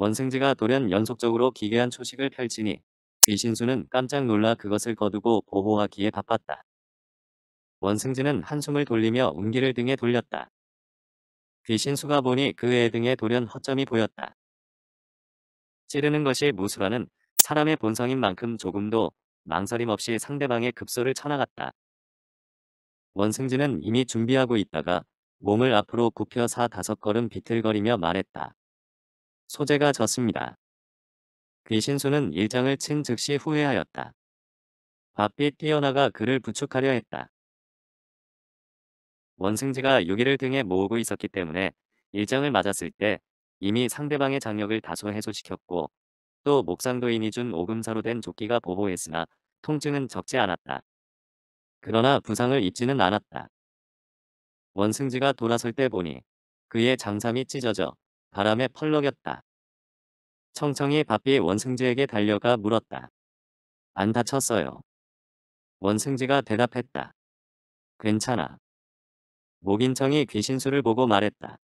원승지가 돌연 연속적으로 기괴한 초식을 펼치니 귀신수는 깜짝 놀라 그것을 거두고 보호하기에 바빴다. 원승지는 한숨을 돌리며 운기를 등에 돌렸다. 귀신수가 보니 그의 등에 돌연 허점이 보였다. 찌르는 것이 무술라는 사람의 본성인 만큼 조금도 망설임 없이 상대방의 급소를 쳐나갔다. 원승지는 이미 준비하고 있다가 몸을 앞으로 굽혀 사다섯 걸음 비틀거리며 말했다. 소재가 졌습니다. 귀신수는 일장을 친 즉시 후회하였다. 바삐 뛰어나가 그를 부축하려 했다. 원승지가 유기를 등에 모으고 있었기 때문에 일장을 맞았을 때 이미 상대방의 장력을 다소 해소시켰고 또 목상도인이 준 오금사로 된 조끼가 보호했으나 통증은 적지 않았다. 그러나 부상을 입지는 않았다. 원승지가 돌아설 때 보니 그의 장삼이 찢어져 바람에 펄럭였다. 청청이 바삐 원승지에게 달려가 물었다. 안 다쳤어요. 원승지가 대답했다. 괜찮아. 목인청이 귀신수를 보고 말했다.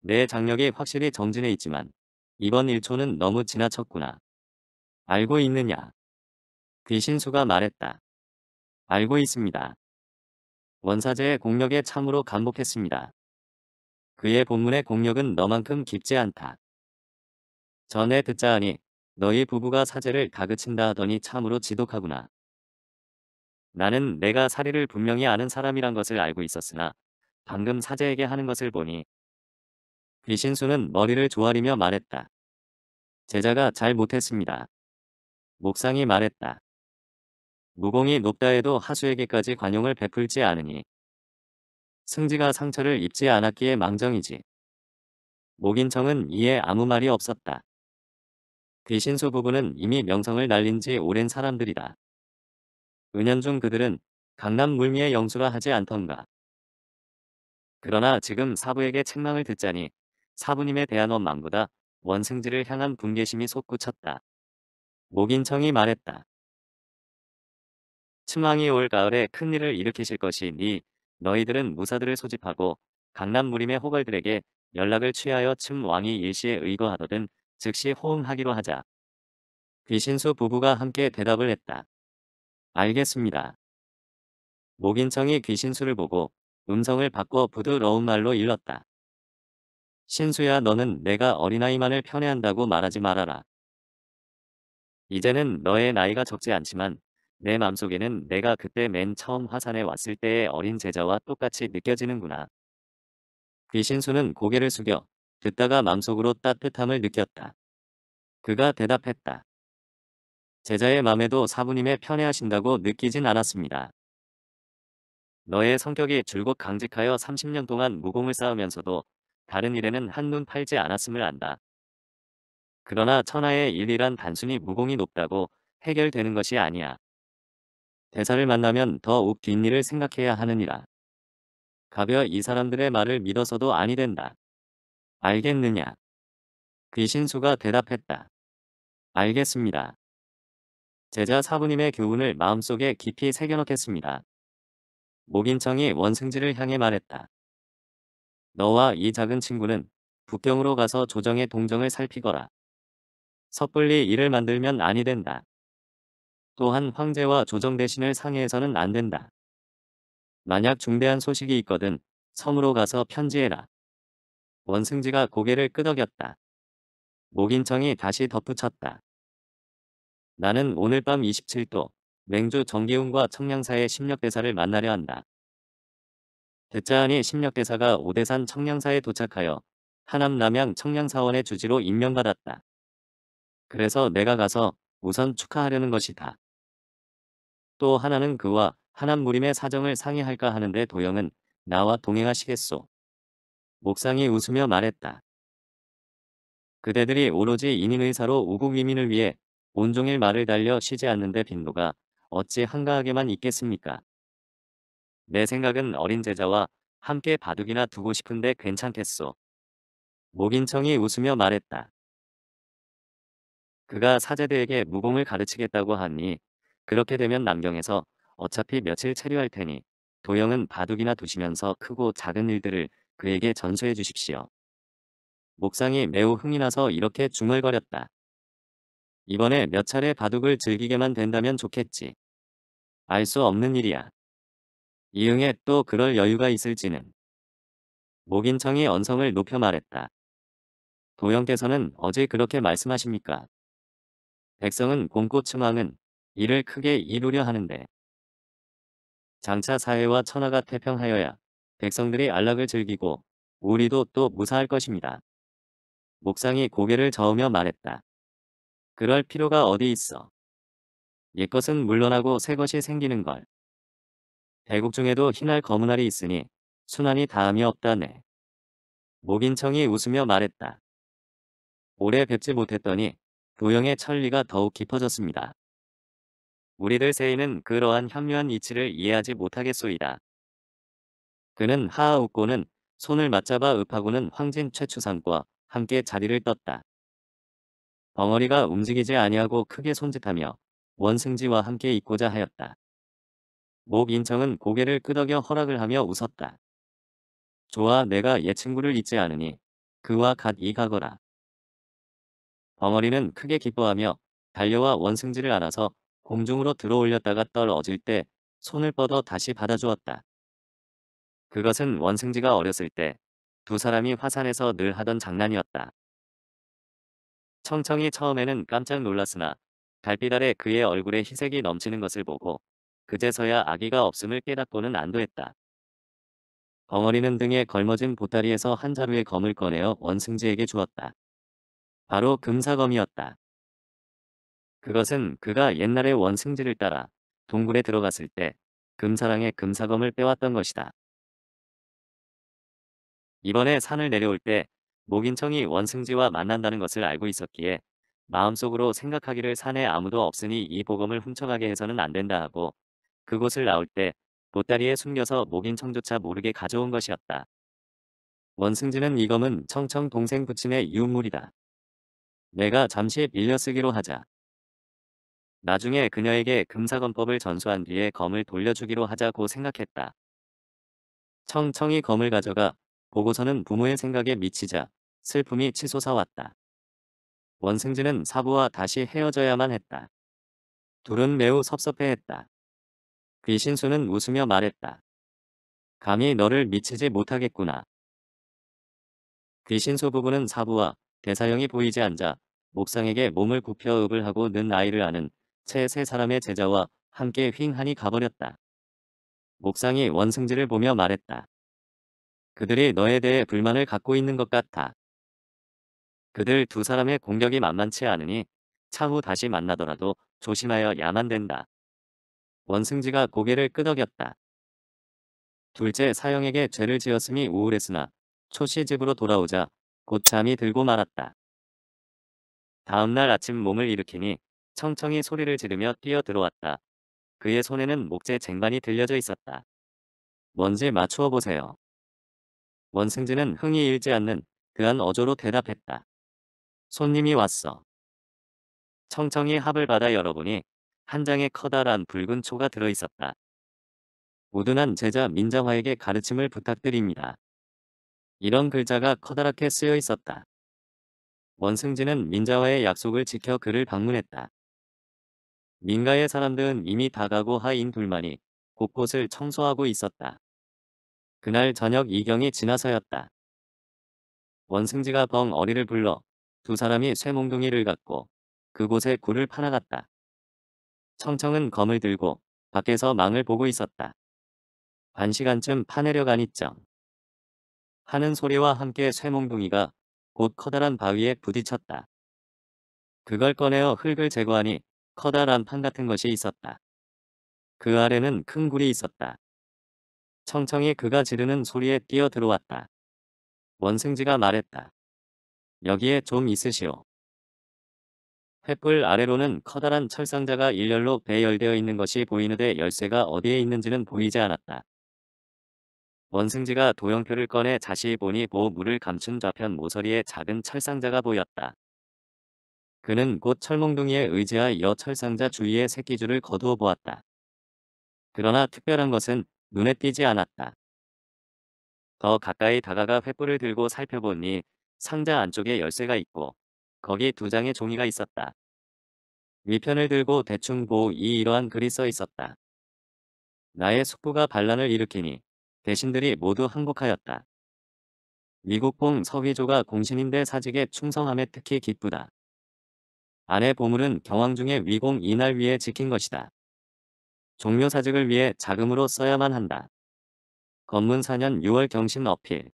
내 장력이 확실히 정진해 있지만 이번 1초는 너무 지나쳤구나. 알고 있느냐? 귀신수가 말했다. 알고 있습니다. 원사제의 공력에 참으로 감복했습니다. 그의 본문의 공력은 너만큼 깊지 않다. 전에 듣자하니 너희 부부가 사제를 가그친다 하더니 참으로 지독하구나. 나는 내가 사리를 분명히 아는 사람이란 것을 알고 있었으나 방금 사제에게 하는 것을 보니 귀신수는 머리를 조아리며 말했다. 제자가 잘 못했습니다. 목상이 말했다. 무공이 높다 해도 하수에게까지 관용을 베풀지 않으니 승지가 상처를 입지 않았기에 망정이지. 목인청은 이에 아무 말이 없었다. 비신수 부부는 이미 명성을 날린 지 오랜 사람들이다. 은연중 그들은 강남 물미의 영수라 하지 않던가. 그러나 지금 사부에게 책망을 듣자니 사부님에 대한 원망보다 원승지를 향한 분개심이 솟구쳤다. 목인청이 말했다. 침왕이올 가을에 큰일을 일으키실 것이니 네 너희들은 무사들을 소집하고 강남 무림의 호걸들에게 연락을 취하여 침 왕이 일시에 의거하더든 즉시 호응하기로 하자. 귀신수 부부가 함께 대답을 했다. 알겠습니다. 목인청이 귀신수를 보고 음성을 바꿔 부드러운 말로 일렀다. 신수야 너는 내가 어린아이만을 편애한다고 말하지 말아라. 이제는 너의 나이가 적지 않지만 내 맘속에는 내가 그때 맨 처음 화산에 왔을 때의 어린 제자와 똑같이 느껴지는구나. 귀신수는 고개를 숙여 듣다가 맘속으로 따뜻함을 느꼈다. 그가 대답했다. 제자의 맘에도 사부님의 편애하신다고 느끼진 않았습니다. 너의 성격이 줄곧 강직하여 30년 동안 무공을 쌓으면서도 다른 일에는 한눈 팔지 않았음을 안다. 그러나 천하의 일이란 단순히 무공이 높다고 해결되는 것이 아니야. 대사를 만나면 더 웃긴 일을 생각해야 하느니라. 가벼 이 사람들의 말을 믿어서도 아니 된다. 알겠느냐? 귀신수가 대답했다. 알겠습니다. 제자 사부님의 교훈을 마음속에 깊이 새겨넣겠습니다. 목인청이 원승지를 향해 말했다. 너와 이 작은 친구는 북경으로 가서 조정의 동정을 살피거라. 섣불리 일을 만들면 아니 된다. 또한 황제와 조정 대신을 상의해서는 안 된다. 만약 중대한 소식이 있거든 섬으로 가서 편지해라. 원승지가 고개를 끄덕였다. 목인청이 다시 덧붙였다. 나는 오늘 밤 27도 맹주 정기훈과 청량사의 심력대사를 만나려 한다. 대자한이 심력대사가 오대산 청량사에 도착하여 하남 남양 청량사원의 주지로 임명받았다. 그래서 내가 가서 우선 축하하려는 것이다. 또 하나는 그와 하남무림의 사정을 상의할까 하는데 도영은 나와 동행하시겠소. 목상이 웃으며 말했다. 그대들이 오로지 인인의사로 우국 위민을 위해 온종일 말을 달려 쉬지 않는데 빈도가 어찌 한가하게만 있겠습니까? 내 생각은 어린 제자와 함께 바둑이나 두고 싶은데 괜찮겠소. 목인청이 웃으며 말했다. 그가 사제들에게 무공을 가르치겠다고 하니 그렇게 되면 남경에서 어차피 며칠 체류할 테니 도영은 바둑이나 두시면서 크고 작은 일들을 그에게 전수해 주십시오. 목상이 매우 흥이 나서 이렇게 중얼거렸다. 이번에 몇 차례 바둑을 즐기게만 된다면 좋겠지. 알 수 없는 일이야. 이응에 또 그럴 여유가 있을지는. 목인청이 언성을 높여 말했다. 도영께서는 어제 그렇게 말씀하십니까? 백성은 공고 층왕은 이를 크게 이루려 하는데 장차 사회와 천하가 태평하여야 백성들이 안락을 즐기고 우리도 또 무사할 것입니다. 목상이 고개를 저으며 말했다. 그럴 필요가 어디 있어. 옛것은 물러나고 새것이 생기는 걸. 대국 중에도 흰알 검은알이 있으니 순환이 다음이 없다네. 목인청이 웃으며 말했다. 오래 뵙지 못했더니 도영의 천리가 더욱 깊어졌습니다. 우리들 세인은 그러한 현묘한 이치를 이해하지 못하겠소이다. 그는 하하 웃고는 손을 맞잡아 읍하고는 황진 최추상과 함께 자리를 떴다. 벙어리가 움직이지 아니하고 크게 손짓하며 원승지와 함께 있고자 하였다. 목 인청은 고개를 끄덕여 허락을 하며 웃었다. 좋아 내가 옛 친구를 잊지 않으니 그와 갓 이가거라. 벙어리는 크게 기뻐하며 달려와 원승지를 안아서 공중으로 들어올렸다가 떨어질 때 손을 뻗어 다시 받아주었다. 그것은 원승지가 어렸을 때 두 사람이 화산에서 늘 하던 장난이었다. 청청이 처음에는 깜짝 놀랐으나 달빛 아래 그의 얼굴에 희색이 넘치는 것을 보고 그제서야 아기가 없음을 깨닫고는 안도했다. 벙어리는 등에 걸머진 보따리에서 한 자루의 검을 꺼내어 원승지에게 주었다. 바로 금사검이었다. 그것은 그가 옛날에 원승지를 따라 동굴에 들어갔을 때 금사랑의 금사검을 빼왔던 것이다. 이번에 산을 내려올 때 목인청이 원승지와 만난다는 것을 알고 있었기에 마음속으로 생각하기를 산에 아무도 없으니 이 보검을 훔쳐가게 해서는 안 된다 하고 그곳을 나올 때 보따리에 숨겨서 목인청조차 모르게 가져온 것이었다. 원승지는 이 검은 청청 동생 부친의 유물이다. 내가 잠시 빌려 쓰기로 하자. 나중에 그녀에게 금사검법을 전수한 뒤에 검을 돌려주기로 하자고 생각했다. 청청이 검을 가져가 보고서는 부모의 생각에 미치자 슬픔이 치솟아왔다. 원승진은 사부와 다시 헤어져야만 했다. 둘은 매우 섭섭해했다. 귀신수는 웃으며 말했다. 감히 너를 미치지 못하겠구나. 귀신수 부부는 사부와 대사형이 보이지 않자 목상에게 몸을 굽혀 읍을 하고 는 아이를 아는 채세 사람의 제자와 함께 휑하니 가버렸다. 목상이 원승지를 보며 말했다. 그들이 너에 대해 불만을 갖고 있는 것 같아. 그들 두 사람의 공격이 만만치 않으니 차후 다시 만나더라도 조심하여 야만 된다. 원승지가 고개를 끄덕였다. 둘째 사형에게 죄를 지었음이 우울했으나 초시 집으로 돌아오자 곧잠이 들고 말았다. 다음날 아침 몸을 일으키니 청청이 소리를 지르며 뛰어들어왔다. 그의 손에는 목재 쟁반이 들려져 있었다. 뭔지 맞추어 보세요. 원승진은 흥이 일지 않는 그한 어조로 대답했다. 손님이 왔어. 청청이 합을 받아 열어보니 한 장의 커다란 붉은 초가 들어있었다. 모든한 제자 민자화에게 가르침을 부탁드립니다. 이런 글자가 커다랗게 쓰여 있었다. 원승진은 민자화의 약속을 지켜 그를 방문했다. 민가의 사람들은 이미 다가고 하인 둘만이 곳곳을 청소하고 있었다. 그날 저녁 이경이 지나서였다. 원승지가 벙 어리를 불러 두 사람이 쇠몽둥이를 갖고 그곳에 굴을 파나갔다. 청청은 검을 들고 밖에서 망을 보고 있었다. 반 시간쯤 파내려가니쩡. 하는 소리와 함께 쇠몽둥이가 곧 커다란 바위에 부딪혔다. 그걸 꺼내어 흙을 제거하니 커다란 판 같은 것이 있었다. 그 아래는 큰 굴이 있었다. 청청이 그가 지르는 소리에 뛰어 들어왔다. 원승지가 말했다. 여기에 좀 있으시오. 횃불 아래로는 커다란 철상자가 일렬로 배열되어 있는 것이 보이는데 열쇠가 어디에 있는지는 보이지 않았다. 원승지가 도형표를 꺼내 자시 보니 보물을 뭐 감춘 좌편 모서리에 작은 철상자가 보였다. 그는 곧 철몽둥이에 의지하여 철상자 주위에 새끼줄을 거두어 보았다. 그러나 특별한 것은 눈에 띄지 않았다. 더 가까이 다가가 횃불을 들고 살펴보니 상자 안쪽에 열쇠가 있고 거기 두 장의 종이가 있었다. 위편을 들고 대충 보 이 이러한 글이 써 있었다. 나의 숙부가 반란을 일으키니 대신들이 모두 항복하였다. 미국봉 서휘조가 공신인데 사직에 충성함에 특히 기쁘다. 아내 보물은 경왕중의 위공 이날 위에 지킨 것이다. 종묘사직을 위해 자금으로 써야만 한다. 건문 4년 6월 경신 어필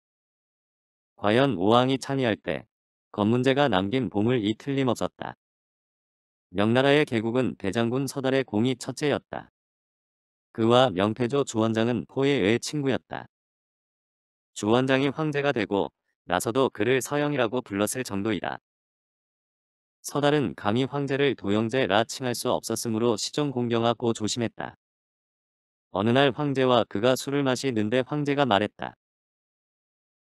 과연 오왕이 찬이할때 건문제가 남긴 보물 이 틀림없었다. 명나라의 계국은 대장군 서달의 공이 첫째였다. 그와 명태조 주원장은 포예의 친구였다. 주원장이 황제가 되고 나서도 그를 서영이라고 불렀을 정도이다. 서달은 감히 황제를 도영제라 칭할 수 없었으므로 시종 공경하고 조심했다. 어느 날 황제와 그가 술을 마시는데 황제가 말했다.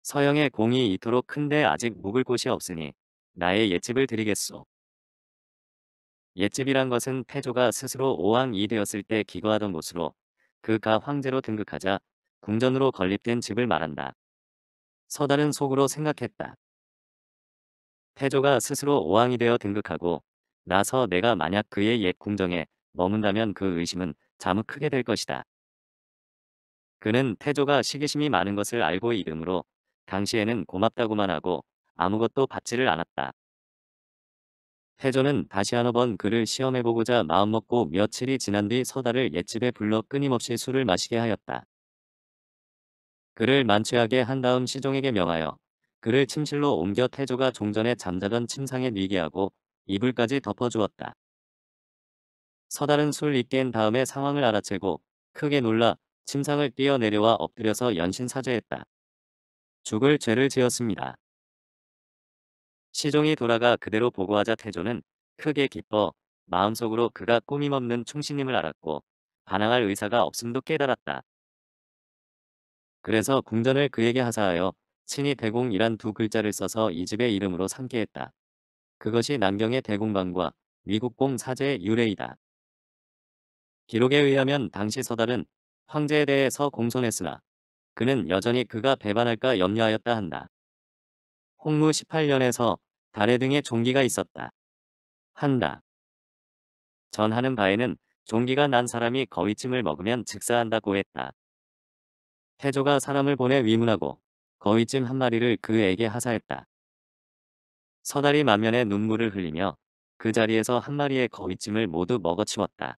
서영의 공이 이토록 큰데 아직 묵을 곳이 없으니 나의 옛집을 드리겠소. 옛집이란 것은 태조가 스스로 오왕이 되었을 때 기거하던 곳으로 그가 황제로 등극하자 궁전으로 건립된 집을 말한다. 서달은 속으로 생각했다. 태조가 스스로 오왕이 되어 등극하고 나서 내가 만약 그의 옛 궁정에 머문다면 그 의심은 자무 크게 될 것이다. 그는 태조가 시기심이 많은 것을 알고 이름으로 당시에는 고맙다고만 하고 아무것도 받지를 않았다. 태조는 다시 한어 번 그를 시험해보고자 마음먹고 며칠이 지난 뒤 서다를 옛집에 불러 끊임없이 술을 마시게 하였다. 그를 만취하게 한 다음 시종에게 명하여 그를 침실로 옮겨 태조가 종전에 잠자던 침상에 밀게 하고 이불까지 덮어주었다. 서달은 술이깬 다음에 상황을 알아채고 크게 놀라 침상을 뛰어내려와 엎드려서 연신 사죄했다. 죽을 죄를 지었습니다. 시종이 돌아가 그대로 보고하자 태조는 크게 기뻐 마음속으로 그가 꾸밈없는 충신임을 알았고 반항할 의사가 없음도 깨달았다. 그래서 궁전을 그에게 하사하여 친히 대공이란 두 글자를 써서 이집의 이름으로 삼게 했다 그것이 남경의 대공방과 미국공 사제의 유래이다. 기록에 의하면 당시 서달은 황제에 대해서 공손했으나 그는 여전히 그가 배반할까 염려하였다 한다. 홍무 18년에서 달해 등의 종기가 있었다. 한다. 전하는 바에는 종기가 난 사람이 거위침을 먹으면 즉사한다고 했다. 태조가 사람을 보내 위문하고 거위쯤한 마리를 그에게 하사했다. 서달이 만면에 눈물을 흘리며 그 자리에서 한 마리의 거위쯤을 모두 먹어치웠다.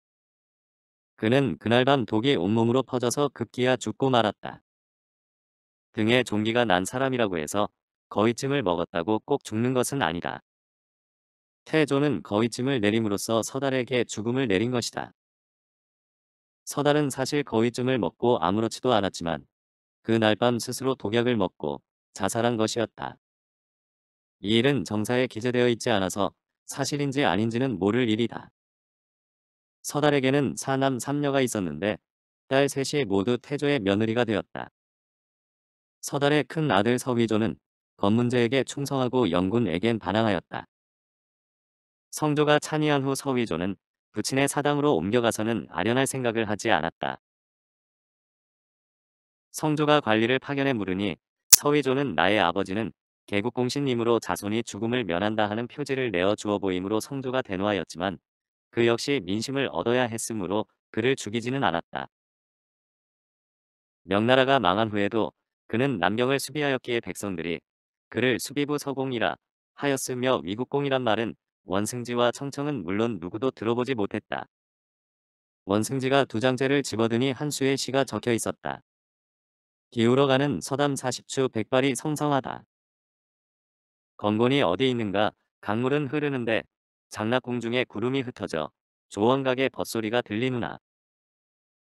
그는 그날 밤 독이 온몸으로 퍼져서 급기야 죽고 말았다. 등에 종기가 난 사람이라고 해서 거위쯤을 먹었다고 꼭 죽는 것은 아니다. 태조는 거위쯤을 내림으로써 서달에게 죽음을 내린 것이다. 서달은 사실 거위쯤을 먹고 아무렇지도 않았지만 그날 밤 스스로 독약을 먹고 자살한 것이었다. 이 일은 정사에 기재되어 있지 않아서 사실인지 아닌지는 모를 일이다. 서달에게는 사남 삼녀가 있었는데 딸 셋이 모두 태조의 며느리가 되었다. 서달의 큰 아들 서위조는 건문제에게 충성하고 영군에겐 반항하였다. 성조가 찬위한 후 서위조는 부친의 사당으로 옮겨가서는 아련할 생각을 하지 않았다. 성조가 관리를 파견해 물으니 서위조는 나의 아버지는 개국공신님으로 자손이 죽음을 면한다 하는 표지를 내어 주어 보이므로 성조가 대노하였지만 그 역시 민심을 얻어야 했으므로 그를 죽이지는 않았다. 명나라가 망한 후에도 그는 남경을 수비하였기에 백성들이 그를 수비부 서공이라 하였으며 위국공이란 말은 원승지와 청청은 물론 누구도 들어보지 못했다. 원승지가 두 장제를 집어드니 한 수의 시가 적혀 있었다. 기울어가는 서담 40추 백발이 성성하다. 건곤이 어디 있는가 강물은 흐르는데 장락궁 중에 구름이 흩어져 조원각의 벗소리가 들리누나.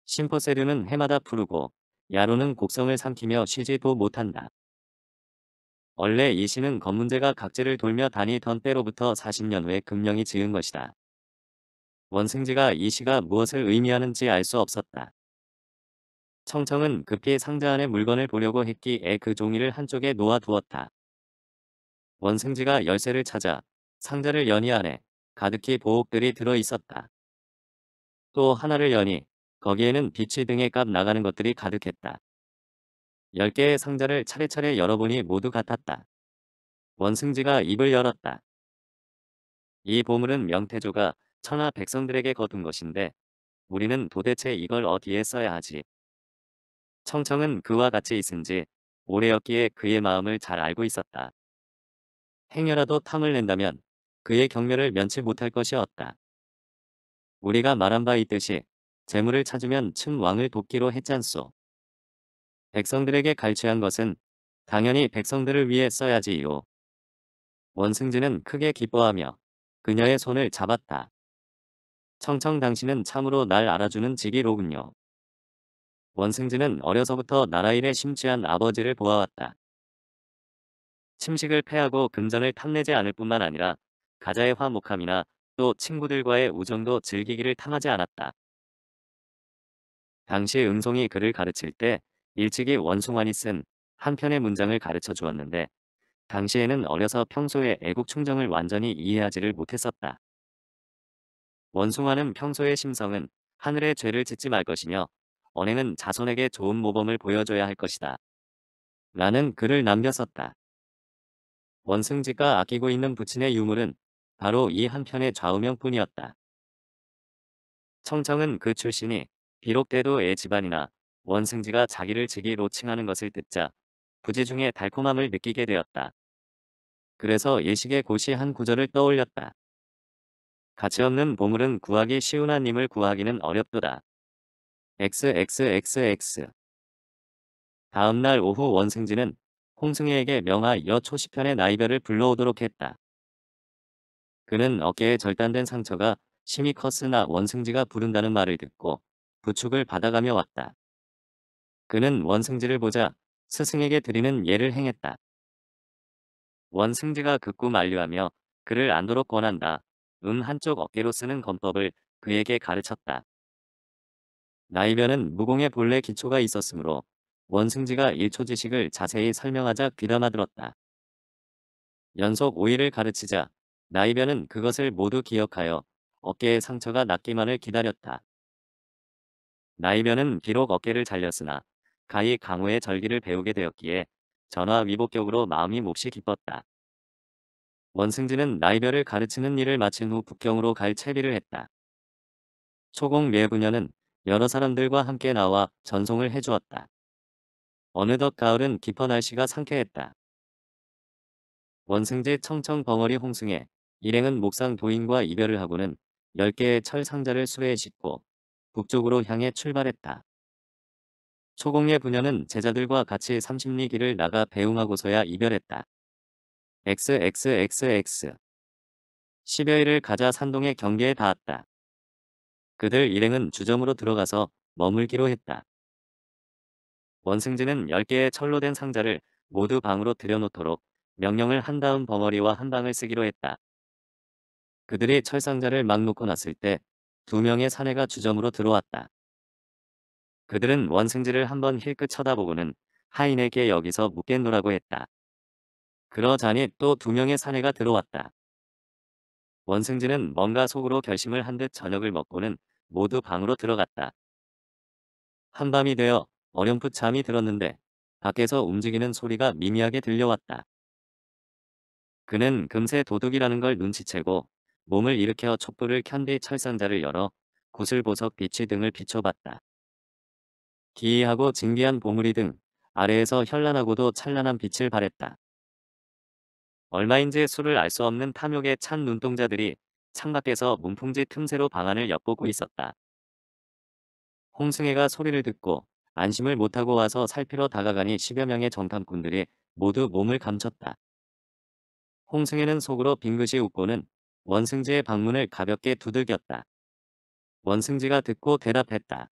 심포세류는 해마다 푸르고 야로는 곡성을 삼키며 쉬지도 못한다. 원래 이 시는 건문제가 각지를 돌며 다니던 때로부터 40년 후에 금령이 지은 것이다. 원승지가 이 시가 무엇을 의미하는지 알 수 없었다. 청청은 급히 상자 안에 물건을 보려고 했기에 그 종이를 한쪽에 놓아두었다. 원승지가 열쇠를 찾아 상자를 연이 안에 가득히 보옥들이 들어있었다. 또 하나를 연이 거기에는 빛이 등에값 나가는 것들이 가득했다. 열개의 상자를 차례차례 열어보니 모두 같았다. 원승지가 입을 열었다. 이 보물은 명태조가 천하 백성들에게 거둔 것인데 우리는 도대체 이걸 어디에 써야 하지? 청청은 그와 같이 있은지 오래였기에 그의 마음을 잘 알고 있었다. 행여라도 탕을 낸다면 그의 경멸을 면치 못할 것이었다. 우리가 말한 바 있듯이 재물을 찾으면 춘 왕을 돕기로 했잖소. 백성들에게 갈취한 것은 당연히 백성들을 위해 써야지요. 원승진은 크게 기뻐하며 그녀의 손을 잡았다. 청청 당신은 참으로 날 알아주는 직이로군요. 원승진은 어려서부터 나라 일에 심취한 아버지를 보아왔다. 침식을 패하고 금전을 탐내지 않을 뿐만 아니라 가자의 화목함이나 또 친구들과의 우정도 즐기기를 탐하지 않았다. 당시 은송이 그를 가르칠 때 일찍이 원숭환이 쓴 한편의 문장을 가르쳐 주었는데 당시에는 어려서 평소에 애국 충정을 완전히 이해하지를 못했었다. 원숭아는 평소의 심성은 하늘의 죄를 짓지 말 것이며 언행은 자손에게 좋은 모범을 보여줘야 할 것이다. 라는 글을 남겼었다. 원승지가 아끼고 있는 부친의 유물은 바로 이 한편의 좌우명뿐이었다. 청청은그 출신이 비록대도 애 집안이나 원승지가 자기를 직위로 칭하는 것을 듣자 부지중의 달콤함을 느끼게 되었다. 그래서 예식의 고시 한 구절을 떠올렸다. 가치없는 보물은 구하기 쉬운 한님을 구하기는 어렵도다. XXXX 다음날 오후 원승진은 홍승희에게 명하여 초시편의 나이별을 불러오도록 했다. 그는 어깨에 절단된 상처가 심히 컸으나 원승지가 부른다는 말을 듣고 부축을 받아가며 왔다. 그는 원승지를 보자 스승에게 드리는 예를 행했다. 원승지가 극구 그 만류하며 그를 안도록 권한다. 음 한쪽 어깨로 쓰는 검법을 그에게 가르쳤다. 나이변은 무공의 본래 기초가 있었으므로 원승지가 1초 지식을 자세히 설명하자 귀담아들었다. 연속 5일을 가르치자 나이변은 그것을 모두 기억하여 어깨의 상처가 낫기만을 기다렸다. 나이변은 비록 어깨를 잘렸으나 가히 강호의 절기를 배우게 되었기에 전화 위복격으로 마음이 몹시 기뻤다. 원승지는나이별을 가르치는 일을 마친 후 북경으로 갈 채비를 했다. 초공 매 부녀는 여러 사람들과 함께 나와 전송을 해주었다. 어느덧 가을은 깊어 날씨가 상쾌했다. 원승제 청청 벙어리 홍승에 일행은 목상 도인과 이별을 하고는 10개의 철 상자를 수레에 싣고 북쪽으로 향해 출발했다. 초공예 부녀는 제자들과 같이 30리 길을 나가 배웅하고서야 이별했다. XXXX 10여일을 가자 산동의 경계에 닿았다. 그들 일행은 주점으로 들어가서 머물기로 했다. 원승진은 10개의 철로 된 상자를 모두 방으로 들여놓도록 명령을 한 다음 벙어리와 한 방을 쓰기로 했다. 그들이 철상자를 막 놓고 났을 때 두 명의 사내가 주점으로 들어왔다. 그들은 원승지를 한번 힐끗 쳐다보고는 하인에게 여기서 묻겠노라고 했다. 그러자니 또 두 명의 사내가 들어왔다. 원승지는 뭔가 속으로 결심을 한 듯 저녁을 먹고는 모두 방으로 들어갔다. 한밤이 되어 어렴풋 잠이 들었는데 밖에서 움직이는 소리가 미미하게 들려왔다. 그는 금세 도둑이라는 걸 눈치채고 몸을 일으켜 촛불을 켠 뒤 철상자를 열어 구슬보석 비치 등을 비춰봤다. 기이하고 진귀한 보물이 등 아래에서 현란하고도 찬란한 빛을 발했다. 얼마인지 수를 알 수 없는 탐욕에 찬 눈동자들이 창밖에서 문풍지 틈새로 방안을 엿보고 있었다. 홍승혜가 소리를 듣고 안심을 못하고 와서 살피러 다가가니 10여 명의 정탐꾼들이 모두 몸을 감췄다. 홍승혜는 속으로 빙긋이 웃고는 원승지의 방문을 가볍게 두들겼다. 원승지가 듣고 대답했다.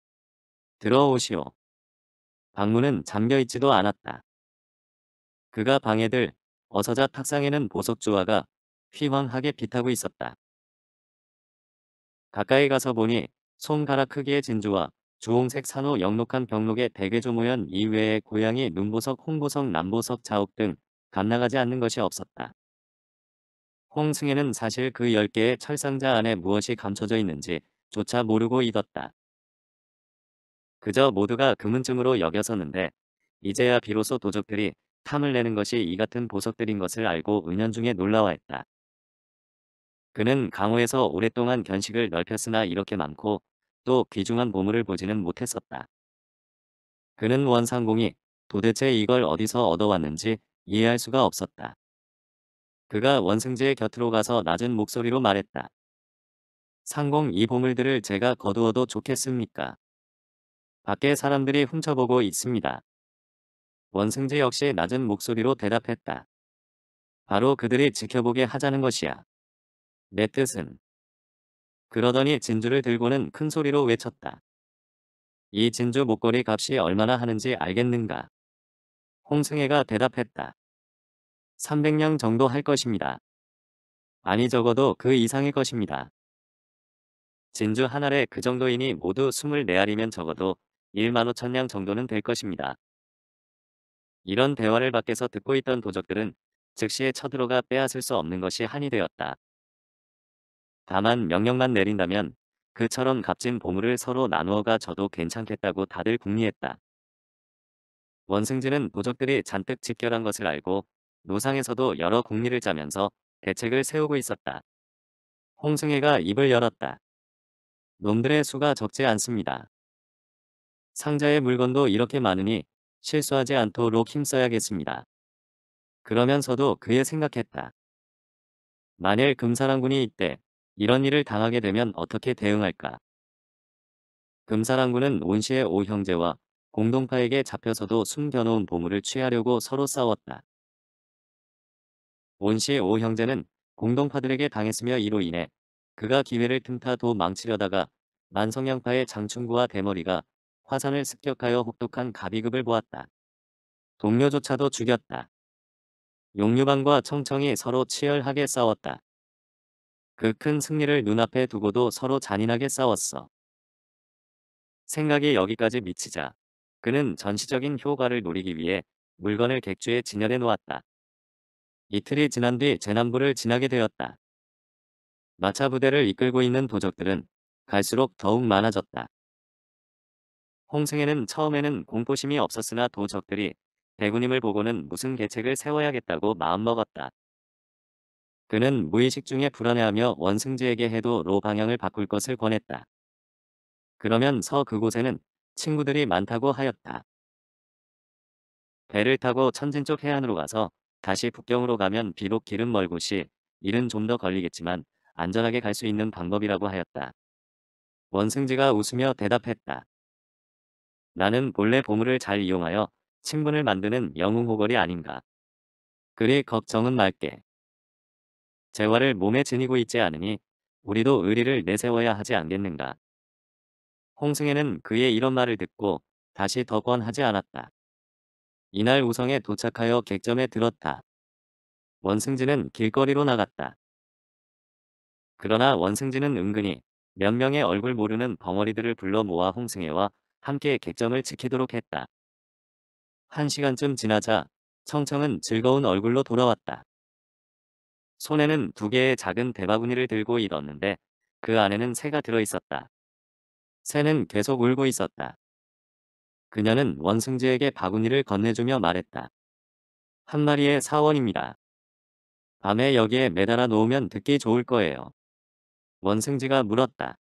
들어오시오. 방문은 잠겨있지도 않았다. 그가 방에들 어서자 탁상에는 보석주화가 휘황하게 빛하고 있었다. 가까이 가서 보니 손가락 크기의 진주와 주홍색 산호 영록한 병록의 대개조모현 이외에 고양이 눈보석 홍보석 남보석 자옥 등 감나가지 않는 것이 없었다. 홍승에는 사실 그 10개의 철상자 안에 무엇이 감춰져 있는지 조차 모르고 잊었다. 그저 모두가 금은증으로 여겨서는데 이제야 비로소 도적들이 탐을 내는 것이 이 같은 보석들인 것을 알고 은연중에 놀라워했다. 그는 강호에서 오랫동안 견식을 넓혔으나 이렇게 많고 또 귀중한 보물을 보지는 못했었다. 그는 원상공이 도대체 이걸 어디서 얻어왔는지 이해할 수가 없었다. 그가 원승지의 곁으로 가서 낮은 목소리로 말했다. 상공 이 보물들을 제가 거두어도 좋겠습니까? 밖에 사람들이 훔쳐보고 있습니다. 원승지 역시 낮은 목소리로 대답했다. 바로 그들이 지켜보게 하자는 것이야. 내 뜻은. 그러더니 진주를 들고는 큰 소리로 외쳤다. 이 진주 목걸이 값이 얼마나 하는지 알겠는가? 홍승혜가 대답했다. 300냥 정도 할 것입니다. 아니 적어도 그 이상일 것입니다. 진주 한 알에 그 정도이니 모두 24알이면 적어도 1만 5천냥 정도는 될 것입니다. 이런 대화를 밖에서 듣고 있던 도적들은 즉시 쳐들어가 빼앗을 수 없는 것이 한이 되었다. 다만 명령만 내린다면 그처럼 값진 보물을 서로 나누어 가져도 괜찮겠다고 다들 궁리했다. 원승진은 도적들이 잔뜩 집결한 것을 알고 노상에서도 여러 궁리를 짜면서 대책을 세우고 있었다. 홍승혜가 입을 열었다. 놈들의 수가 적지 않습니다. 상자의 물건도 이렇게 많으니 실수하지 않도록 힘써야겠습니다. 그러면서도 그의 생각했다. 만일 금사랑군이 이때 이런 일을 당하게 되면 어떻게 대응할까? 금사랑군은 온씨의 오형제와 공동파에게 잡혀서도 숨겨놓은 보물을 취하려고 서로 싸웠다. 온씨의 오형제는 공동파들에게 당했으며 이로 인해 그가 기회를 틈타 도 망치려다가 만성양파의 장충구와 대머리가 화산을 습격하여 혹독한 가비급을 보았다. 동료조차도 죽였다. 용류방과 청청이 서로 치열하게 싸웠다. 그큰 승리를 눈앞에 두고도 서로 잔인하게 싸웠어. 생각이 여기까지 미치자 그는 전시적인 효과를 노리기 위해 물건을 객주에 진열해 놓았다. 이틀이 지난 뒤 재난부를 지나게 되었다. 마차 부대를 이끌고 있는 도적들은 갈수록 더욱 많아졌다. 홍승에는 처음에는 공포심이 없었으나 도적들이 대군임을 보고는 무슨 계책을 세워야겠다고 마음먹었다. 그는 무의식 중에 불안해하며 원승지에게 해도 로 방향을 바꿀 것을 권했다. 그러면서 그곳에는 친구들이 많다고 하였다. 배를 타고 천진 쪽 해안으로 가서 다시 북경으로 가면 비록 길은 멀고 시 일은 좀 더 걸리겠지만 안전하게 갈 수 있는 방법이라고 하였다. 원승지가 웃으며 대답했다. 나는 본래 보물을 잘 이용하여 친분을 만드는 영웅호걸이 아닌가. 그리 걱정은 말게. 재화를 몸에 지니고 있지 않으니 우리도 의리를 내세워야 하지 않겠는가. 홍승혜는 그의 이런 말을 듣고 다시 더 권하지 않았다. 이날 우성에 도착하여 객점에 들었다. 원승진은 길거리로 나갔다. 그러나 원승진은 은근히 몇 명의 얼굴 모르는 벙어리들을 불러 모아 홍승혜와 함께 객점을 지키도록 했다. 한 시간쯤 지나자 청청은 즐거운 얼굴로 돌아왔다. 손에는 두 개의 작은 대바구니를 들고 일었는데 그 안에는 새가 들어있었다. 새는 계속 울고 있었다. 그녀는 원승지에게 바구니를 건네주며 말했다. 한 마리의 사원입니다. 밤에 여기에 매달아 놓으면 듣기 좋을 거예요. 원승지가 물었다.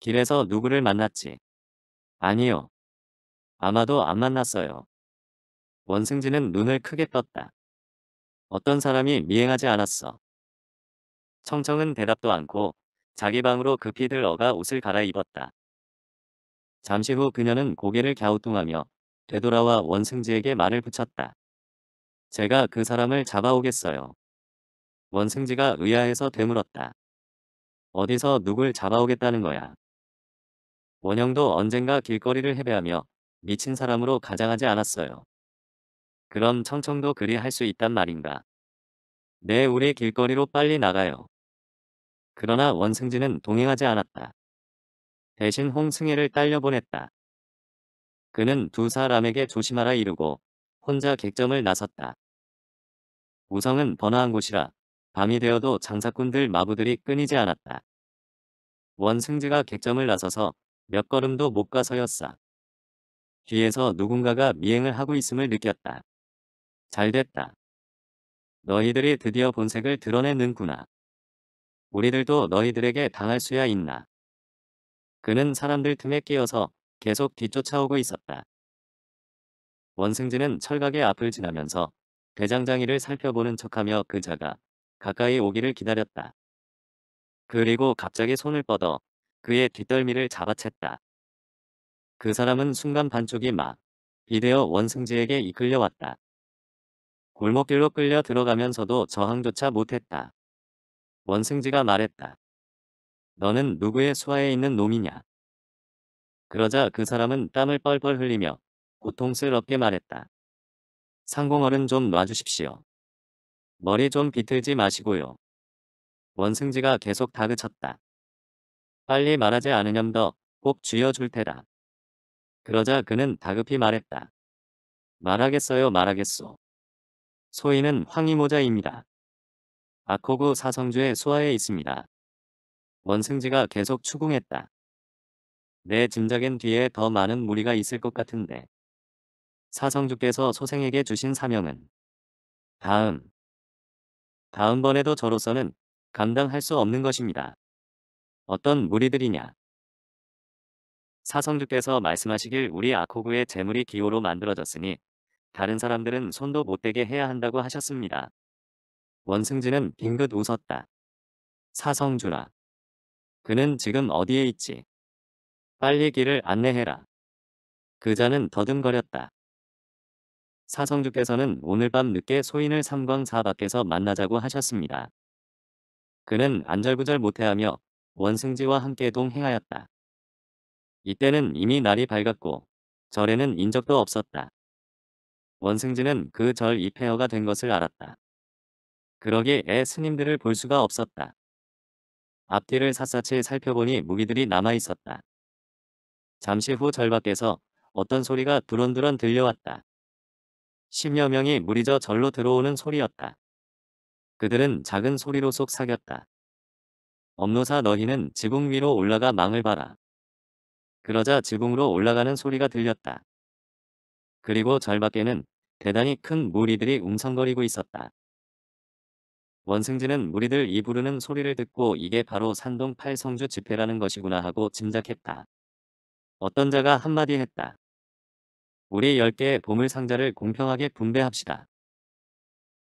길에서 누구를 만났지? 아니요. 아마도 안 만났어요. 원승지는 눈을 크게 떴다. 어떤 사람이 미행하지 않았어. 청청은 대답도 않고 자기 방으로 급히 들어가 옷을 갈아입었다. 잠시 후 그녀는 고개를 갸우뚱하며 되돌아와 원승지에게 말을 붙였다. 제가 그 사람을 잡아오겠어요. 원승지가 의아해서 되물었다. 어디서 누굴 잡아오겠다는 거야. 원영도 언젠가 길거리를 해배하며 미친 사람으로 가장하지 않았어요. 그럼 청청도 그리 할 수 있단 말인가. 네, 우리 길거리로 빨리 나가요. 그러나 원승진은 동행하지 않았다. 대신 홍승혜를 딸려보냈다. 그는 두 사람에게 조심하라 이르고 혼자 객점을 나섰다. 우성은 번화한 곳이라 밤이 되어도 장사꾼들 마부들이 끊이지 않았다. 원승지가 객점을 나서서 몇 걸음도 못가서였어 뒤에서 누군가가 미행을 하고 있음을 느꼈다. 잘됐다. 너희들이 드디어 본색을 드러내는구나. 우리들도 너희들에게 당할 수야 있나. 그는 사람들 틈에 끼어서 계속 뒤쫓아오고 있었다. 원승진은 철각의 앞을 지나면서 대장장이를 살펴보는 척하며 그자가 가까이 오기를 기다렸다. 그리고 갑자기 손을 뻗어 그의 뒷덜미를 잡아챘다. 그 사람은 순간 반쪽이 막 비대어 원승지에게 이끌려왔다. 골목길로 끌려 들어가면서도 저항조차 못했다. 원승지가 말했다. 너는 누구의 수하에 있는 놈이냐? 그러자 그 사람은 땀을 뻘뻘 흘리며 고통스럽게 말했다. 상공어른 좀 놔주십시오. 머리 좀 비틀지 마시고요. 원승지가 계속 다그쳤다. 빨리 말하지 않으렴 더꼭 쥐어줄 테다. 그러자 그는 다급히 말했다. 말하겠어요 말하겠소. 소인은 황희모자입니다. 아코구 사성주의 수하에 있습니다. 원승지가 계속 추궁했다. 내 짐작엔 뒤에 더 많은 무리가 있을 것 같은데. 사성주께서 소생에게 주신 사명은 다음 다음번에도 저로서는 감당할 수 없는 것입니다. 어떤 무리들이냐. 사성주께서 말씀하시길 우리 아코구의 재물이 기호로 만들어졌으니 다른 사람들은 손도 못 대게 해야 한다고 하셨습니다. 원승진은 빙긋 웃었다. 사성주라. 그는 지금 어디에 있지? 빨리 길을 안내해라. 그자는 더듬거렸다. 사성주께서는 오늘 밤 늦게 소인을 삼광사 밖에서 만나자고 하셨습니다. 그는 안절부절 못해하며 원승지와 함께 동행하였다. 이때는 이미 날이 밝았고 절에는 인적도 없었다. 원승진은 그 절 이패어가 된 것을 알았다. 그러기에 스님들을 볼 수가 없었다. 앞뒤를 샅샅이 살펴보니 무기들이 남아있었다. 잠시 후 절 밖에서 어떤 소리가 두런두런 들려왔다. 십여 명이 무리져 절로 들어오는 소리였다. 그들은 작은 소리로 속 사겼다. 엄노사 너희는 지붕 위로 올라가 망을 봐라. 그러자 지붕으로 올라가는 소리가 들렸다. 그리고 절밖에는 대단히 큰 무리들이 웅성거리고 있었다. 원승진은 무리들 이 부르는 소리를 듣고 이게 바로 산동 팔성주 집회라는 것이구나 하고 짐작했다. 어떤 자가 한마디 했다. 우리 10개의 보물상자를 공평하게 분배합시다.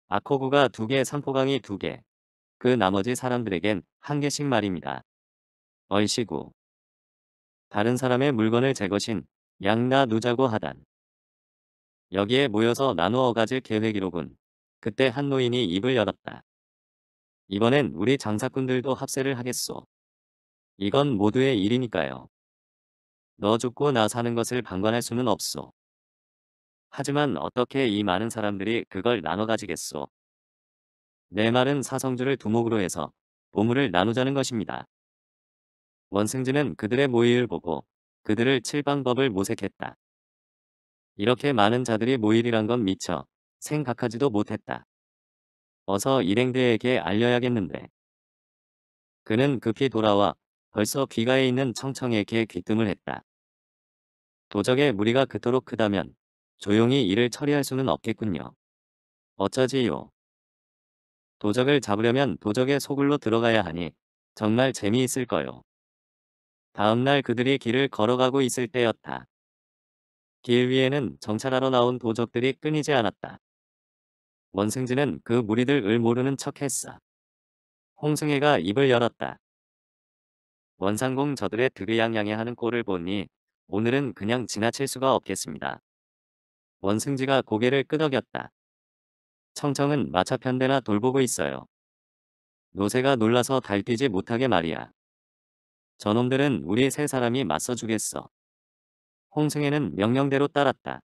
아코구가 2개, 삼포강이 2개. 그 나머지 사람들에겐 한 개씩 말입니다. 얼씨구. 다른 사람의 물건을 제거신 양나 누자고 하단. 여기에 모여서 나누어 가질 계획이로군. 그때 한 노인이 입을 열었다. 이번엔 우리 장사꾼들도 합세를 하겠소. 이건 모두의 일이니까요. 너 죽고 나 사는 것을 방관할 수는 없소. 하지만 어떻게 이 많은 사람들이 그걸 나눠 가지겠소. 내 말은 사성주를 두목으로 해서 보물을 나누자는 것입니다. 원승진은 그들의 모의를 보고 그들을 칠 방법을 모색했다. 이렇게 많은 자들이 모일이란 건 미처 생각하지도 못했다. 어서 일행들에게 알려야겠는데. 그는 급히 돌아와 벌써 귀가에 있는 청청에게 귀뜸을 했다. 도적의 무리가 그토록 크다면 조용히 일을 처리할 수는 없겠군요. 어쩌지요. 도적을 잡으려면 도적의 소굴로 들어가야 하니 정말 재미있을 거요. 다음날 그들이 길을 걸어가고 있을 때였다. 길 위에는 정찰하러 나온 도적들이 끊이지 않았다. 원승진은 그 무리들을 모르는 척했어. 홍승혜가 입을 열었다. 원상공 저들의 드르양양해 하는 꼴을 보니 오늘은 그냥 지나칠 수가 없겠습니다. 원승지가 고개를 끄덕였다. 청청은 마차편대나 돌보고 있어요. 노새가 놀라서 달뛰지 못하게 말이야. 저놈들은 우리 세 사람이 맞서주겠어. 홍승혜는 명령대로 따랐다.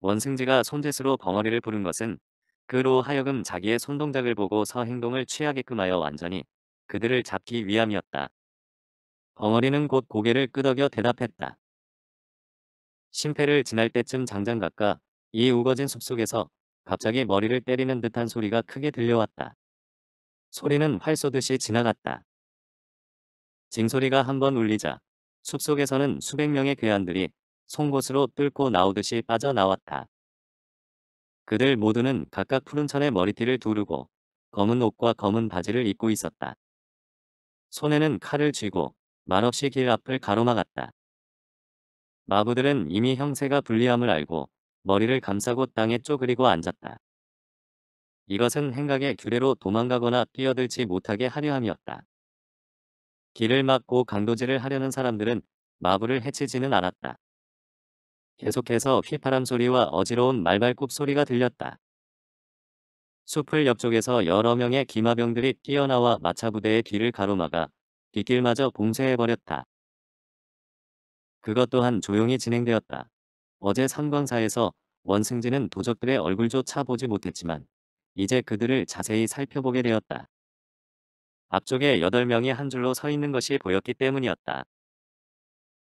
원승지가 손짓으로 벙어리를 부른 것은 그로 하여금 자기의 손동작을 보고서 행동을 취하게끔 하여 완전히 그들을 잡기 위함이었다. 벙어리는 곧 고개를 끄덕여 대답했다. 심폐를 지날 때쯤 장장각가 이 우거진 숲속에서 갑자기 머리를 때리는 듯한 소리가 크게 들려왔다. 소리는 활 쏘듯이 지나갔다. 징소리가 한 번 울리자 숲속에서는 수백 명의 괴한들이 송곳으로 뚫고 나오듯이 빠져나왔다. 그들 모두는 각각 푸른 천의 머리띠를 두르고 검은 옷과 검은 바지를 입고 있었다. 손에는 칼을 쥐고 말없이 길 앞을 가로막았다. 마부들은 이미 형세가 불리함을 알고 머리를 감싸고 땅에 쪼그리고 앉았다. 이것은 행각의 규례로 도망가거나 뛰어들지 못하게 하려 함이었다. 길을 막고 강도질을 하려는 사람들은 마부를 해치지는 않았다. 계속해서 휘파람 소리와 어지러운 말발굽 소리가 들렸다. 숲을 옆쪽에서 여러 명의 기마병들이 뛰어나와 마차부대의 길을 가로막아 뒷길마저 봉쇄해버렸다. 그것 또한 조용히 진행되었다. 어제 상광사에서 원승진은 도적들의 얼굴조차 보지 못했지만 이제 그들을 자세히 살펴보게 되었다. 앞쪽에 8명이 한 줄로 서 있는 것이 보였기 때문이었다.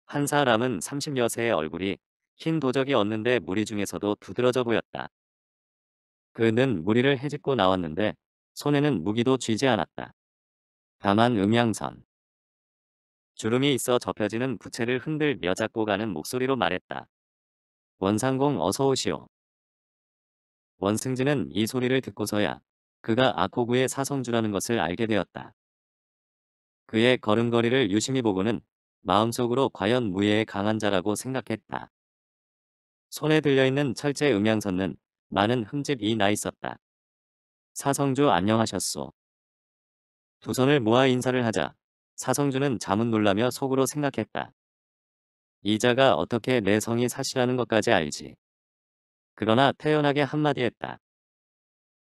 한 사람은 30여세의 얼굴이 흰 도적이 었는데 무리 중에서도 두드러져 보였다. 그는 무리를 헤집고 나왔는데 손에는 무기도 쥐지 않았다. 다만 음양선. 주름이 있어 접혀지는 부채를 흔들며 잡고 가는 목소리로 말했다. 원상공 어서 오시오. 원승진은 이 소리를 듣고서야 그가 아코구의 사성주라는 것을 알게 되었다. 그의 걸음걸이를 유심히 보고는 마음속으로 과연 무예의 강한 자라고 생각했다. 손에 들려있는 철제 음향선은 많은 흠집이 나 있었다. 사성주 안녕하셨소. 두 손을 모아 인사를 하자 사성주는 잠은 놀라며 속으로 생각했다. 이자가 어떻게 내 성이 사실하는 것까지 알지. 그러나 태연하게 한마디 했다.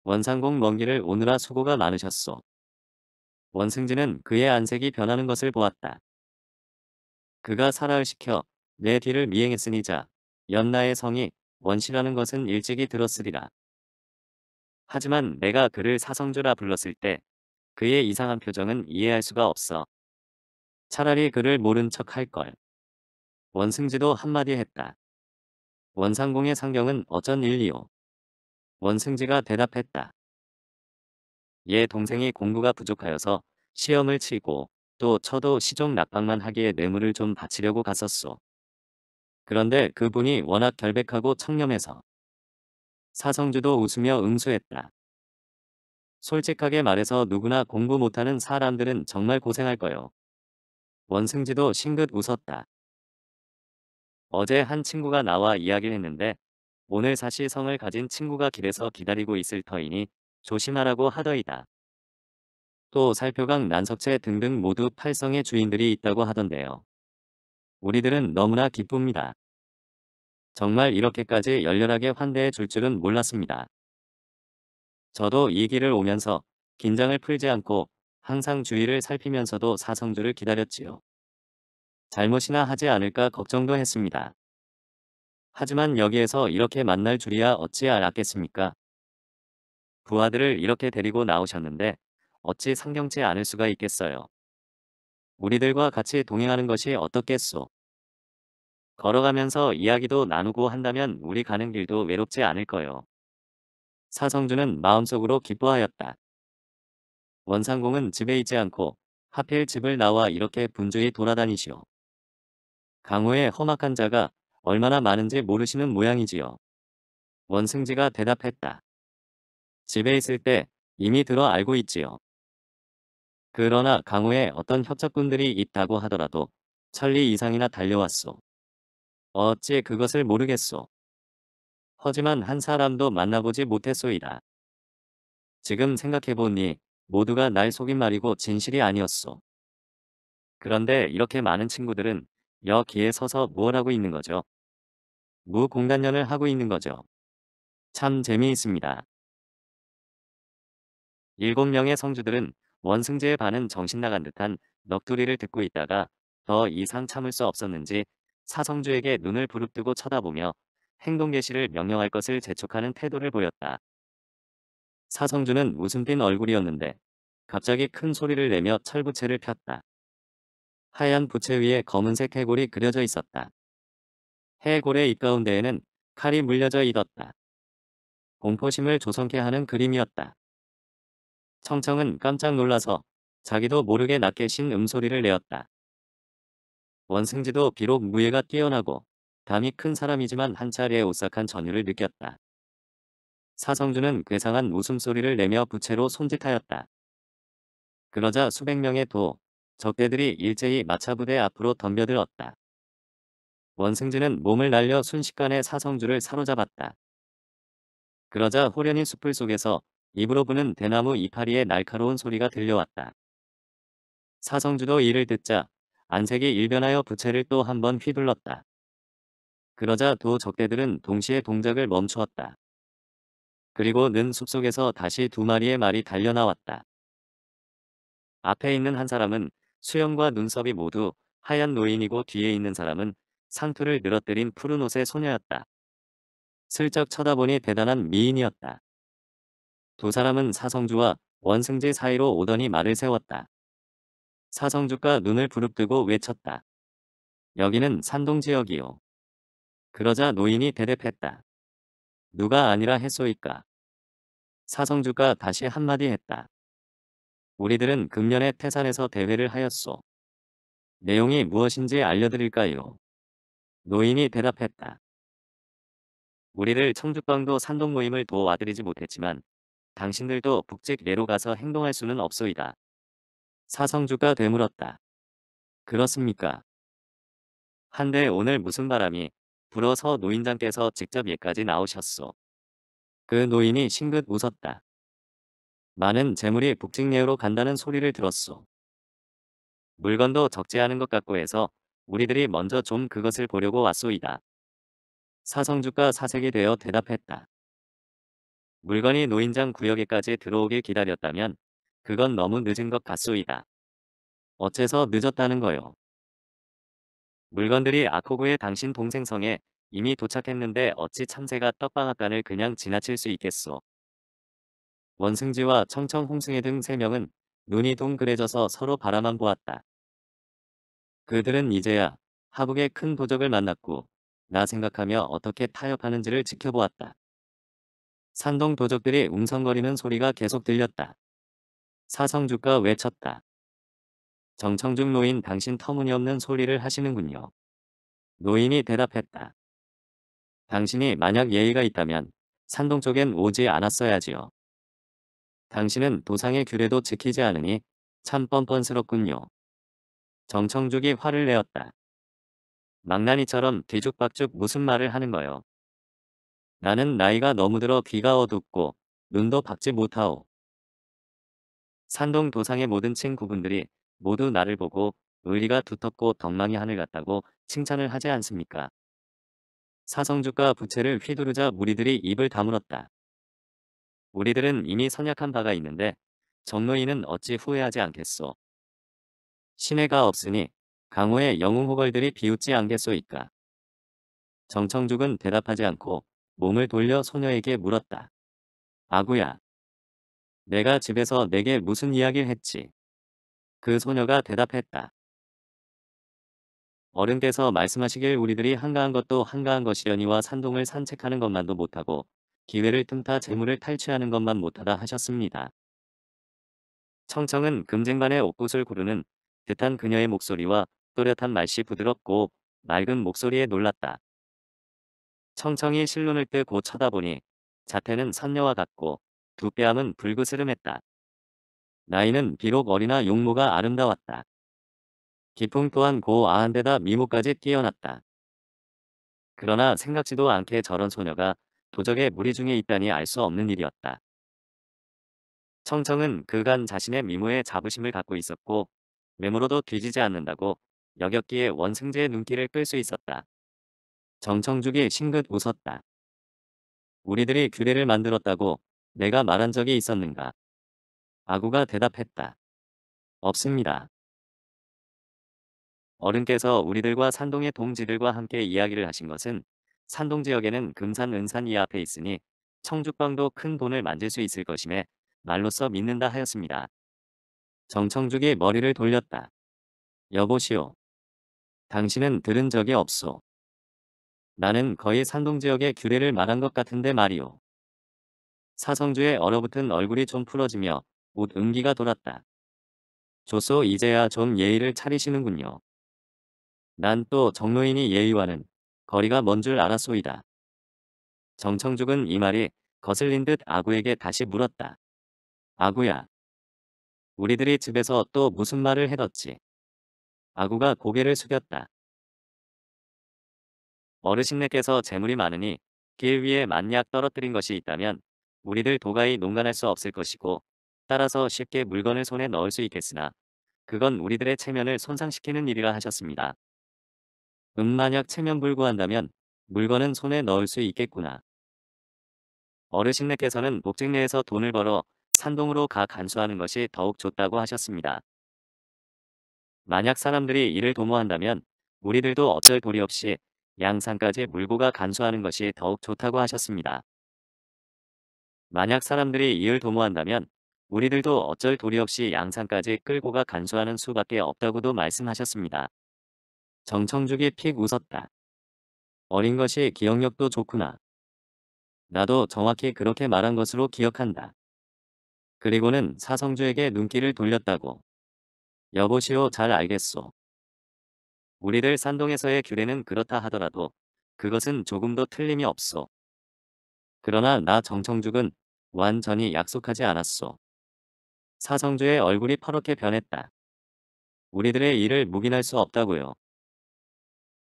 원상공 멍기를 오느라 수고가 많으셨소. 원승진은 그의 안색이 변하는 것을 보았다. 그가 사라을 시켜 내 뒤를 미행했으니자 연나의 성이 원시라는 것은 일찍이 들었으리라. 하지만 내가 그를 사성주라 불렀을 때 그의 이상한 표정은 이해할 수가 없어. 차라리 그를 모른 척 할걸. 원승지도 한마디 했다. 원상공의 상경은 어쩐 일이오. 원승지가 대답했다. 얘 동생이 공부가 부족하여서 시험을 치고 또 쳐도 시종 낙방만 하기에 뇌물을 좀 바치려고 갔었소. 그런데 그분이 워낙 결백하고 청렴해서 사성주도 웃으며 응수했다. 솔직하게 말해서 누구나 공부 못하는 사람들은 정말 고생할 거요. 원승지도 싱긋 웃었다. 어제 한 친구가 나와 이야기를 했는데 오늘 사실성을 가진 친구가 길에서 기다리고 있을 터이니 조심하라고 하더이다. 또 살표강 난석체 등등 모두 팔성의 주인들이 있다고 하던데요. 우리들은 너무나 기쁩니다. 정말 이렇게까지 열렬하게 환대해 줄 줄은 몰랐습니다. 저도 이 길을 오면서 긴장을 풀지 않고 항상 주위를 살피면서도 사성주를 기다렸지요. 잘못이나 하지 않을까 걱정도 했습니다. 하지만 여기에서 이렇게 만날 줄이야 어찌 알았겠습니까? 부하들을 그 이렇게 데리고 나오셨는데 어찌 상경치 않을 수가 있겠어요. 우리들과 같이 동행하는 것이 어떻겠소? 걸어가면서 이야기도 나누고 한다면 우리 가는 길도 외롭지 않을 거요. 사성주는 마음속으로 기뻐하였다. 원상공은 집에 있지 않고 하필 집을 나와 이렇게 분주히 돌아다니시오. 강호의 험악한 자가 얼마나 많은지 모르시는 모양이지요. 원승지가 대답했다. 집에 있을 때 이미 들어 알고 있지요. 그러나 강호에 어떤 협작꾼들이 있다고 하더라도 천리 이상이나 달려왔소. 어찌 그것을 모르겠소. 하지만 한 사람도 만나보지 못했소이다. 지금 생각해보니 모두가 날 속인 말이고 진실이 아니었소. 그런데 이렇게 많은 친구들은 여기에 서서 무엇하고 있는 거죠? 무공단련을 하고 있는 거죠. 참 재미있습니다. 7명의 성주들은 원승제의 반은 정신나간 듯한 넋두리를 듣고 있다가 더 이상 참을 수 없었는지 사성주에게 눈을 부릅뜨고 쳐다보며 행동 개시를 명령할 것을 재촉하는 태도를 보였다. 사성주는 웃음띤 얼굴이었는데 갑자기 큰 소리를 내며 철부채를 폈다. 하얀 부채 위에 검은색 해골이 그려져 있었다. 해골의 입가운데에는 칼이 물려져 있었다. 공포심을 조성케 하는 그림이었다. 청청은 깜짝 놀라서 자기도 모르게 낮게 신 음소리를 내었다. 원승지도 비록 무예가 뛰어나고 담이 큰 사람이지만 한차례의 오싹한 전율을 느꼈다. 사성주는 괴상한 웃음소리를 내며 부채로 손짓하였다. 그러자 수백 명의 도, 적대들이 일제히 마차부대 앞으로 덤벼들었다. 원승진은 몸을 날려 순식간에 사성주를 사로잡았다. 그러자 호련히 숲을 속에서 입으로 부는 대나무 이파리의 날카로운 소리가 들려왔다. 사성주도 이를 듣자 안색이 일변하여 부채를 또 한 번 휘둘렀다. 그러자 두 적대들은 동시에 동작을 멈추었다. 그리고 는 숲속에서 다시 두 마리의 말이 달려나왔다. 앞에 있는 한 사람은 수염과 눈썹이 모두 하얀 노인이고 뒤에 있는 사람은 상투를 늘어뜨린 푸른 옷의 소녀였다. 슬쩍 쳐다보니 대단한 미인이었다. 두 사람은 사성주와 원승지 사이로 오더니 말을 세웠다. 사성주가 눈을 부릅뜨고 외쳤다. 여기는 산동지역이요. 그러자 노인이 대답했다. 누가 아니라 했소이까. 사성주가 다시 한마디 했다. 우리들은 금년에 태산에서 대회를 하였소. 내용이 무엇인지 알려드릴까요? 노인이 대답했다. 우리를 청주방도 산동 모임을 도와드리지 못했지만 당신들도 북측 내로 가서 행동할 수는 없소이다. 사성주가 되물었다. 그렇습니까? 한데 오늘 무슨 바람이 불어서 노인장께서 직접 예까지 나오셨소. 그 노인이 싱긋 웃었다. 많은 재물이 북측내로 간다는 소리를 들었소. 물건도 적지 않은 것 같고 해서 우리들이 먼저 좀 그것을 보려고 왔소이다. 사성주가 사색이 되어 대답했다. 물건이 노인장 구역에까지 들어오길 기다렸다면 그건 너무 늦은 것 같소이다. 어째서 늦었다는 거요. 물건들이 아코구의 당신 동생 성에 이미 도착했는데 어찌 참새가 떡방앗간을 그냥 지나칠 수 있겠소. 원승지와 청청 홍승혜 등 세명은 눈이 동그래져서 서로 바라만 보았다. 그들은 이제야 하북의 큰 도적을 만났고 나 생각하며 어떻게 타협하는지를 지켜보았다. 산동 도적들이 웅성거리는 소리가 계속 들렸다. 사성주가 외쳤다. 정청중 노인 당신 터무니없는 소리를 하시는군요. 노인이 대답했다. 당신이 만약 예의가 있다면 산동 쪽엔 오지 않았어야지요. 당신은 도상의 규례도 지키지 않으니 참 뻔뻔스럽군요. 정청족이 화를 내었다. 망나니처럼 뒤죽박죽 무슨 말을 하는 거요. 나는 나이가 너무 들어 귀가 어둡고 눈도 박지 못하오. 산동 도상의 모든 친구분들이 모두 나를 보고 의리가 두텁고 덕망이 하늘 같다고 칭찬을 하지 않습니까? 사성주가 부채를 휘두르자 무리들이 입을 다물었다. 우리들은 이미 선약한 바가 있는데 정노인은 어찌 후회하지 않겠소. 신내가 없으니 강호의 영웅 호걸들이 비웃지 않겠소이까. 정청죽은 대답하지 않고 몸을 돌려 소녀에게 물었다. 아구야. 내가 집에서 내게 무슨 이야기를 했지? 그 소녀가 대답했다. 어른께서 말씀하시길 우리들이 한가한 것도 한가한 것이려니와 산동을 산책하는 것만도 못하고 기회를 틈타 재물을 탈취하는 것만 못하다 하셨습니다. 청청은 금쟁반의 옷굿을 고르는 듯한 그녀의 목소리와 또렷한 말씨 부드럽고 맑은 목소리에 놀랐다. 청청이 실눈을 뜨고 쳐다보니 자태는 선녀와 같고 두 뺨은 불그스름했다. 나이는 비록 어리나 용모가 아름다웠다. 기풍 또한 고 아한데다 미모까지 뛰어났다. 그러나 생각지도 않게 저런 소녀가 도적의 무리 중에 있다니 알 수 없는 일이었다. 청청은 그간 자신의 미모에 자부심을 갖고 있었고 외모로도 뒤지지 않는다고 여겼기에 원승재의 눈길을 끌 수 있었다. 정청죽이 싱긋 웃었다. 우리들이 규례를 만들었다고 내가 말한 적이 있었는가? 아구가 대답했다. 없습니다. 어른께서 우리들과 산동의 동지들과 함께 이야기를 하신 것은 산동 지역에는 금산 은산 이 앞에 있으니 청주방도 큰 돈을 만질수 있을 것임에 말로써 믿는다 하였습니다. 정청죽이 머리를 돌렸다. 여보시오. 당신은 들은 적이 없소. 나는 거의 산동지역의 규례를 말한 것 같은데 말이오. 사성주의 얼어붙은 얼굴이 좀 풀어지며 옷 음기가 돌았다. 조소 이제야 좀 예의를 차리시는군요. 난 또정로인이 예의와는 거리가 먼 줄 알았소이다. 정청죽은 이 말이 거슬린 듯 아구에게 다시 물었다. 아구야. 우리들이 집에서 또 무슨 말을 해뒀지. 아구가 고개를 숙였다. 어르신네께서 재물이 많으니 길 위에 만약 떨어뜨린 것이 있다면 우리들 도가히 농간할 수 없을 것이고 따라서 쉽게 물건을 손에 넣을 수 있겠으나 그건 우리들의 체면을 손상시키는 일이라 하셨습니다. 음 만약 체면 불구한다면 물건은 손에 넣을 수 있겠구나. 어르신네께서는 목직 내에서 돈을 벌어 산동으로 가 간수하는 것이 더욱 좋다고 하셨습니다. 만약 사람들이 이를 도모한다면 우리들도 어쩔 도리 없이 양산까지 물고 가 간수하는 것이 더욱 좋다고 하셨습니다. 만약 사람들이 이를 도모한다면 우리들도 어쩔 도리 없이 양산까지 끌고 가 간수하는 수밖에 없다고도 말씀하셨습니다. 정청죽이 픽 웃었다. 어린 것이 기억력도 좋구나. 나도 정확히 그렇게 말한 것으로 기억한다. 그리고는 사성주에게 눈길을 돌렸다고. 여보시오 잘 알겠소. 우리들 산동에서의 규례는 그렇다 하더라도 그것은 조금도 틀림이 없소. 그러나 나 정청죽은 완전히 약속하지 않았소. 사성주의 얼굴이 파랗게 변했다. 우리들의 일을 묵인할 수 없다고요.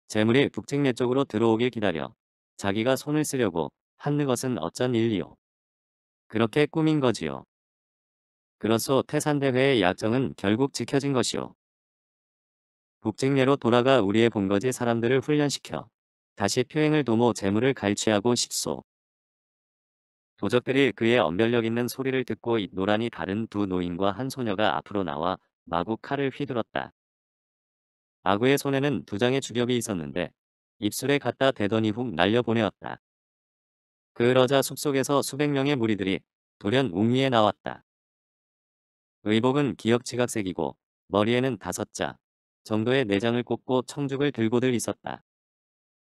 재물이 북측내 쪽으로 들어오길 기다려 자기가 손을 쓰려고 한는 것은 어쩐 일이요. 그렇게 꾸민 거지요. 그러서 태산대회의 약정은 결국 지켜진 것이요. 북직례로 돌아가 우리의 본거지 사람들을 훈련시켜 다시 표행을 도모 재물을 갈취하고 싶소. 도적들이 그의 언별력 있는 소리를 듣고 노란이 다른 두 노인과 한 소녀가 앞으로 나와 마구 칼을 휘둘었다. 아구의 손에는 두 장의 주격이 있었는데 입술에 갖다 대더니 훅 날려보내었다. 그러자 숲속에서 수백 명의 무리들이 돌연 웅위에 나왔다. 의복은 기역지각색이고 머리에는 다섯 자 정도의 내장을 꽂고 청죽을 들고들 있었다.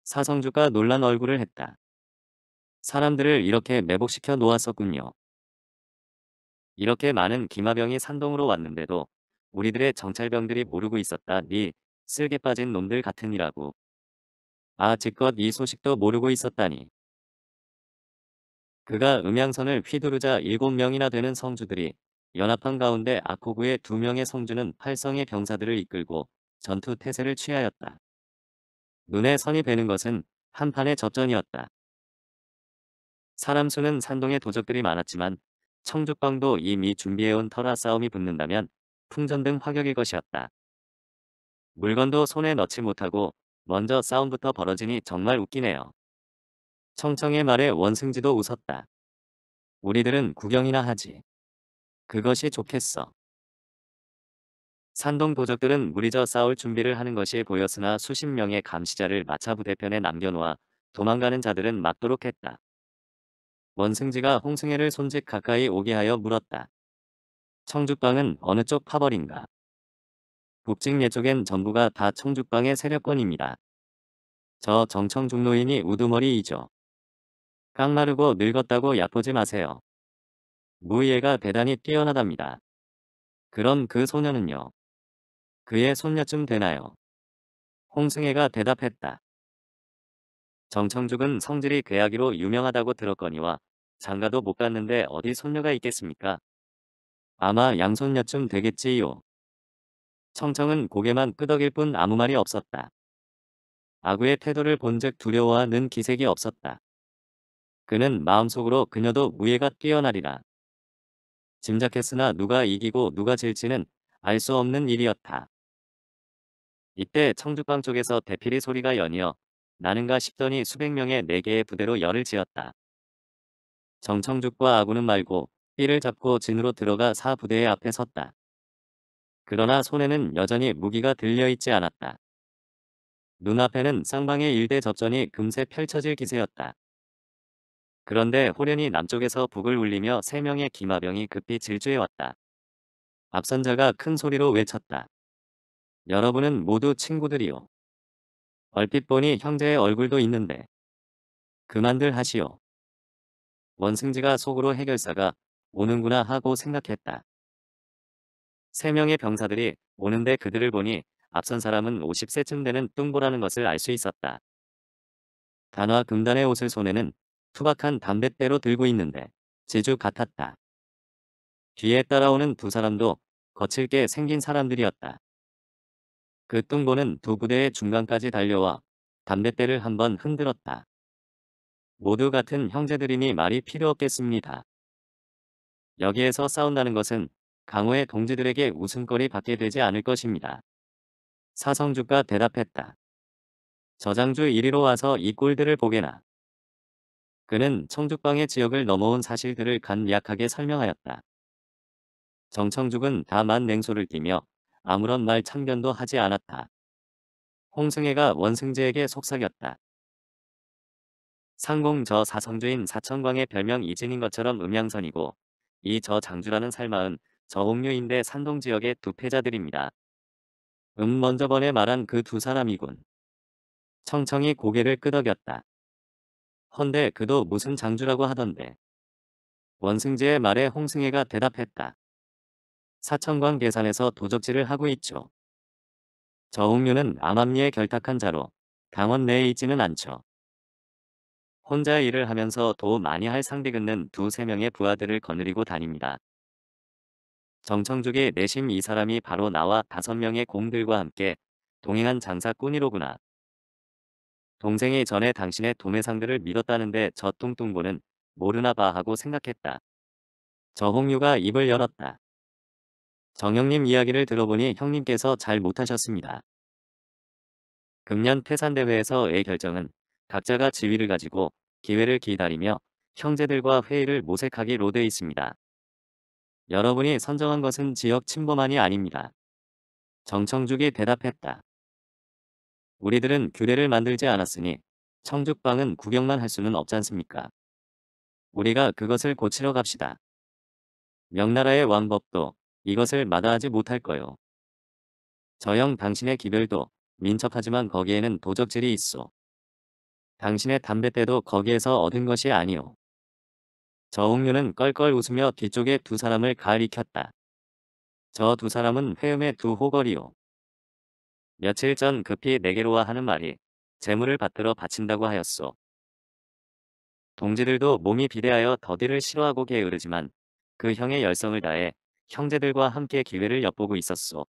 사성주가 놀란 얼굴을 했다. 사람들을 이렇게 매복시켜 놓았었군요. 이렇게 많은 기마병이 산동으로 왔는데도 우리들의 정찰병들이 모르고 있었다. 니 쓸개 빠진 놈들 같으니라고. 아 즉껏 이 소식도 모르고 있었다니. 그가 음양선을 휘두르자 일곱 명이나 되는 성주들이 연합한 가운데 아코브의 두 명의 성주는 팔성의 병사들을 이끌고 전투 태세를 취하였다. 눈에 선이 배는 것은 한판의 접전이었다. 사람 수는 산동의 도적들이 많았지만 청주방도 이미 준비해온 터라 싸움이 붙는다면 풍전 등 화격일 것이었다. 물건도 손에 넣지 못하고 먼저 싸움부터 벌어지니 정말 웃기네요. 청청의 말에 원승지도 웃었다. 우리들은 구경이나 하지. 그것이 좋겠어. 산동 도적들은 무리져 싸울 준비를 하는 것이 보였으나 수십 명의 감시자를 마차 부대편에 남겨놓아 도망가는 자들은 막도록 했다. 원승지가 홍승혜를 손짓 가까이 오게 하여 물었다. 청주방은 어느 쪽 파벌인가? 북측예 쪽엔 전부가 다 청주방의 세력권입니다. 저 정청중노인이 우두머리이죠. 깡마르고 늙었다고 얕보지 마세요. 무예가 대단히 뛰어나답니다. 그럼 그 소녀는요. 그의 손녀쯤 되나요? 홍승혜가 대답했다. 정청죽은 성질이 괴하기로 유명하다고 들었거니와 장가도 못 갔는데 어디 손녀가 있겠습니까? 아마 양손녀쯤 되겠지요. 청청은 고개만 끄덕일 뿐 아무 말이 없었다. 아구의 태도를 본즉 두려워하는 기색이 없었다. 그는 마음속으로 그녀도 무예가 뛰어나리라. 짐작했으나 누가 이기고 누가 질지는 알 수 없는 일이었다. 이때 청주방 쪽에서 대피리 소리가 연이어 나는가 싶더니 수백 명의 네 개의 부대로 열을 지었다. 정청죽과 아군은 말고 삐를 잡고 진으로 들어가 사 부대의 앞에 섰다. 그러나 손에는 여전히 무기가 들려있지 않았다. 눈앞에는 쌍방의 일대 접전이 금세 펼쳐질 기세였다. 그런데 호련이 남쪽에서 북을 울리며 세 명의 기마병이 급히 질주해왔다. 앞선자가 큰 소리로 외쳤다. 여러분은 모두 친구들이요. 얼핏 보니 형제의 얼굴도 있는데. 그만들 하시오. 원승지가 속으로 해결사가 오는구나 하고 생각했다. 세 명의 병사들이 오는데 그들을 보니 앞선 사람은 50세쯤 되는 뚱보라는 것을 알 수 있었다. 단화 금단의 옷을 손에는 투박한 담뱃대로 들고 있는데 제주 같았다. 뒤에 따라오는 두 사람도 거칠게 생긴 사람들이었다. 그 뚱보는 두 부대의 중간까지 달려와 담뱃대를 한번 흔들었다. 모두 같은 형제들이니 말이 필요 없겠습니다. 여기에서 싸운다는 것은 강호의 동지들에게 웃음거리 받게 되지 않을 것입니다. 사성주가 대답했다. 저장주 이리로 와서 이 꼴들을 보게나. 그는 청주방의 지역을 넘어온 사실들을 간략하게 설명하였다. 정청죽은 다만 냉소를 띠며 아무런 말 참견도 하지 않았다. 홍승애가 원승재에게 속삭였다. 상공 저 사성주인 사천광의 별명 이진인 것처럼 음양선이고 이 저 장주라는 살마은 저옥류인데 산동 지역의 두패자들입니다. 음 먼저 번에 말한 그 두 사람이군. 청청이 고개를 끄덕였다. 헌데 그도 무슨 장주라고 하던데. 원승재의 말에 홍승혜가 대답했다. 사천광 계산에서 도적질을 하고 있죠. 저홍류는 암암리에 결탁한 자로 당원 내에 있지는 않죠. 혼자 일을 하면서 도 많이 할상대 긋는 두 세 명의 부하들을 거느리고 다닙니다. 정청족의 내심 이 사람이 바로 나와 다섯 명의 공들과 함께 동행한 장사 꾼이로구나 동생이 전에 당신의 도매상들을 믿었다는데 저 뚱뚱보는 모르나 봐 하고 생각했다. 저홍유가 입을 열었다. 정형님 이야기를 들어보니 형님께서 잘 못하셨습니다. 금년 태산대회에서의 결정은 각자가 지위를 가지고 기회를 기다리며 형제들과 회의를 모색하기로 돼 있습니다. 여러분이 선정한 것은 지역 침범안이 아닙니다. 정청죽이 대답했다. 우리들은 규례를 만들지 않았으니 청죽방은 구경만 할 수는 없지않습니까 우리가 그것을 고치러 갑시다. 명나라의 왕법도 이것을 마다하지 못할 거요. 저형 당신의 기별도 민첩하지만 거기에는 도적질이 있어. 당신의 담배 때도 거기에서 얻은 것이 아니오. 저홍류는 껄껄 웃으며 뒤쪽에 두 사람을 가리켰다. 저 두 사람은 회음의 두호걸이오 며칠 전 급히 내게로와 하는 말이 재물을 받들어 바친다고 하였소. 동지들도 몸이 비대하여 더디를 싫어하고 게으르지만 그 형의 열성을 다해 형제들과 함께 기회를 엿보고 있었소.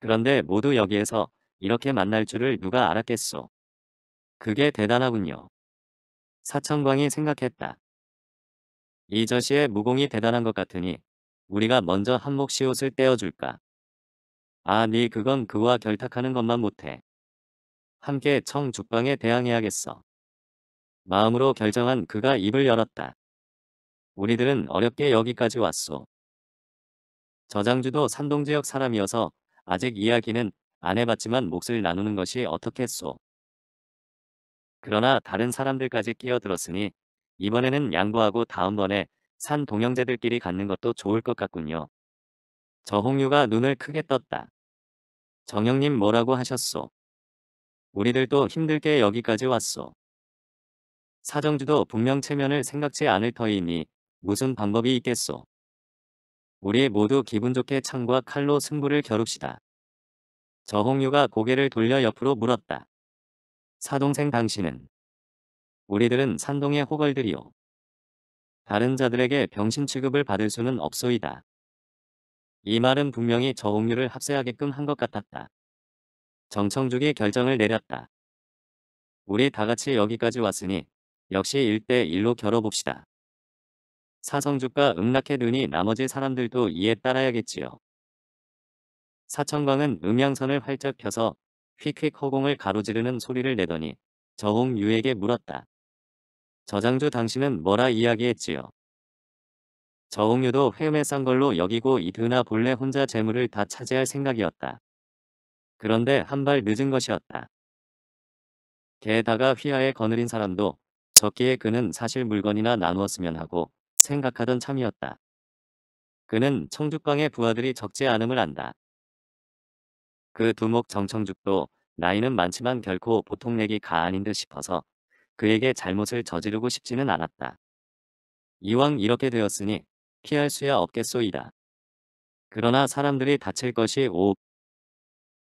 그런데 모두 여기에서 이렇게 만날 줄을 누가 알았겠소. 그게 대단하군요. 사천광이 생각했다. 이 저시의 무공이 대단한 것 같으니 우리가 먼저 한몫시옷을 떼어줄까. 아, 네 그건 그와 결탁하는 것만 못해. 함께 청죽방에 대항해야겠어. 마음으로 결정한 그가 입을 열었다. 우리들은 어렵게 여기까지 왔소. 저장주도 산동지역 사람이어서 아직 이야기는 안 해봤지만 몫을 나누는 것이 어떻겠소. 그러나 다른 사람들까지 끼어들었으니 이번에는 양보하고 다음번에 산 동영제들끼리 갖는 것도 좋을 것 같군요. 저홍유가 눈을 크게 떴다. 정형님 뭐라고 하셨소? 우리들도 힘들게 여기까지 왔소. 사정주도 분명 체면을 생각지 않을 터이니 무슨 방법이 있겠소. 우리 모두 기분 좋게 창과 칼로 승부를 겨룹시다. 저홍유가 고개를 돌려 옆으로 물었다. 사동생 당신은 우리들은 산동의 호걸들이요. 다른 자들에게 병신 취급을 받을 수는 없소이다. 이 말은 분명히 저옥류를 합세하게끔 한 것 같았다. 정청죽이 결정을 내렸다. 우리 다같이 여기까지 왔으니 역시 1대1로 겨뤄봅시다. 사성죽과 음락해 눈이 나머지 사람들도 이에 따라야겠지요. 사천광은 음양선을 활짝 펴서 휙휙 허공을 가로지르는 소리를 내더니 저홍유에게 물었다. 저장주 당신은 뭐라 이야기했지요. 저홍유도 회음에 싼 걸로 여기고 이드나 본래 혼자 재물을 다 차지할 생각이었다. 그런데 한 발 늦은 것이었다. 게다가 휘하에 거느린 사람도 적기에 그는 사실 물건이나 나누었으면 하고 생각하던 참이었다. 그는 청죽방의 부하들이 적지 않음을 안다. 그 두목 정청죽도 나이는 많지만 결코 보통 내기가 아닌 듯 싶어서 그에게 잘못을 저지르고 싶지는 않았다. 이왕 이렇게 되었으니 피할 수야 없겠소이다. 그러나 사람들이 다칠 것이 오.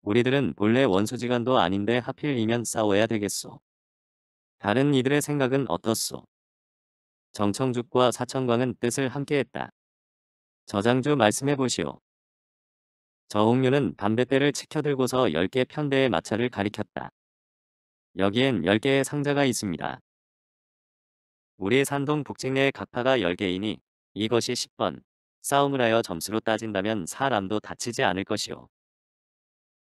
우리들은 본래 원수지간도 아닌데 하필이면 싸워야 되겠소. 다른 이들의 생각은 어떻소? 정청죽과 사천광은 뜻을 함께했다. 저장주 말씀해보시오. 저홍류는 담뱃대를 치켜들고서 10개 편대의 마차를 가리켰다. 여기엔 10개의 상자가 있습니다. 우리 산동 북측내의 각파가 10개이니 이것이 10번. 싸움을 하여 점수로 따진다면 사람도 다치지 않을 것이오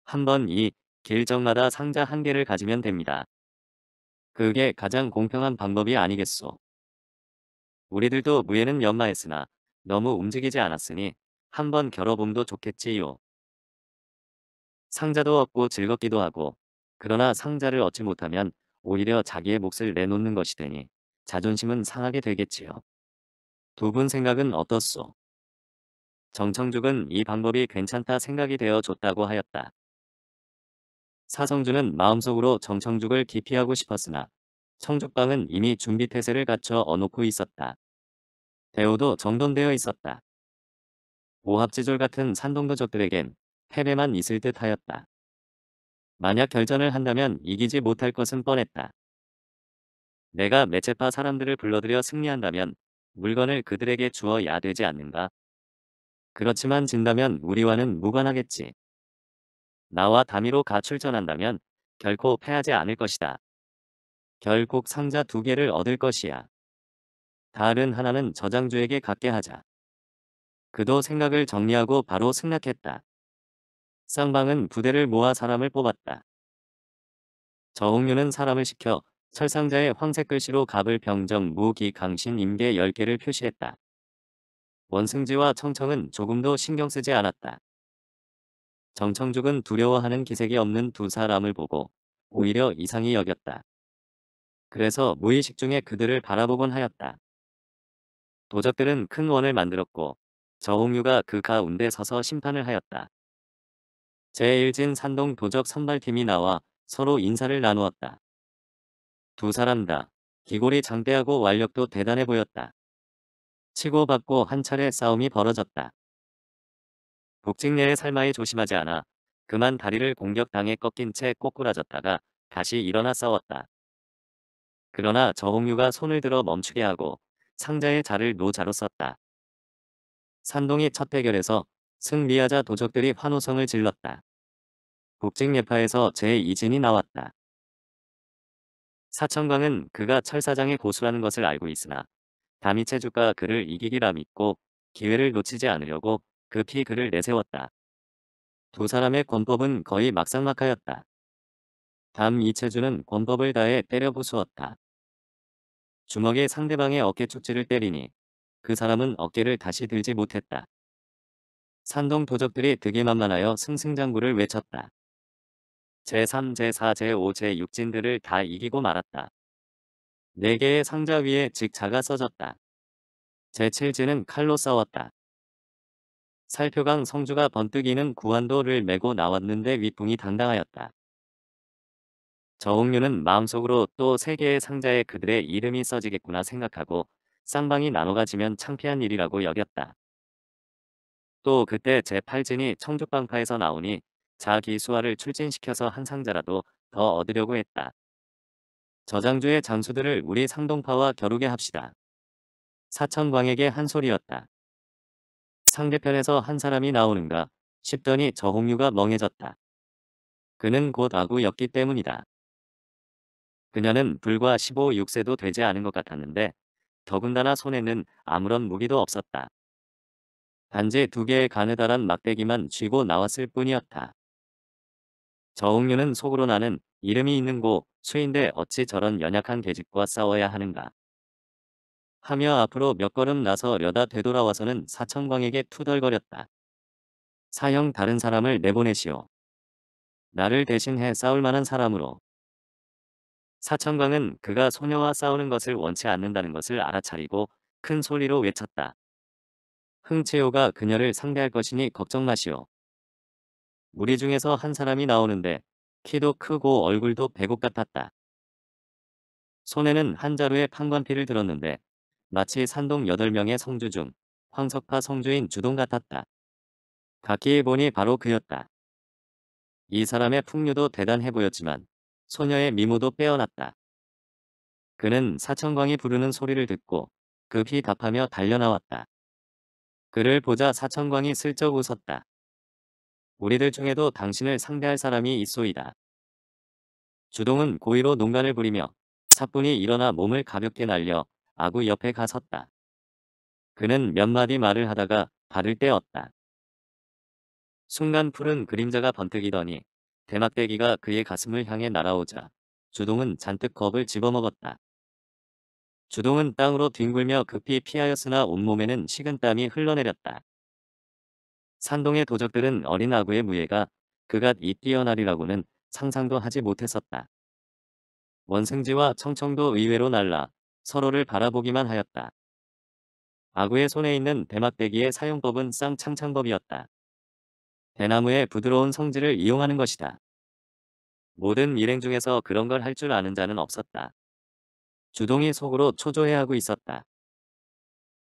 한번 2. 길정마다 상자 한 개를 가지면 됩니다. 그게 가장 공평한 방법이 아니겠소. 우리들도 무예는 연마했으나 너무 움직이지 않았으니 한 번 겨뤄봄도 좋겠지요. 상자도 없고 즐겁기도 하고 그러나 상자를 얻지 못하면 오히려 자기의 몫을 내놓는 것이 되니 자존심은 상하게 되겠지요. 두분 생각은 어떻소? 정청죽은 이 방법이 괜찮다 생각이 되어 줬다고 하였다. 사성주는 마음속으로 정청죽을 기피하고 싶었으나 청죽방은 이미 준비태세를 갖춰 어놓고 있었다. 대우도 정돈되어 있었다. 오합지졸 같은 산동도적들에겐 패배만 있을 듯 하였다. 만약 결전을 한다면 이기지 못할 것은 뻔했다. 내가 매체파 사람들을 불러들여 승리한다면 물건을 그들에게 주어야 되지 않는가? 그렇지만 진다면 우리와는 무관하겠지. 나와 다미로가 출전한다면 결코 패하지 않을 것이다. 결국 상자 두 개를 얻을 것이야. 다른 하나는 저장주에게 갖게 하자. 그도 생각을 정리하고 바로 승낙했다. 쌍방은 부대를 모아 사람을 뽑았다. 저홍류는 사람을 시켜 설상자의 황색 글씨로 갑을 병정 무기 강신 임계 10개를 표시했다. 원승지와 청청은 조금도 신경 쓰지 않았다. 정청죽은 두려워하는 기색이 없는 두 사람을 보고 오히려 이상히 여겼다. 그래서 무의식 중에 그들을 바라보곤 하였다. 도적들은 큰 원을 만들었고 저홍유가 그 가운데 서서 심판을 하였다. 제1진 산동 도적 선발팀이 나와 서로 인사를 나누었다. 두 사람 다 기골이 장대하고 완력도 대단해 보였다. 치고받고 한 차례 싸움이 벌어졌다. 복직내의 살마이 조심하지 않아 그만 다리를 공격당해 꺾인 채 꼬꾸라졌다가 다시 일어나 싸웠다. 그러나 저홍유가 손을 들어 멈추게 하고 상자의 자를 노자로 썼다. 산동이 첫 대결에서 승리하자 도적들이 환호성을 질렀다. 복직예파에서 제2진이 나왔다. 사천광은 그가 철사장의 고수라는 것을 알고 있으나 담이 체주가 그를 이기기라 믿고 기회를 놓치지 않으려고 급히 그를 내세웠다. 두 사람의 권법은 거의 막상막하였다. 담 이체주는 권법을 다해 때려 부수었다. 주먹에 상대방의 어깨 축지를 때리니 그 사람은 어깨를 다시 들지 못했다. 산동 도적들이 득이 만만하여 승승장구를 외쳤다. 제3, 제4, 제5, 제6진들을 다 이기고 말았다. 4개의 상자 위에 직자가 써졌다. 제7진은 칼로 싸웠다. 살표강 성주가 번뜩이는 구한도를 메고 나왔는데 위풍이 당당하였다. 저옥류는 마음속으로 또 세개의 상자에 그들의 이름이 써지겠구나 생각하고 쌍방이 나눠가지면 창피한 일이라고 여겼다. 또 그때 제8진이 청주방파에서 나오니 자기 수화를 출진시켜서 한 상자라도 더 얻으려고 했다. 저장주의 장수들을 우리 상동파와 겨루게 합시다. 사천광에게 한 소리였다. 상대편에서 한 사람이 나오는가 싶더니 저홍유가 멍해졌다. 그는 곧 아구였기 때문이다. 그녀는 불과 15, 6세도 되지 않은 것 같았는데 더군다나 손에는 아무런 무기도 없었다. 단지 두 개의 가느다란 막대기만 쥐고 나왔을 뿐이었다. 저응류는 속으로 나는 이름이 있는 고 수인데 어찌 저런 연약한 계집과 싸워야 하는가 하며 앞으로 몇 걸음 나서려다 되돌아와서는 사천광에게 투덜거렸다. 사형 다른 사람을 내보내시오. 나를 대신해 싸울 만한 사람으로. 사천광은 그가 소녀와 싸우는 것을 원치 않는다는 것을 알아차리고 큰 소리로 외쳤다. 흥채호가 그녀를 상대할 것이니 걱정 마시오. 무리 중에서 한 사람이 나오는데 키도 크고 얼굴도 배국 같았다. 손에는 한 자루의 판관피를 들었는데 마치 산동 8명의 성주 중 황석파 성주인 주동 같았다. 각기 보니 바로 그였다. 이 사람의 풍류도 대단해 보였지만 소녀의 미모도 빼어났다. 그는 사천광이 부르는 소리를 듣고 급히 답하며 달려나왔다. 그를 보자 사천광이 슬쩍 웃었다. 우리들 중에도 당신을 상대할 사람이 있소이다. 주동은 고의로 농간을 부리며 사뿐히 일어나 몸을 가볍게 날려 아구 옆에 가 섰다. 그는 몇 마디 말을 하다가 발을 떼었다. 순간 푸른 그림자가 번뜩이더니 대막대기가 그의 가슴을 향해 날아오자 주동은 잔뜩 겁을 집어먹었다. 주동은 땅으로 뒹굴며 급히 피하였으나 온몸에는 식은 땀이 흘러내렸다. 산동의 도적들은 어린 아구의 무예가 그갓 이 뛰어나리라고는 상상도 하지 못했었다. 원생지와 청청도 의외로 날라 서로를 바라보기만 하였다. 아구의 손에 있는 대막대기의 사용법은 쌍창창법이었다. 대나무의 부드러운 성질을 이용하는 것이다. 모든 일행 중에서 그런 걸 할 줄 아는 자는 없었다. 주동이 속으로 초조해하고 있었다.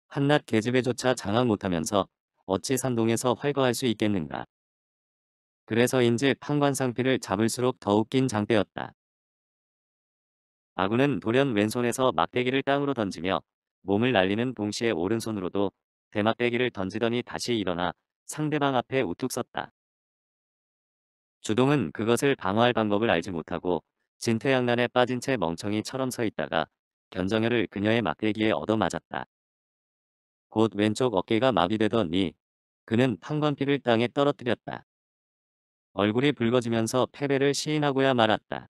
한낱 계집애조차 장악 못하면서 어찌 산동에서 활거할 수 있겠는가. 그래서인지 판관상필을 잡을수록 더욱 긴 장대였다. 아군은 돌연 왼손에서 막대기를 땅으로 던지며 몸을 날리는 동시에 오른손으로도 대막대기를 던지더니 다시 일어나 상대방 앞에 우뚝 섰다. 주동은 그것을 방어할 방법을 알지 못하고 진퇴양난에 빠진 채 멍청이처럼 서 있다가 견정혈을 그녀의 막대기에 얻어맞았다. 곧 왼쪽 어깨가 마비되더니 그는 판관피를 땅에 떨어뜨렸다. 얼굴이 붉어지면서 패배를 시인하고야 말았다.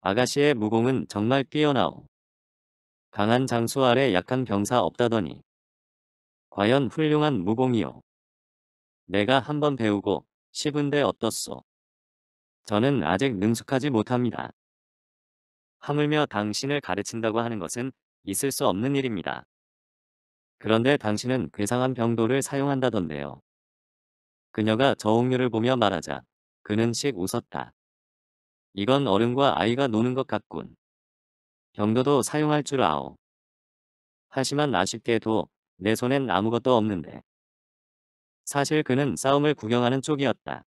아가씨의 무공은 정말 뛰어나오. 강한 장수 아래 약한 병사 없다더니. 과연 훌륭한 무공이요. 내가 한번 배우고 싶은데 어떻소. 저는 아직 능숙하지 못합니다. 하물며 당신을 가르친다고 하는 것은 있을 수 없는 일입니다. 그런데 당신은 괴상한 병도를 사용한다던데요. 그녀가 저옥률을 보며 말하자 그는 씩 웃었다. 이건 어른과 아이가 노는 것 같군. 병도도 사용할 줄 아오. 하지만 아쉽게도 내 손엔 아무것도 없는데. 사실 그는 싸움을 구경하는 쪽이었다.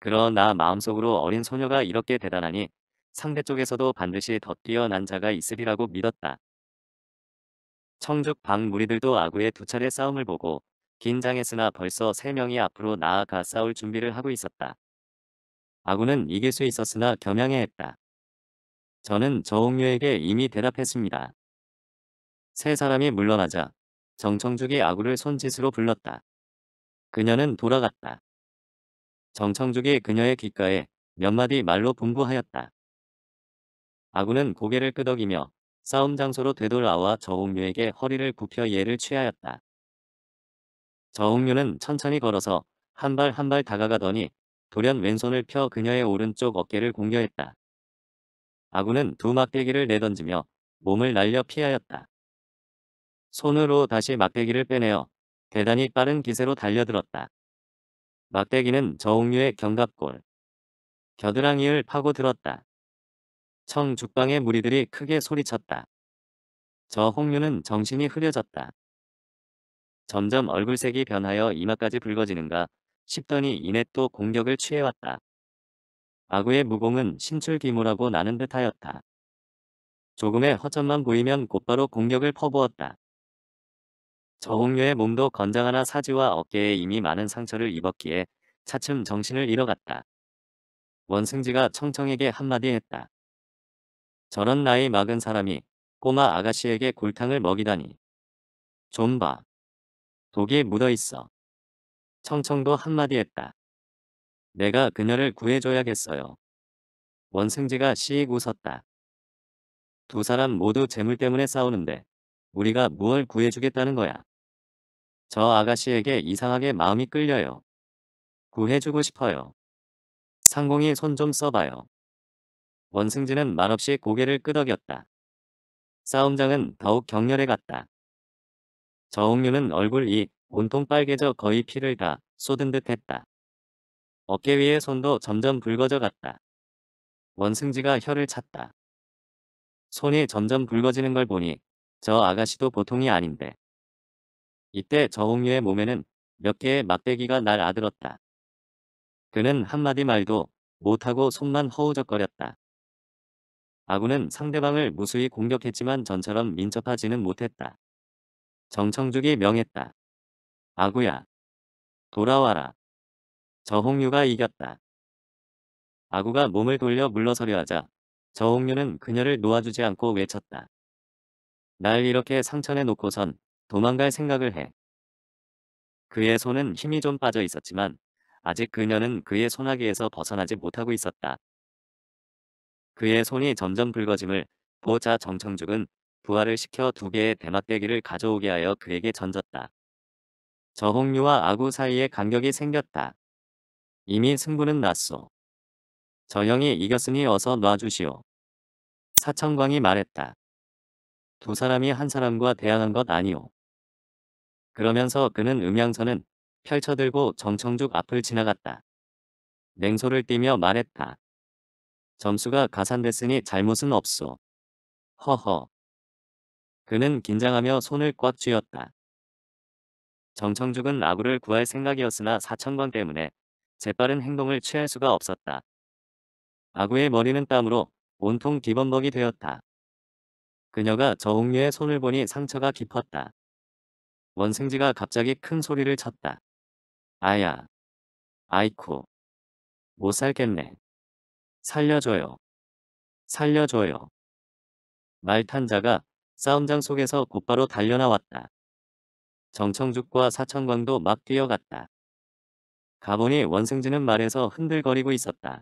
그러나 마음속으로 어린 소녀가 이렇게 대단하니 상대 쪽에서도 반드시 더 뛰어난 자가 있으리라고 믿었다. 청죽 방 무리들도 아구의 두 차례 싸움을 보고 긴장했으나 벌써 세 명이 앞으로 나아가 싸울 준비를 하고 있었다. 아구는 이길 수 있었으나 겸양해했다. 저는 저홍유에게 이미 대답했습니다. 세 사람이 물러나자 정청죽이 아구를 손짓으로 불렀다. 그녀는 돌아갔다. 정청죽이 그녀의 귓가에 몇 마디 말로 분부하였다. 아구는 고개를 끄덕이며 싸움 장소로 되돌아와 저홍류에게 허리를 굽혀 예를 취하였다. 저홍류는 천천히 걸어서 한 발 한 발 다가가더니 돌연 왼손을 펴 그녀의 오른쪽 어깨를 공격했다. 아군은 두 막대기를 내던지며 몸을 날려 피하였다. 손으로 다시 막대기를 빼내어 대단히 빠른 기세로 달려들었다. 막대기는 저홍류의 견갑골, 겨드랑이를 파고들었다. 청죽방의 무리들이 크게 소리쳤다. 저 홍유는 정신이 흐려졌다. 점점 얼굴색이 변하여 이마까지 붉어지는가 싶더니 이내 또 공격을 취해왔다. 아구의 무공은 신출귀무라고 나는 듯하였다. 조금의 허점만 보이면 곧바로 공격을 퍼부었다. 저홍유의 몸도 건장하나 사지와 어깨에 이미 많은 상처를 입었기에 차츰 정신을 잃어갔다. 원승지가 청청에게 한마디 했다. 저런 나이 막은 사람이 꼬마 아가씨에게 골탕을 먹이다니. 좀 봐. 독이 묻어있어. 청청도 한마디 했다. 내가 그녀를 구해줘야겠어요. 원승지가 시익 웃었다. 두 사람 모두 재물 때문에 싸우는데 우리가 무얼 구해주겠다는 거야. 저 아가씨에게 이상하게 마음이 끌려요. 구해주고 싶어요. 상공이 손 좀 써봐요. 원승진은 말없이 고개를 끄덕였다. 싸움장은 더욱 격렬해 갔다. 저홍류는 얼굴이 온통 빨개져 거의 피를 다 쏟은 듯 했다. 어깨 위에 손도 점점 붉어져 갔다. 원승지가 혀를 찼다. 손이 점점 붉어지는 걸 보니 저 아가씨도 보통이 아닌데. 이때 저홍류의 몸에는 몇 개의 막대기가 날 아들었다. 그는 한마디 말도 못하고 손만 허우적거렸다. 아군은 상대방을 무수히 공격했지만 전처럼 민첩하지는 못했다. 정청죽이 명했다. 아구야. 돌아와라. 저홍류가 이겼다. 아구가 몸을 돌려 물러서려 하자 저홍류는 그녀를 놓아주지 않고 외쳤다. 날 이렇게 상처내 놓고선 도망갈 생각을 해. 그의 손은 힘이 좀 빠져 있었지만 아직 그녀는 그의 손아귀에서 벗어나지 못하고 있었다. 그의 손이 점점 붉어짐을 보자 정청죽은 부하를 시켜 두 개의 대맛대기를 가져오게 하여 그에게 던졌다. 저홍류와 아구 사이에 간격이 생겼다. 이미 승부는 났소. 저 형이 이겼으니 어서 놔주시오. 사천광이 말했다. 두 사람이 한 사람과 대항한 것 아니오. 그러면서 그는 음양선은 펼쳐들고 정청죽 앞을 지나갔다. 냉소를 띠며 말했다. 점수가 가산됐으니 잘못은 없소. 허허. 그는 긴장하며 손을 꽉 쥐었다. 정청죽은 아구를 구할 생각이었으나 사천광 때문에 재빠른 행동을 취할 수가 없었다. 아구의 머리는 땀으로 온통 기범벅이 되었다. 그녀가 저홍류의 손을 보니 상처가 깊었다. 원생지가 갑자기 큰 소리를 쳤다. 아야. 아이쿠. 못 살겠네. 살려줘요. 살려줘요. 말탄자가 싸움장 속에서 곧바로 달려나왔다. 정청죽과 사천광도 막 뛰어갔다. 가보니 원승진은 말에서 흔들거리고 있었다.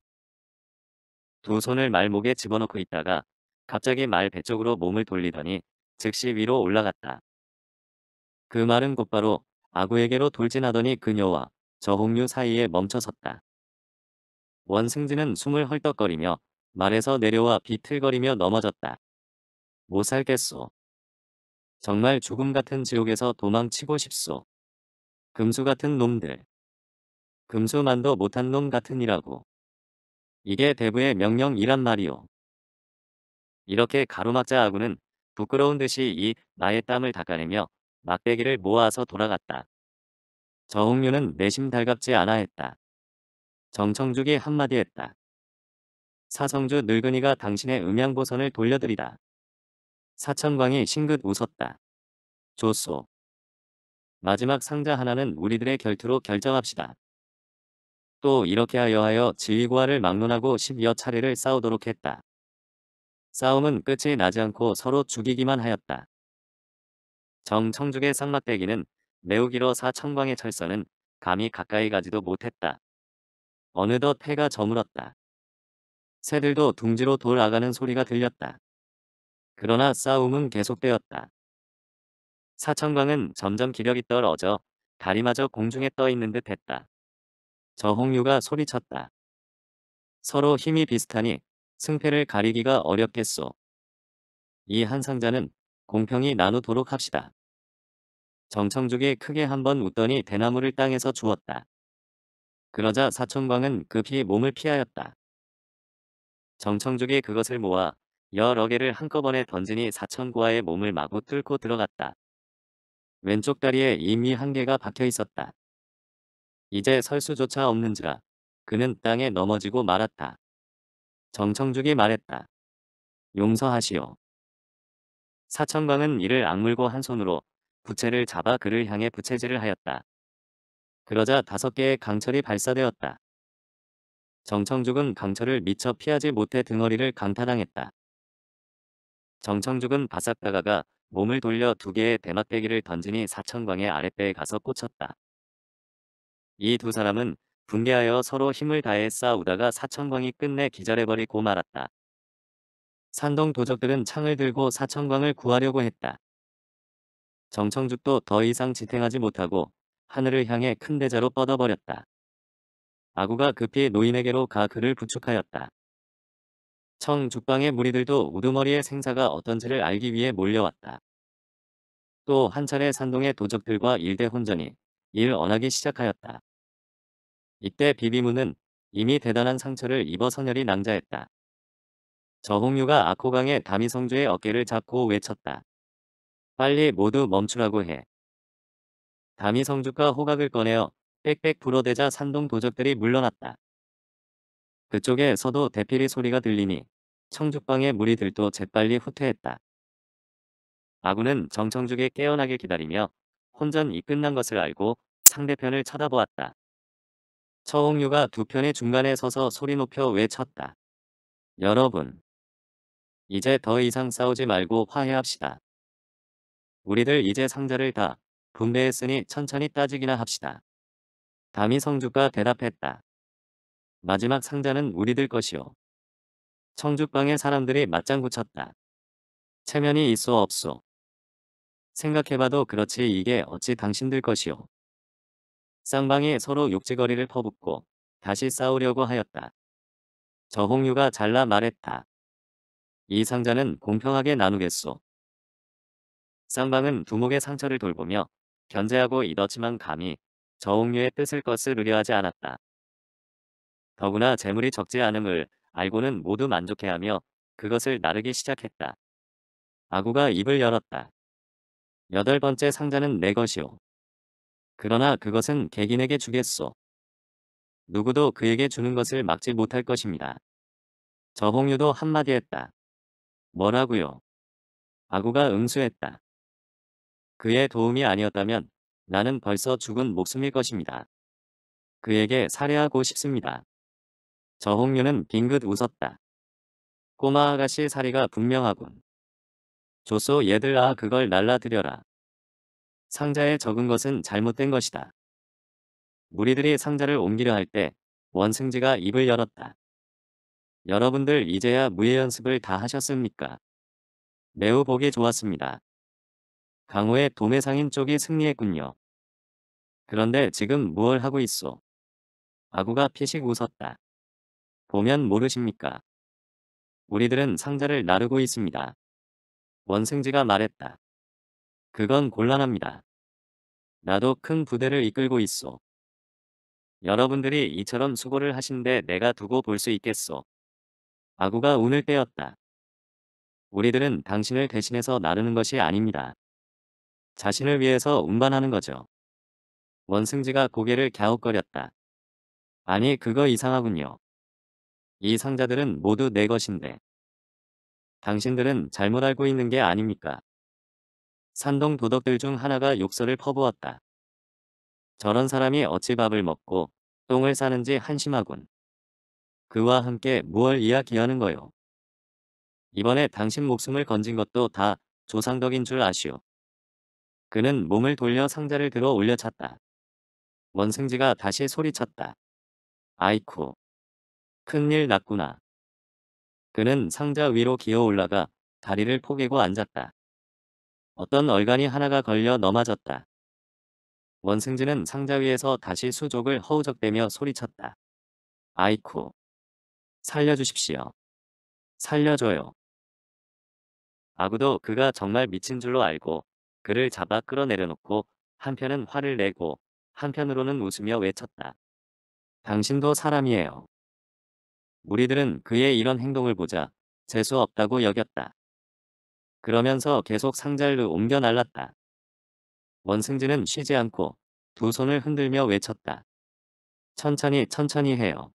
두 손을 말목에 집어넣고 있다가 갑자기 말배 쪽으로 몸을 돌리더니 즉시 위로 올라갔다. 그 말은 곧바로 아구에게로 돌진하더니 그녀와 저홍류 사이에 멈춰섰다. 원승진은 숨을 헐떡거리며 말에서 내려와 비틀거리며 넘어졌다. 못 살겠소. 정말 죽음 같은 지옥에서 도망치고 싶소. 금수 같은 놈들. 금수만도 못한 놈 같으니라고. 이게 대부의 명령이란 말이오. 이렇게 가로막자 아군은 부끄러운 듯이 이 나의 땀을 닦아내며 막대기를 모아서 돌아갔다. 저홍류는 내심 달갑지 않아 했다. 정청죽이 한마디 했다. 사성주 늙은이가 당신의 음양보선을 돌려드리다. 사천광이 싱긋 웃었다. 좋소. 마지막 상자 하나는 우리들의 결투로 결정합시다. 또 이렇게 하여 하여 지휘구화를 막론하고 10여 차례를 싸우도록 했다. 싸움은 끝이 나지 않고 서로 죽이기만 하였다. 정청죽의 쌍막대기는 매우 길어 사천광의 철선은 감히 가까이 가지도 못했다. 어느덧 해가 저물었다. 새들도 둥지로 돌아가는 소리가 들렸다. 그러나 싸움은 계속되었다. 사천광은 점점 기력이 떨어져 다리마저 공중에 떠있는 듯 했다. 저홍유가 소리쳤다. 서로 힘이 비슷하니 승패를 가리기가 어렵겠소. 이 한 상자는 공평히 나누도록 합시다. 정청죽이 크게 한번 웃더니 대나무를 땅에서 주었다. 그러자 사촌광은 급히 몸을 피하였다. 정청족이 그것을 모아 여러 개를 한꺼번에 던지니 사천고아의 몸을 마구 뚫고 들어갔다. 왼쪽 다리에 이미 한 개가 박혀 있었다. 이제 설수조차 없는지라 그는 땅에 넘어지고 말았다. 정청죽이 말했다. 용서하시오. 사천광은 이를 악물고 한 손으로 부채를 잡아 그를 향해 부채질을 하였다. 그러자 다섯 개의 강철이 발사되었다. 정청죽은 강철을 미처 피하지 못해 등어리를 강타당했다. 정청죽은 바삭 다가가 몸을 돌려 두 개의 대막대기를 던지니 사천광의 아랫배에 가서 꽂혔다. 이 두 사람은 분개하여 서로 힘을 다해 싸우다가 사천광이 끝내 기절해버리고 말았다. 산동 도적들은 창을 들고 사천광을 구하려고 했다. 정청죽도 더 이상 지탱하지 못하고 하늘을 향해 큰 대자로 뻗어버렸다. 아구가 급히 노인에게로 가 그를 부축하였다. 청 죽방의 무리들도 우두머리의 생사가 어떤지를 알기 위해 몰려왔다. 또 한 차례 산동의 도적들과 일대 혼전이 일언하기 시작하였다. 이때 비비무는 이미 대단한 상처를 입어 선열이 낭자했다. 저홍류가 아코강의 다미성주의 어깨를 잡고 외쳤다. 빨리 모두 멈추라고 해. 담이 성주가 호각을 꺼내어 빽빽 불어대자 산동 도적들이 물러났다. 그쪽에서도 대필이 소리가 들리니 청주방의 무리들도 재빨리 후퇴했다. 아군은 정청죽에 깨어나길 기다리며 혼전이 끝난 것을 알고 상대편을 쳐다보았다. 처홍유가 두 편의 중간에 서서 소리 높여 외쳤다. 여러분, 이제 더 이상 싸우지 말고 화해합시다. 우리들 이제 상자를 다 분배했으니 천천히 따지기나 합시다. 담이 성주가 대답했다. 마지막 상자는 우리들 것이오. 청주방에 사람들이 맞장구 쳤다. 체면이 있소 없소. 생각해봐도 그렇지 이게 어찌 당신들 것이오. 쌍방이 서로 욕지거리를 퍼붓고 다시 싸우려고 하였다. 저홍유가 잘라 말했다. 이 상자는 공평하게 나누겠소. 쌍방은 두목의 상처를 돌보며 견제하고 이었지만 감히 저홍류의 뜻을 것을 의뢰 하지 않았다. 더구나 재물이 적지 않음을 알고는 모두 만족해하며 그것을 나르기 시작했다. 아구가 입을 열었다. 여덟 번째 상자는 내 것이오. 그러나 그것은 객인에게 주겠소. 누구도 그에게 주는 것을 막지 못할 것입니다. 저홍유도 한마디 했다. 뭐라구요 아구가 응수했다. 그의 도움이 아니었다면 나는 벌써 죽은 목숨일 것입니다. 그에게 살해하고 싶습니다. 저홍유는 빙긋 웃었다. 꼬마 아가씨 사리가 분명하군. 조소 얘들아 그걸 날라들여라. 상자에 적은 것은 잘못된 것이다. 무리들이 상자를 옮기려 할 때 원승지가 입을 열었다. 여러분들 이제야 무예 연습을 다 하셨습니까? 매우 보기 좋았습니다. 강호의 도매 상인 쪽이 승리했군요. 그런데 지금 무얼 하고 있어? 아구가 피식 웃었다. 보면 모르십니까? 우리들은 상자를 나르고 있습니다. 원승지가 말했다. 그건 곤란합니다. 나도 큰 부대를 이끌고 있어. 여러분들이 이처럼 수고를 하신데 내가 두고 볼 수 있겠소. 아구가 운을 빼었다 우리들은 당신을 대신해서 나르는 것이 아닙니다. 자신을 위해서 운반하는 거죠. 원승지가 고개를 갸웃거렸다. 아니 그거 이상하군요. 이 상자들은 모두 내 것인데. 당신들은 잘못 알고 있는 게 아닙니까? 산동 도덕들 중 하나가 욕설을 퍼부었다. 저런 사람이 어찌 밥을 먹고 똥을 싸는지 한심하군. 그와 함께 무얼 이야기하는 거요. 이번에 당신 목숨을 건진 것도 다 조상덕인 줄 아시오. 그는 몸을 돌려 상자를 들어 올려찼다. 원승지가 다시 소리쳤다. 아이쿠. 큰일 났구나. 그는 상자 위로 기어 올라가 다리를 포개고 앉았다. 어떤 얼간이 하나가 걸려 넘어졌다. 원승지는 상자 위에서 다시 수족을 허우적대며 소리쳤다. 아이쿠. 살려주십시오. 살려줘요. 아구도 그가 정말 미친 줄로 알고 그를 잡아 끌어내려놓고 한편은 화를 내고 한편으로는 웃으며 외쳤다. 당신도 사람이에요. 우리들은 그의 이런 행동을 보자 재수 없다고 여겼다. 그러면서 계속 상자를 옮겨 날랐다. 원승진은 쉬지 않고 두 손을 흔들며 외쳤다. 천천히 천천히 해요.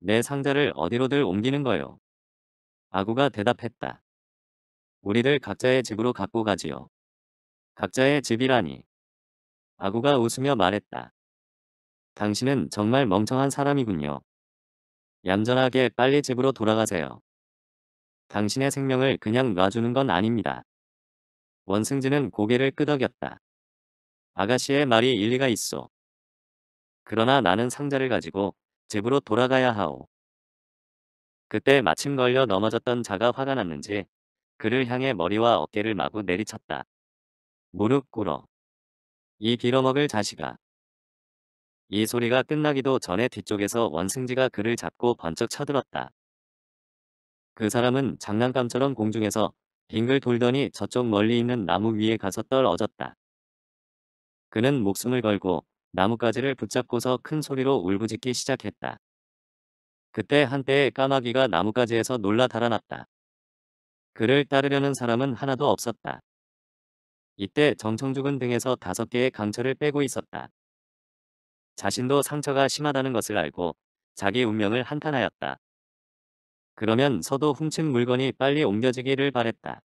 내 상자를 어디로들 옮기는 거요. 아구가 대답했다. 우리들 각자의 집으로 갖고 가지요. 각자의 집이라니. 아구가 웃으며 말했다. 당신은 정말 멍청한 사람이군요. 얌전하게 빨리 집으로 돌아가세요. 당신의 생명을 그냥 놔주는 건 아닙니다. 원승진은 고개를 끄덕였다. 아가씨의 말이 일리가 있어. 그러나 나는 상자를 가지고 집으로 돌아가야 하오. 그때 마침 걸려 넘어졌던 자가 화가 났는지 그를 향해 머리와 어깨를 마구 내리쳤다. 무릎 꿇어. 이 빌어먹을 자식아. 이 소리가 끝나기도 전에 뒤쪽에서 원승지가 그를 잡고 번쩍 쳐들었다. 그 사람은 장난감처럼 공중에서 빙글 돌더니 저쪽 멀리 있는 나무 위에 가서 떨어졌다. 그는 목숨을 걸고 나뭇가지를 붙잡고서 큰 소리로 울부짖기 시작했다. 그때 한때의 까마귀가 나뭇가지에서 놀라 달아났다. 그를 따르려는 사람은 하나도 없었다. 이때 정청주군 등에서 다섯 개의 강철을 빼고 있었다. 자신도 상처가 심하다는 것을 알고 자기 운명을 한탄하였다. 그러면 서도 훔친 물건이 빨리 옮겨지기를 바랬다.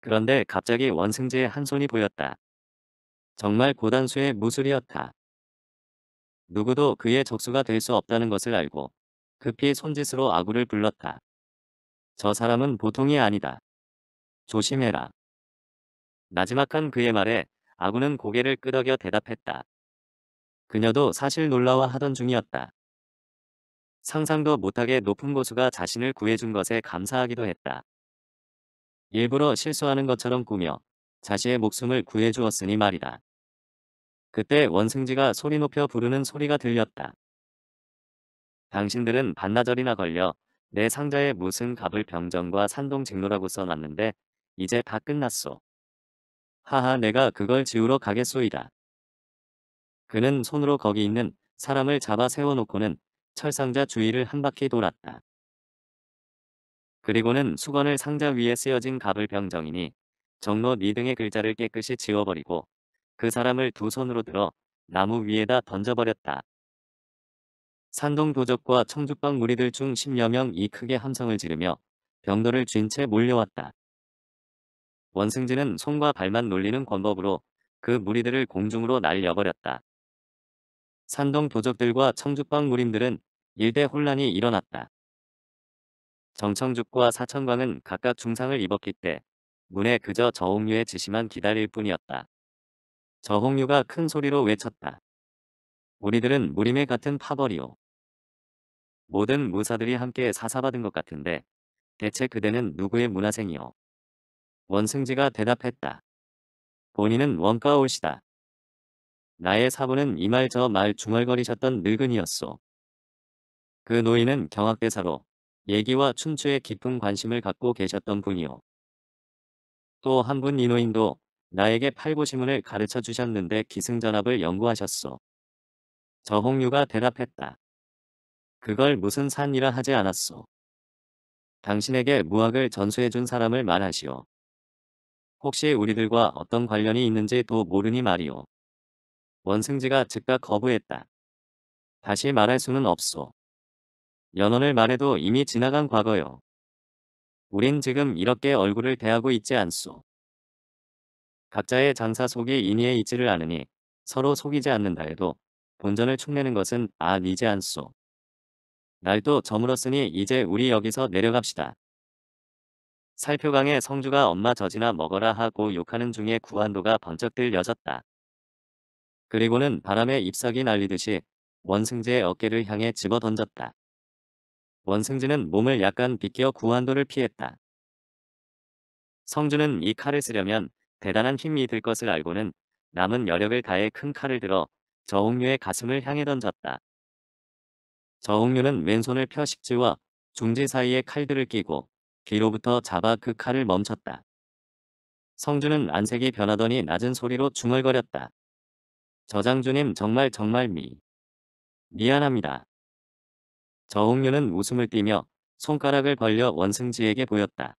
그런데 갑자기 원승지의 한 손이 보였다. 정말 고단수의 무술이었다. 누구도 그의 적수가 될 수 없다는 것을 알고 급히 손짓으로 아구를 불렀다. 저 사람은 보통이 아니다. 조심해라. 마지막한 그의 말에 아군은 고개를 끄덕여 대답했다. 그녀도 사실 놀라워 하던 중이었다. 상상도 못하게 높은 고수가 자신을 구해준 것에 감사하기도 했다. 일부러 실수하는 것처럼 꾸며 자신의 목숨을 구해주었으니 말이다. 그때 원승지가 소리 높여 부르는 소리가 들렸다. 당신들은 반나절이나 걸려 내 상자에 무슨 갑을 병정과 산동 직로라고 써놨는데 이제 다 끝났소. 하하 내가 그걸 지우러 가겠소이다. 그는 손으로 거기 있는 사람을 잡아 세워놓고는 철상자 주위를 한 바퀴 돌았다. 그리고는 수건을 상자 위에 쓰여진 갑을 병정이니 정로 니 네 등의 글자를 깨끗이 지워버리고 그 사람을 두 손으로 들어 나무 위에다 던져버렸다. 산동 도적과 청주방 무리들 중 10여 명이 크게 함성을 지르며 병도를 쥔 채 몰려왔다. 원승진은 손과 발만 놀리는 권법으로 그 무리들을 공중으로 날려버렸다. 산동 도적들과 청주방 무림들은 일대 혼란이 일어났다. 정청죽과 사천광은 각각 중상을 입었기 때 문에 그저 저홍류의 지시만 기다릴 뿐이었다. 저홍류가 큰 소리로 외쳤다. 우리들은 무림의 같은 파벌이오. 모든 무사들이 함께 사사받은 것 같은데 대체 그대는 누구의 문화생이오. 원승지가 대답했다. 본인은 원가옷이다. 나의 사부는 이말 저 말 중얼거리셨던 늙은이였소. 그 노인은 경학대사로 얘기와 춘추에 깊은 관심을 갖고 계셨던 분이요. 또 한 분 이 노인도 나에게 팔보시문을 가르쳐 주셨는데 기승전합을 연구하셨소. 저홍유가 대답했다. 그걸 무슨 산이라 하지 않았소. 당신에게 무학을 전수해 준 사람을 말하시오. 혹시 우리들과 어떤 관련이 있는지도 모르니 말이오. 원승지가 즉각 거부했다. 다시 말할 수는 없소. 연원을 말해도 이미 지나간 과거요. 우린 지금 이렇게 얼굴을 대하고 있지 않소. 각자의 장사 속이 인위에 있지를 않으니 서로 속이지 않는다 해도 본전을 축내는 것은 아니지 않소. 날도 저물었으니 이제 우리 여기서 내려갑시다. 살표강에 성주가 엄마 젖이나 먹어라 하고 욕하는 중에 구한도가 번쩍 들려졌다. 그리고는 바람에 잎사귀 날리듯이 원승재의 어깨를 향해 집어던졌다. 원승진는 몸을 약간 비껴 구한도를 피했다. 성주는 이 칼을 쓰려면 대단한 힘이 들 것을 알고는 남은 여력을 다해 큰 칼을 들어 저홍류의 가슴을 향해 던졌다. 저홍류는 왼손을 펴식지와 중지 사이에 칼들을 끼고 뒤로부터 잡아 그 칼을 멈췄다. 성주는 안색이 변하더니 낮은 소리로 중얼거렸다. 저장주님 정말 정말 미. 미안합니다. 저홍류는 웃음을 띠며 손가락을 벌려 원승지에게 보였다.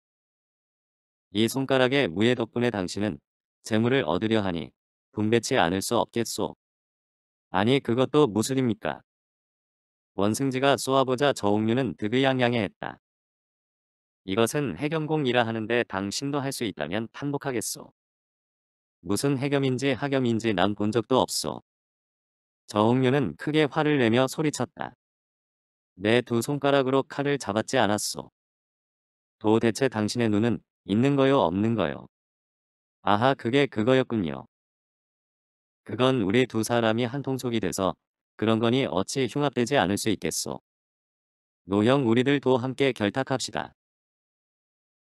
이 손가락의 무예 덕분에 당신은 재물을 얻으려 하니 분배치 않을 수 없겠소. 아니 그것도 무술입니까? 원승지가 쏘아보자 저홍류는 득의양양해 했다. 이것은 해겸공이라 하는데 당신도 할 수 있다면 탄복하겠소. 무슨 해겸인지 하겸인지 난 본 적도 없소. 저홍류는 크게 화를 내며 소리쳤다. 내 두 손가락으로 칼을 잡았지 않았소. 도대체 당신의 눈은 있는 거요 없는 거요. 아하 그게 그거였군요. 그건 우리 두 사람이 한 통속이 돼서 그런 거니 어찌 흉합되지 않을 수 있겠소. 노형 우리들도 함께 결탁합시다.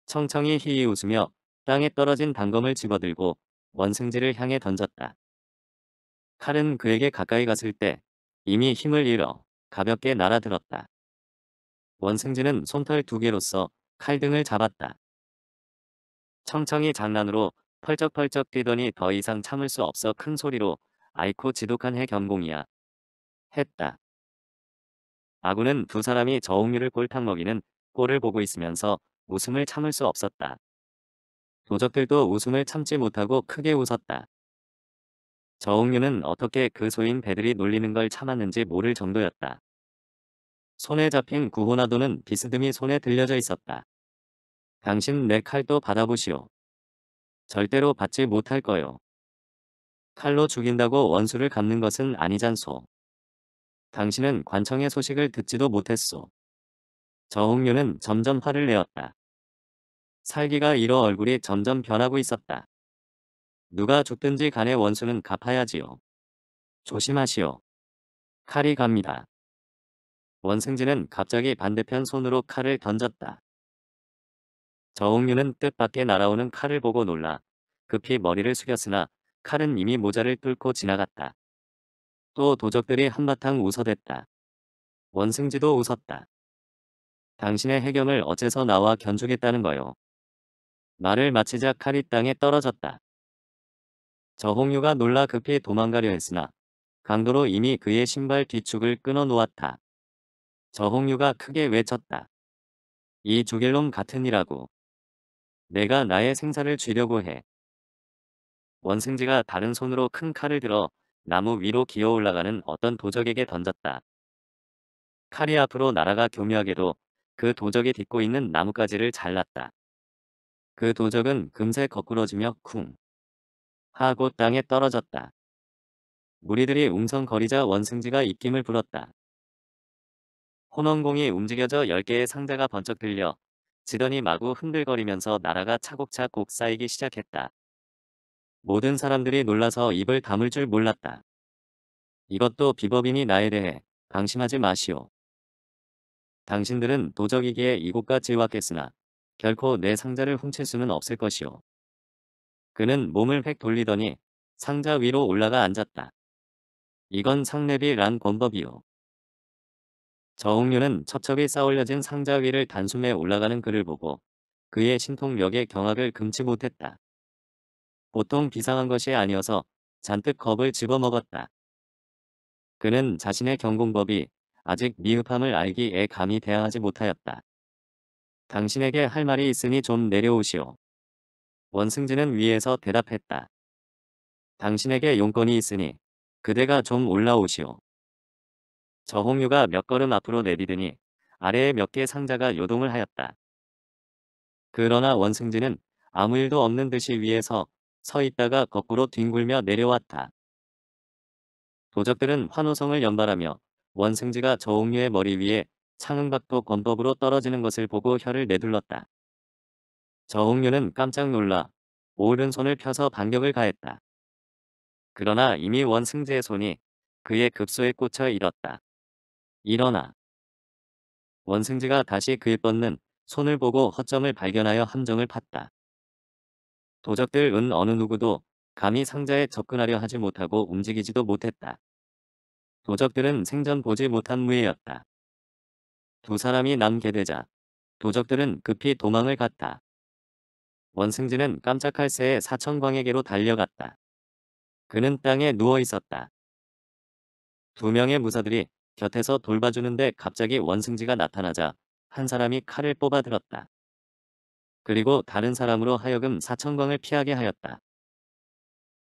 청청이 희희 웃으며 땅에 떨어진 단검을 집어들고 원승지를 향해 던졌다. 칼은 그에게 가까이 갔을 때 이미 힘을 잃어 가볍게 날아들었다. 원승지는 손털 두 개로서 칼등을 잡았다. 청청이 장난으로 펄쩍펄쩍 뛰더니 더 이상 참을 수 없어 큰 소리로 아이코 지독한 해경공이야. 했다. 아군은 두 사람이 저웅류를 골탕 먹이는 꼴을 보고 있으면서 웃음을 참을 수 없었다. 도적들도 웃음을 참지 못하고 크게 웃었다. 저홍류는 어떻게 그 소인 배들이 놀리는 걸 참았는지 모를 정도였다. 손에 잡힌 구호나도는 비스듬히 손에 들려져 있었다. 당신 내 칼도 받아보시오. 절대로 받지 못할 거요. 칼로 죽인다고 원수를 갚는 것은 아니잖소. 당신은 관청의 소식을 듣지도 못했소. 저홍류는 점점 화를 내었다. 살기가 일어 얼굴이 점점 변하고 있었다. 누가 죽든지 간에 원수는 갚아야지요. 조심하시오. 칼이 갑니다. 원승진은 갑자기 반대편 손으로 칼을 던졌다. 저홍유는 뜻밖의 날아오는 칼을 보고 놀라 급히 머리를 숙였으나 칼은 이미 모자를 뚫고 지나갔다. 또 도적들이 한바탕 웃어댔다. 원승지도 웃었다. 당신의 해경을 어째서 나와 견주겠다는 거요. 말을 마치자 칼이 땅에 떨어졌다. 저홍유가 놀라 급히 도망가려 했으나 강도로 이미 그의 신발 뒤축을 끊어 놓았다. 저홍유가 크게 외쳤다. 이조갤놈 같으니라고. 내가 나의 생사를 쥐려고 해. 원승지가 다른 손으로 큰 칼을 들어 나무 위로 기어 올라가는 어떤 도적에게 던졌다. 칼이 앞으로 날아가 교묘하게도 그 도적이 딛고 있는 나뭇가지를 잘랐다. 그 도적은 금세 거꾸러지며 쿵 하고 땅에 떨어졌다. 무리들이 웅성거리자 원승지가 입김을 불었다. 혼원공이 움직여져 10개의 상자가 번쩍 들려 지더니 마구 흔들거리면서 나라가 차곡차곡 쌓이기 시작했다. 모든 사람들이 놀라서 입을 다을줄 몰랐다. 이것도 비법이니 나에 대해 방심하지 마시오. 당신들은 도적이기에 이곳까지 왔겠으나 결코 내 상자를 훔칠 수는 없을 것이오. 그는 몸을 획 돌리더니 상자 위로 올라가 앉았다. 이건 상례비란 권법이오. 저홍류는 첩첩이 쌓아올려진 상자 위를 단숨에 올라가는 그를 보고 그의 신통력의 경악을 금치 못했다. 보통 비상한 것이 아니어서 잔뜩 겁을 집어먹었다. 그는 자신의 경공법이 아직 미흡함을 알기에 감히 대항하지 못하였다. 당신에게 할 말이 있으니 좀 내려오시오. 원승진은 위에서 대답했다. 당신에게 용건이 있으니 그대가 좀 올라오시오. 저홍유가 몇 걸음 앞으로 내디드니 아래에 몇 개 상자가 요동을 하였다. 그러나 원승진은 아무 일도 없는 듯이 위에서 서 있다가 거꾸로 뒹굴며 내려왔다. 도적들은 환호성을 연발하며 원승지가 저홍유의 머리 위에 창은각도 건법으로 떨어지는 것을 보고 혀를 내둘렀다. 저홍유는 깜짝 놀라 오른손을 펴서 반격을 가했다. 그러나 이미 원승재의 손이 그의 급소에 꽂혀 잃었다 일어나. 원승재가 다시 그의 뻗는 손을 보고 허점을 발견하여 함정을 팠다. 도적들 은 어느 누구도 감히 상자에 접근하려 하지 못하고 움직이지도 못했다. 도적들은 생전 보지 못한 무예였다. 두 사람이 남게 되자 도적들은 급히 도망을 갔다. 원승진은 깜짝할 새에 사천광에게로 달려갔다. 그는 땅에 누워 있었다. 두 명의 무사들이 곁에서 돌봐주는데 갑자기 원승지가 나타나자 한 사람이 칼을 뽑아들었다. 그리고 다른 사람으로 하여금 사천광을 피하게 하였다.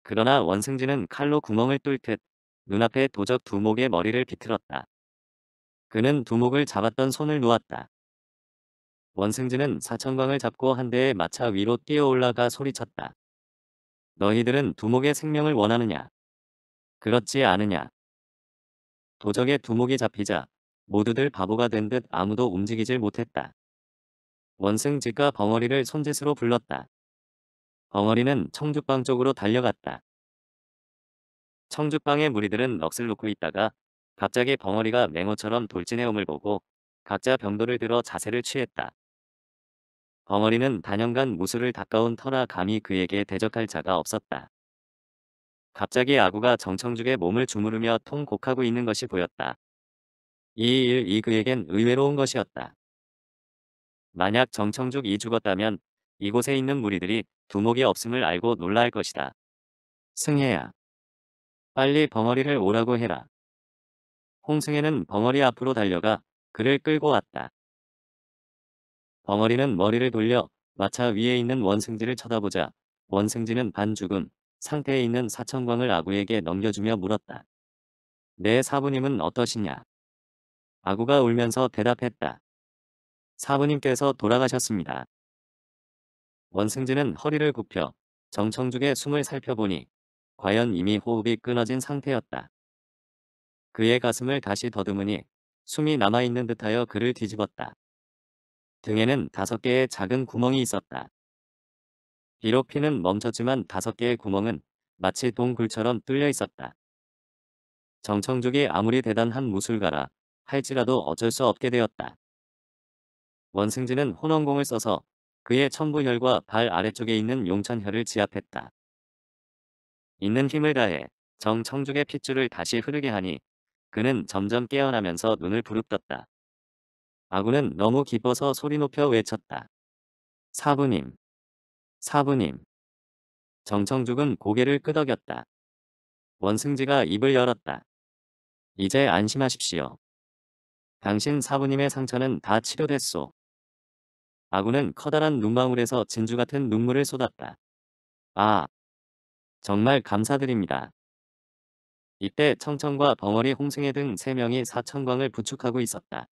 그러나 원승지는 칼로 구멍을 뚫듯 눈앞에 도적 두목의 머리를 비틀었다. 그는 두목을 잡았던 손을 놓았다. 원승진은 사천광을 잡고 한 대의 마차 위로 뛰어올라가 소리쳤다. 너희들은 두목의 생명을 원하느냐? 그렇지 않으냐? 도적의 두목이 잡히자 모두들 바보가 된 듯 아무도 움직이질 못했다. 원승지과 벙어리를 손짓으로 불렀다. 벙어리는 청주방 쪽으로 달려갔다. 청주방의 무리들은 넋을 놓고 있다가 갑자기 벙어리가 맹호처럼 돌진해옴을 보고 각자 병도를 들어 자세를 취했다. 벙어리는 단연간 무술을 닦아온 터라 감히 그에게 대적할 자가 없었다. 갑자기 아구가 정청죽의 몸을 주무르며 통곡하고 있는 것이 보였다. 이 일 이 그에겐 의외로운 것이었다. 만약 정청죽이 죽었다면 이곳에 있는 무리들이 두목이 없음을 알고 놀랄 것이다. 승혜야. 빨리 벙어리를 오라고 해라. 홍승혜는 벙어리 앞으로 달려가 그를 끌고 왔다. 벙어리는 머리를 돌려 마차 위에 있는 원승지를 쳐다보자 원승지는 반죽은 상태에 있는 사천광을 아구에게 넘겨주며 물었다. 내 네, 사부님은 어떠시냐? 아구가 울면서 대답했다. 사부님께서 돌아가셨습니다. 원승지는 허리를 굽혀 정청죽의 숨을 살펴보니 과연 이미 호흡이 끊어진 상태였다. 그의 가슴을 다시 더듬으니 숨이 남아있는 듯하여 그를 뒤집었다. 등에는 다섯 개의 작은 구멍이 있었다. 비록 피는 멈췄지만 다섯 개의 구멍은 마치 동굴처럼 뚫려 있었다. 정청족이 아무리 대단한 무술가라 할지라도 어쩔 수 없게 되었다. 원승진은 혼원공을 써서 그의 천부혈과 발 아래쪽에 있는 용천혈을 지압했다. 있는 힘을 다해 정청족의 핏줄을 다시 흐르게 하니 그는 점점 깨어나면서 눈을 부릅떴다. 아군은 너무 기뻐서 소리 높여 외쳤다. 사부님. 사부님. 정청죽은 고개를 끄덕였다. 원승지가 입을 열었다. 이제 안심하십시오. 당신 사부님의 상처는 다 치료됐소. 아군은 커다란 눈망울에서 진주 같은 눈물을 쏟았다. 아, 정말 감사드립니다. 이때 청청과 벙어리 홍승혜 등 3명이 사천광을 부축하고 있었다.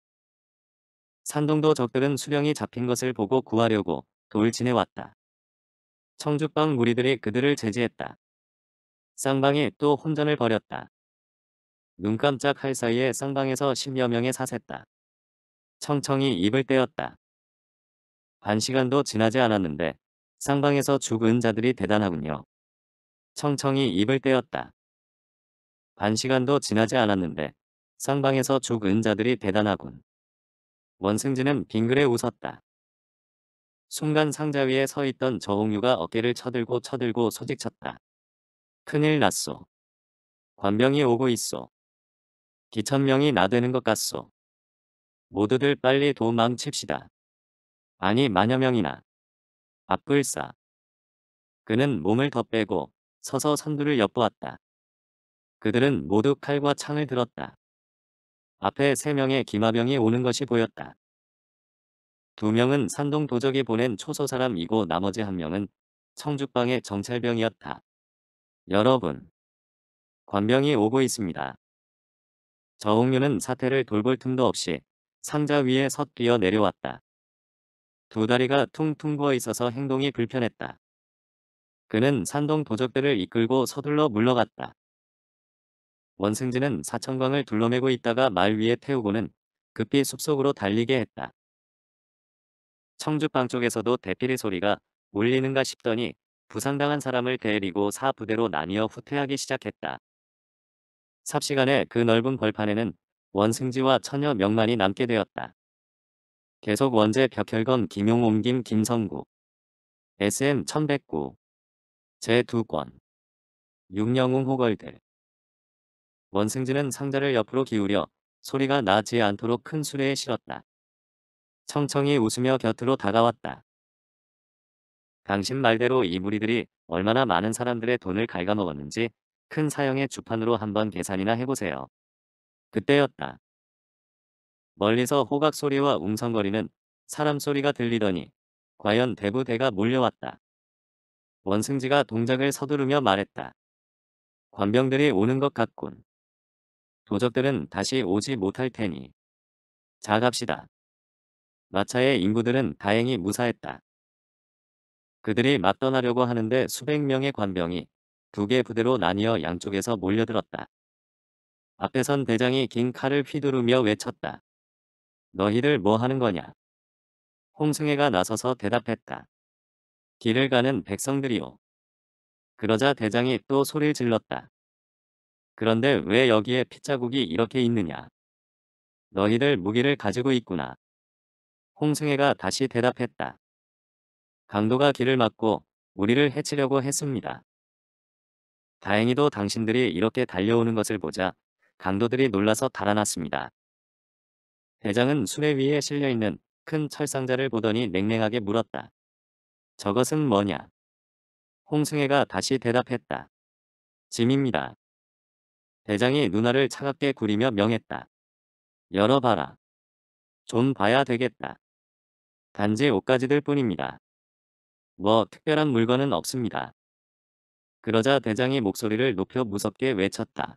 산동도 적들은 수령이 잡힌 것을 보고 구하려고 돌지내 왔다. 청주방 무리들이 그들을 제지했다. 쌍방이 또 혼전을 벌였다. 눈 깜짝 할 사이에 쌍방에서 10여 명의 사셌다. 청청이 입을 떼었다. 반 시간도 지나지 않았는데 쌍방에서 죽은 자들이 대단하군요. 청청이 입을 떼었다. 반 시간도 지나지 않았는데 상방에서 죽은 자들이 대단하군. 원승진은 빙글에 웃었다. 순간 상자 위에 서 있던 저홍유가 어깨를 쳐들고 쳐들고 소직쳤다. 큰일 났소. 관병이 오고 있어 기천명이 나대는 것 같소. 모두들 빨리 도망칩시다. 아니 만여 명이나. 앞불사. 그는 몸을 더 빼고 서서 선두를 엿보았다. 그들은 모두 칼과 창을 들었다. 앞에 세 명의 기마병이 오는 것이 보였다. 두 명은 산동 도적이 보낸 초소 사람이고 나머지 한 명은 청주방의 정찰병이었다. 여러분, 관병이 오고 있습니다. 저홍류는 사태를 돌볼 틈도 없이 상자 위에 섰뛰어 내려왔다. 두 다리가 퉁퉁 부어 있어서 행동이 불편했다. 그는 산동 도적들을 이끌고 서둘러 물러갔다. 원승진은 사천광을 둘러매고 있다가 말 위에 태우고는 급히 숲속으로 달리게 했다. 청주방 쪽에서도 대피리 소리가 울리는가 싶더니 부상당한 사람을 데리고 사부대로 나뉘어 후퇴하기 시작했다. 삽시간에 그 넓은 벌판에는 원승지와 천여 명만이 남게 되었다. 계속 원제 벽혈검 김용옮 김 김성구 SM 1109 제2권 육영웅 호걸들 원승진은 상자를 옆으로 기울여 소리가 나지 않도록 큰 수레에 실었다. 청청이 웃으며 곁으로 다가왔다. 당신 말대로 이 무리들이 얼마나 많은 사람들의 돈을 갉아먹었는지 큰 사형의 주판으로 한번 계산이나 해보세요. 그때였다. 멀리서 호각 소리와 웅성거리는 사람 소리가 들리더니 과연 대부대가 몰려왔다. 원승지가 동작을 서두르며 말했다. 관병들이 오는 것 같군. 도적들은 다시 오지 못할 테니. 자 갑시다. 마차의 인구들은 다행히 무사했다. 그들이 맞떠나려고 하는데 수백 명의 관병이 두 개 부대로 나뉘어 양쪽에서 몰려들었다. 앞에선 대장이 긴 칼을 휘두르며 외쳤다. 너희들 뭐 하는 거냐? 홍승혜가 나서서 대답했다. 길을 가는 백성들이요. 그러자 대장이 또 소리를 질렀다. 그런데 왜 여기에 핏자국이 이렇게 있느냐? 너희들 무기를 가지고 있구나. 홍승혜가 다시 대답했다. 강도가 길을 막고 우리를 해치려고 했습니다. 다행히도 당신들이 이렇게 달려오는 것을 보자 강도들이 놀라서 달아났습니다. 대장은 수레 위에 실려있는 큰 철상자를 보더니 냉랭하게 물었다. 저것은 뭐냐? 홍승혜가 다시 대답했다. 짐입니다. 대장이 누나를 차갑게 구리며 명했다. 열어봐라. 좀 봐야 되겠다. 단지 옷가지들 뿐입니다. 뭐 특별한 물건은 없습니다. 그러자 대장이 목소리를 높여 무섭게 외쳤다.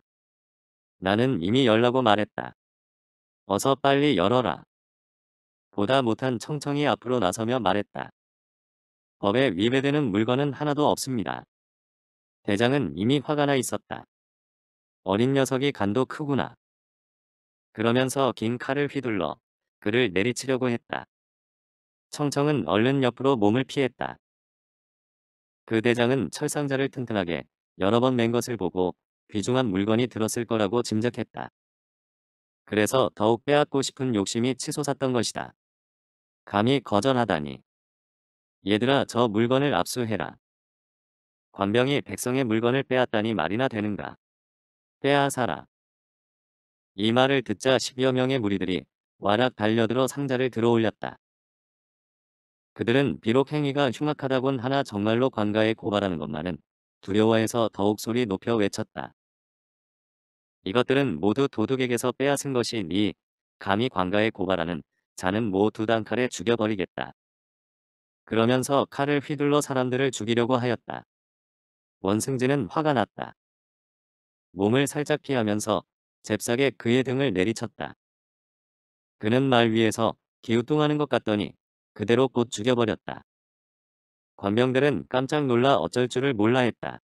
나는 이미 열라고 말했다. 어서 빨리 열어라. 보다 못한 청청이 앞으로 나서며 말했다. 법에 위배되는 물건은 하나도 없습니다. 대장은 이미 화가 나 있었다. 어린 녀석이 간도 크구나. 그러면서 긴 칼을 휘둘러 그를 내리치려고 했다. 청청은 얼른 옆으로 몸을 피했다. 그 대장은 철상자를 튼튼하게 여러 번 맨 것을 보고 귀중한 물건이 들었을 거라고 짐작했다. 그래서 더욱 빼앗고 싶은 욕심이 치솟았던 것이다. 감히 거절하다니. 얘들아 저 물건을 압수해라. 관병이 백성의 물건을 빼앗다니 말이나 되는가. 빼앗아라. 이 말을 듣자 10여 명의 무리들이 와락 달려들어 상자를 들어올렸다. 그들은 비록 행위가 흉악하다곤 하나 정말로 관가에 고발하는 것만은 두려워해서 더욱 소리 높여 외쳤다. 이것들은 모두 도둑에게서 빼앗은 것이니 감히 관가에 고발하는 자는 모두 단칼에 죽여버리겠다. 그러면서 칼을 휘둘러 사람들을 죽이려고 하였다. 원승진은 화가 났다. 몸을 살짝 피하면서 잽싸게 그의 등을 내리쳤다. 그는 말 위에서 기우뚱하는 것 같더니 그대로 곧 죽여버렸다. 관병들은 깜짝 놀라 어쩔 줄을 몰라 했다.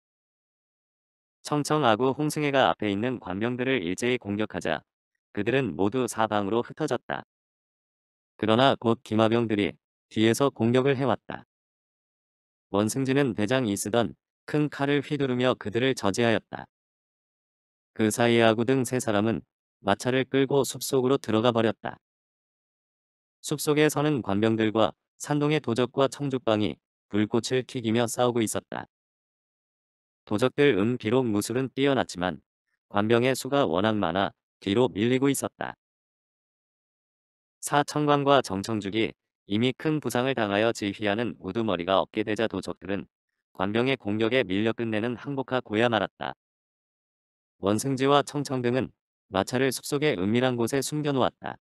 청청하고 홍승애가 앞에 있는 관병들을 일제히 공격하자 그들은 모두 사방으로 흩어졌다. 그러나 곧 기마병들이 뒤에서 공격을 해왔다. 원승진은 대장이 쓰던 큰 칼을 휘두르며 그들을 저지하였다. 그 사이에 아구 등 세 사람은 마차를 끌고 숲속으로 들어가 버렸다. 숲속에 서는 관병들과 산동의 도적과 청주방이 불꽃을 튀기며 싸우고 있었다. 도적들 음 비록 무술은 뛰어났지만 관병의 수가 워낙 많아 뒤로 밀리고 있었다. 사청광과 정청죽이 이미 큰 부상을 당하여 지휘하는 우두머리가 없게 되자 도적들은 관병의 공격에 밀려 끝내는 항복하고야 말았다. 원승지와 청청 등은 마차를 숲속의 은밀한 곳에 숨겨놓았다.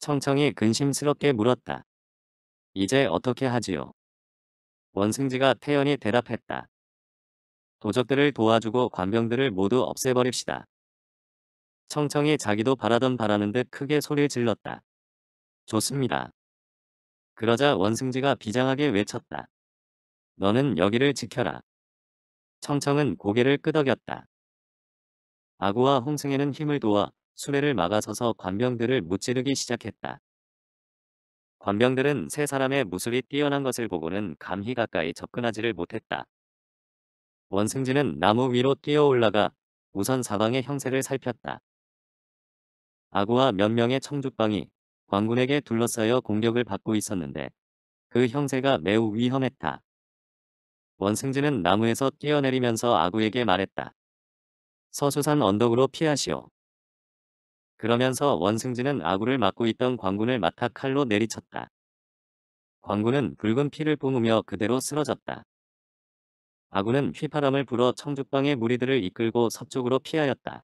청청이 근심스럽게 물었다. 이제 어떻게 하지요? 원승지가 태연히 대답했다. 도적들을 도와주고 관병들을 모두 없애버립시다. 청청이 자기도 바라던 바라는 듯 크게 소리를 질렀다. 좋습니다. 그러자 원승지가 비장하게 외쳤다. 너는 여기를 지켜라. 청청은 고개를 끄덕였다. 아구와 홍승에는 힘을 도와 수레를 막아서서 관병들을 무찌르기 시작했다. 관병들은 세 사람의 무술이 뛰어난 것을 보고는 감히 가까이 접근하지를 못했다. 원승진은 나무 위로 뛰어올라가 우선 사방의 형세를 살폈다. 아구와 몇 명의 청주방이 광군에게 둘러싸여 공격을 받고 있었는데 그 형세가 매우 위험했다. 원승진은 나무에서 뛰어내리면서 아구에게 말했다. 서수산 언덕으로 피하시오. 그러면서 원승진은 아구를 막고 있던 광군을 맡아 칼로 내리쳤다. 광군은 붉은 피를 뿜으며 그대로 쓰러졌다. 아군은 휘파람을 불어 청주방의 무리들을 이끌고 서쪽으로 피하였다.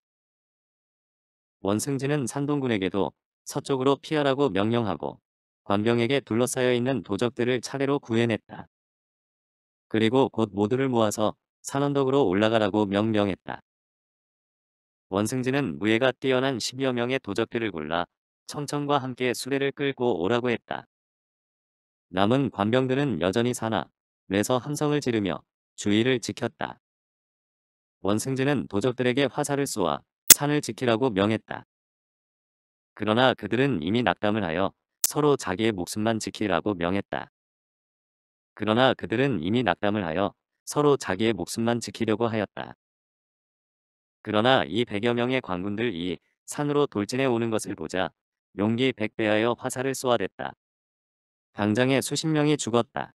원승진은 산동군에게도 서쪽으로 피하라고 명령하고 관병에게 둘러싸여 있는 도적들을 차례로 구해냈다. 그리고 곧 모두를 모아서 산언덕으로 올라가라고 명령했다. 원승진은 무예가 뛰어난 10여 명의 도적들을 골라 청천과 함께 수레를 끌고 오라고 했다. 남은 관병들은 여전히 사나 내서 함성을 지르며 주의를 지켰다. 원승진은 도적들에게 화살을 쏘아 산을 지키라고 명했다. 그러나 그들은 이미 낙담을 하여 서로 자기의 목숨만 지키라고 명했다. 그러나 그들은 이미 낙담을 하여 서로 자기의 목숨만 지키려고 하였다. 그러나 이1 0 0여 명의 관군들이 산으로 돌진해 오는 것을 보자 용기 백배하여 화살을 쏘아댔다. 당장에 수십 명이 죽었다.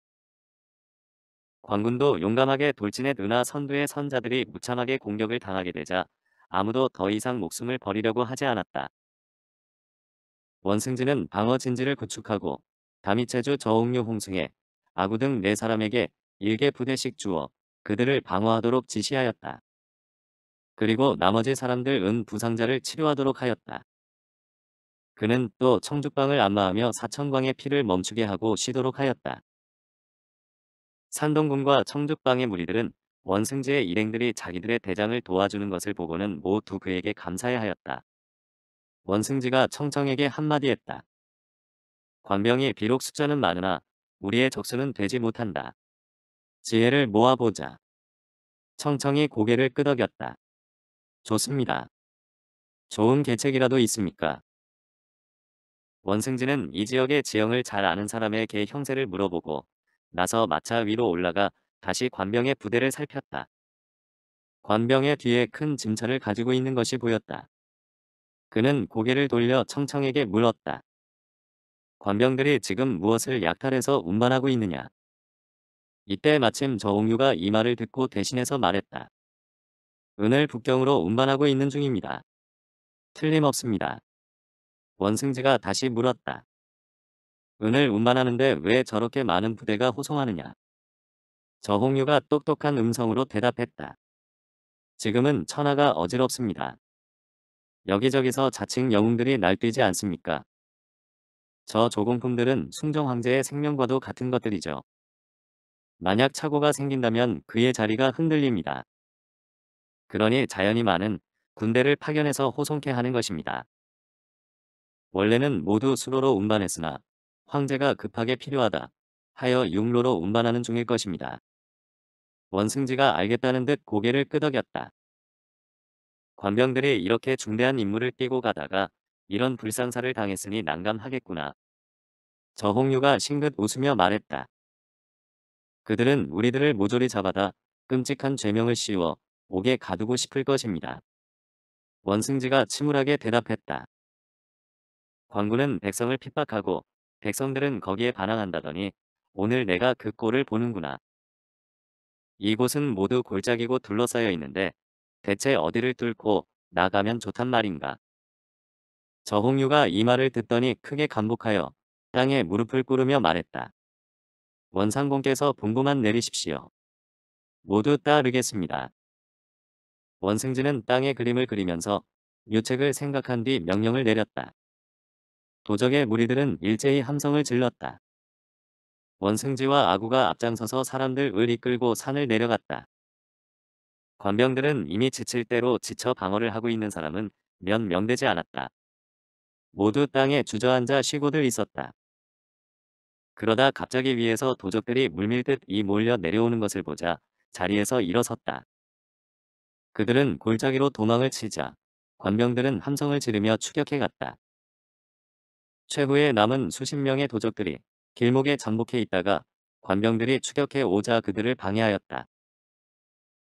관군도 용감하게 돌진해 누나 선두의 선자들이 무참하게 공격을 당하게 되자 아무도 더 이상 목숨을 버리려고 하지 않았다. 원승진은 방어 진지를 구축하고 다미체주 저옥류 홍승에 아구 등 네 사람에게 일개 부대씩 주어 그들을 방어하도록 지시하였다. 그리고 나머지 사람들은 부상자를 치료하도록 하였다. 그는 또청죽방을 안마하며 사천광의 피를 멈추게 하고 쉬도록 하였다. 산동군과 청죽방의 무리들은 원승제의 일행들이 자기들의 대장을 도와주는 것을 보고는 모두 그에게 감사해하였다. 원승지가 청청에게 한마디 했다. 관병이 비록 숫자는 많으나 우리의 적수는 되지 못한다. 지혜를 모아보자. 청청이 고개를 끄덕였다. 좋습니다. 좋은 계책이라도 있습니까? 원승진은 이 지역의 지형을 잘 아는 사람의 개 형세를 물어보고 나서 마차 위로 올라가 다시 관병의 부대를 살폈다. 관병의 뒤에 큰짐차을 가지고 있는 것이 보였다. 그는 고개를 돌려 청청에게 물었다. 관병들이 지금 무엇을 약탈해서 운반하고 있느냐. 이때 마침 저홍유가 이 말을 듣고 대신해서 말했다. 은을 북경으로 운반하고 있는 중입니다. 틀림없습니다. 원승지가 다시 물었다. 은을 운반하는데 왜 저렇게 많은 부대가 호송하느냐. 저홍유가 똑똑한 음성으로 대답했다. 지금은 천하가 어지럽습니다. 여기저기서 자칭 영웅들이 날뛰지 않습니까? 저 조공품들은 숭정 황제의 생명과도 같은 것들이죠. 만약 착오가 생긴다면 그의 자리가 흔들립니다. 그러니 자연이 많은 군대를 파견해서 호송케 하는 것입니다. 원래는 모두 수로로 운반했으나 황제가 급하게 필요하다 하여 육로로 운반하는 중일 것입니다. 원승지가 알겠다는 듯 고개를 끄덕였다. 관병들이 이렇게 중대한 임무를 끼고 가다가 이런 불상사를 당했으니 난감하겠구나. 저홍유가 싱긋 웃으며 말했다. 그들은 우리들을 모조리 잡아다 끔찍한 죄명을 씌워 목에 가두고 싶을 것입니다. 원승지가 침울하게 대답했다. 광군은 백성을 핍박하고 백성들은 거기에 반항한다더니 오늘 내가 그 꼴을 보는구나. 이곳은 모두 골짜기고 둘러싸여 있는데 대체 어디를 뚫고 나가면 좋단 말인가. 저홍유가 이 말을 듣더니 크게 감복하여 땅에 무릎을 꿇으며 말했다. 원상공께서 분부만 내리십시오. 모두 따르겠습니다. 원승진은 땅의 그림을 그리면서 유책을 생각한 뒤 명령을 내렸다. 도적의 무리들은 일제히 함성을 질렀다. 원승지와 아구가 앞장서서 사람들을 이끌고 산을 내려갔다. 관병들은 이미 지칠 대로 지쳐 방어를 하고 있는 사람은 몇명 되지 않았다. 모두 땅에 주저앉아 쉬고들 있었다. 그러다 갑자기 위에서 도적들이 물밀듯 이 몰려 내려오는 것을 보자 자리에서 일어섰다. 그들은 골짜기로 도망을 치자 관병들은 함성을 지르며 추격해갔다. 최후에 남은 수십 명의 도적들이 길목에 잠복해 있다가 관병들이 추격해 오자 그들을 방해하였다.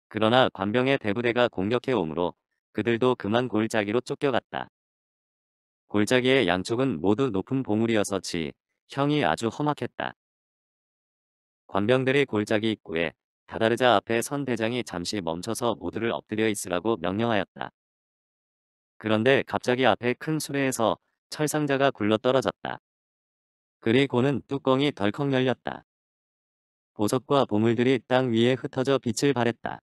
그러나 관병의 대부대가 공격해 오므로 그들도 그만 골짜기로 쫓겨갔다. 골짜기의 양쪽은 모두 높은 봉우리여서지 형이 아주 험악했다. 관병들이 골짜기 입구에 다다르자 앞에 선 대장이 잠시 멈춰서 모두를 엎드려 있으라고 명령하였다. 그런데 갑자기 앞에 큰 수레에서 철상자가 굴러 떨어졌다. 그리고는 뚜껑이 덜컥 열렸다. 보석과 보물들이 땅 위에 흩어져 빛을 발했다.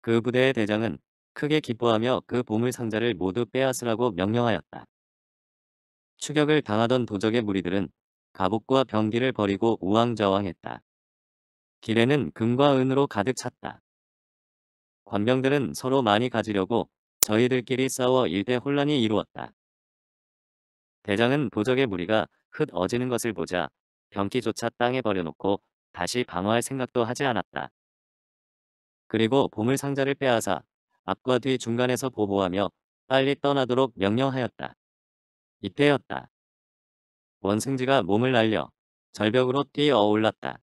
그 부대의 대장은 크게 기뻐하며 그 보물 상자를 모두 빼앗으라고 명령하였다. 추격을 당하던 도적의 무리들은 갑옷과 병기를 버리고 우왕좌왕했다. 길에는 금과 은으로 가득 찼다. 관병들은 서로 많이 가지려고 저희들끼리 싸워 일대 혼란이 이루었다. 대장은 보적의 무리가 흩어지는 것을 보자 병기조차 땅에 버려놓고 다시 방어할 생각도 하지 않았다. 그리고 보물 상자를 빼앗아 앞과 뒤 중간에서 보호하며 빨리 떠나도록 명령하였다. 이때였다. 원승지가 몸을 날려 절벽으로 뛰어 올랐다.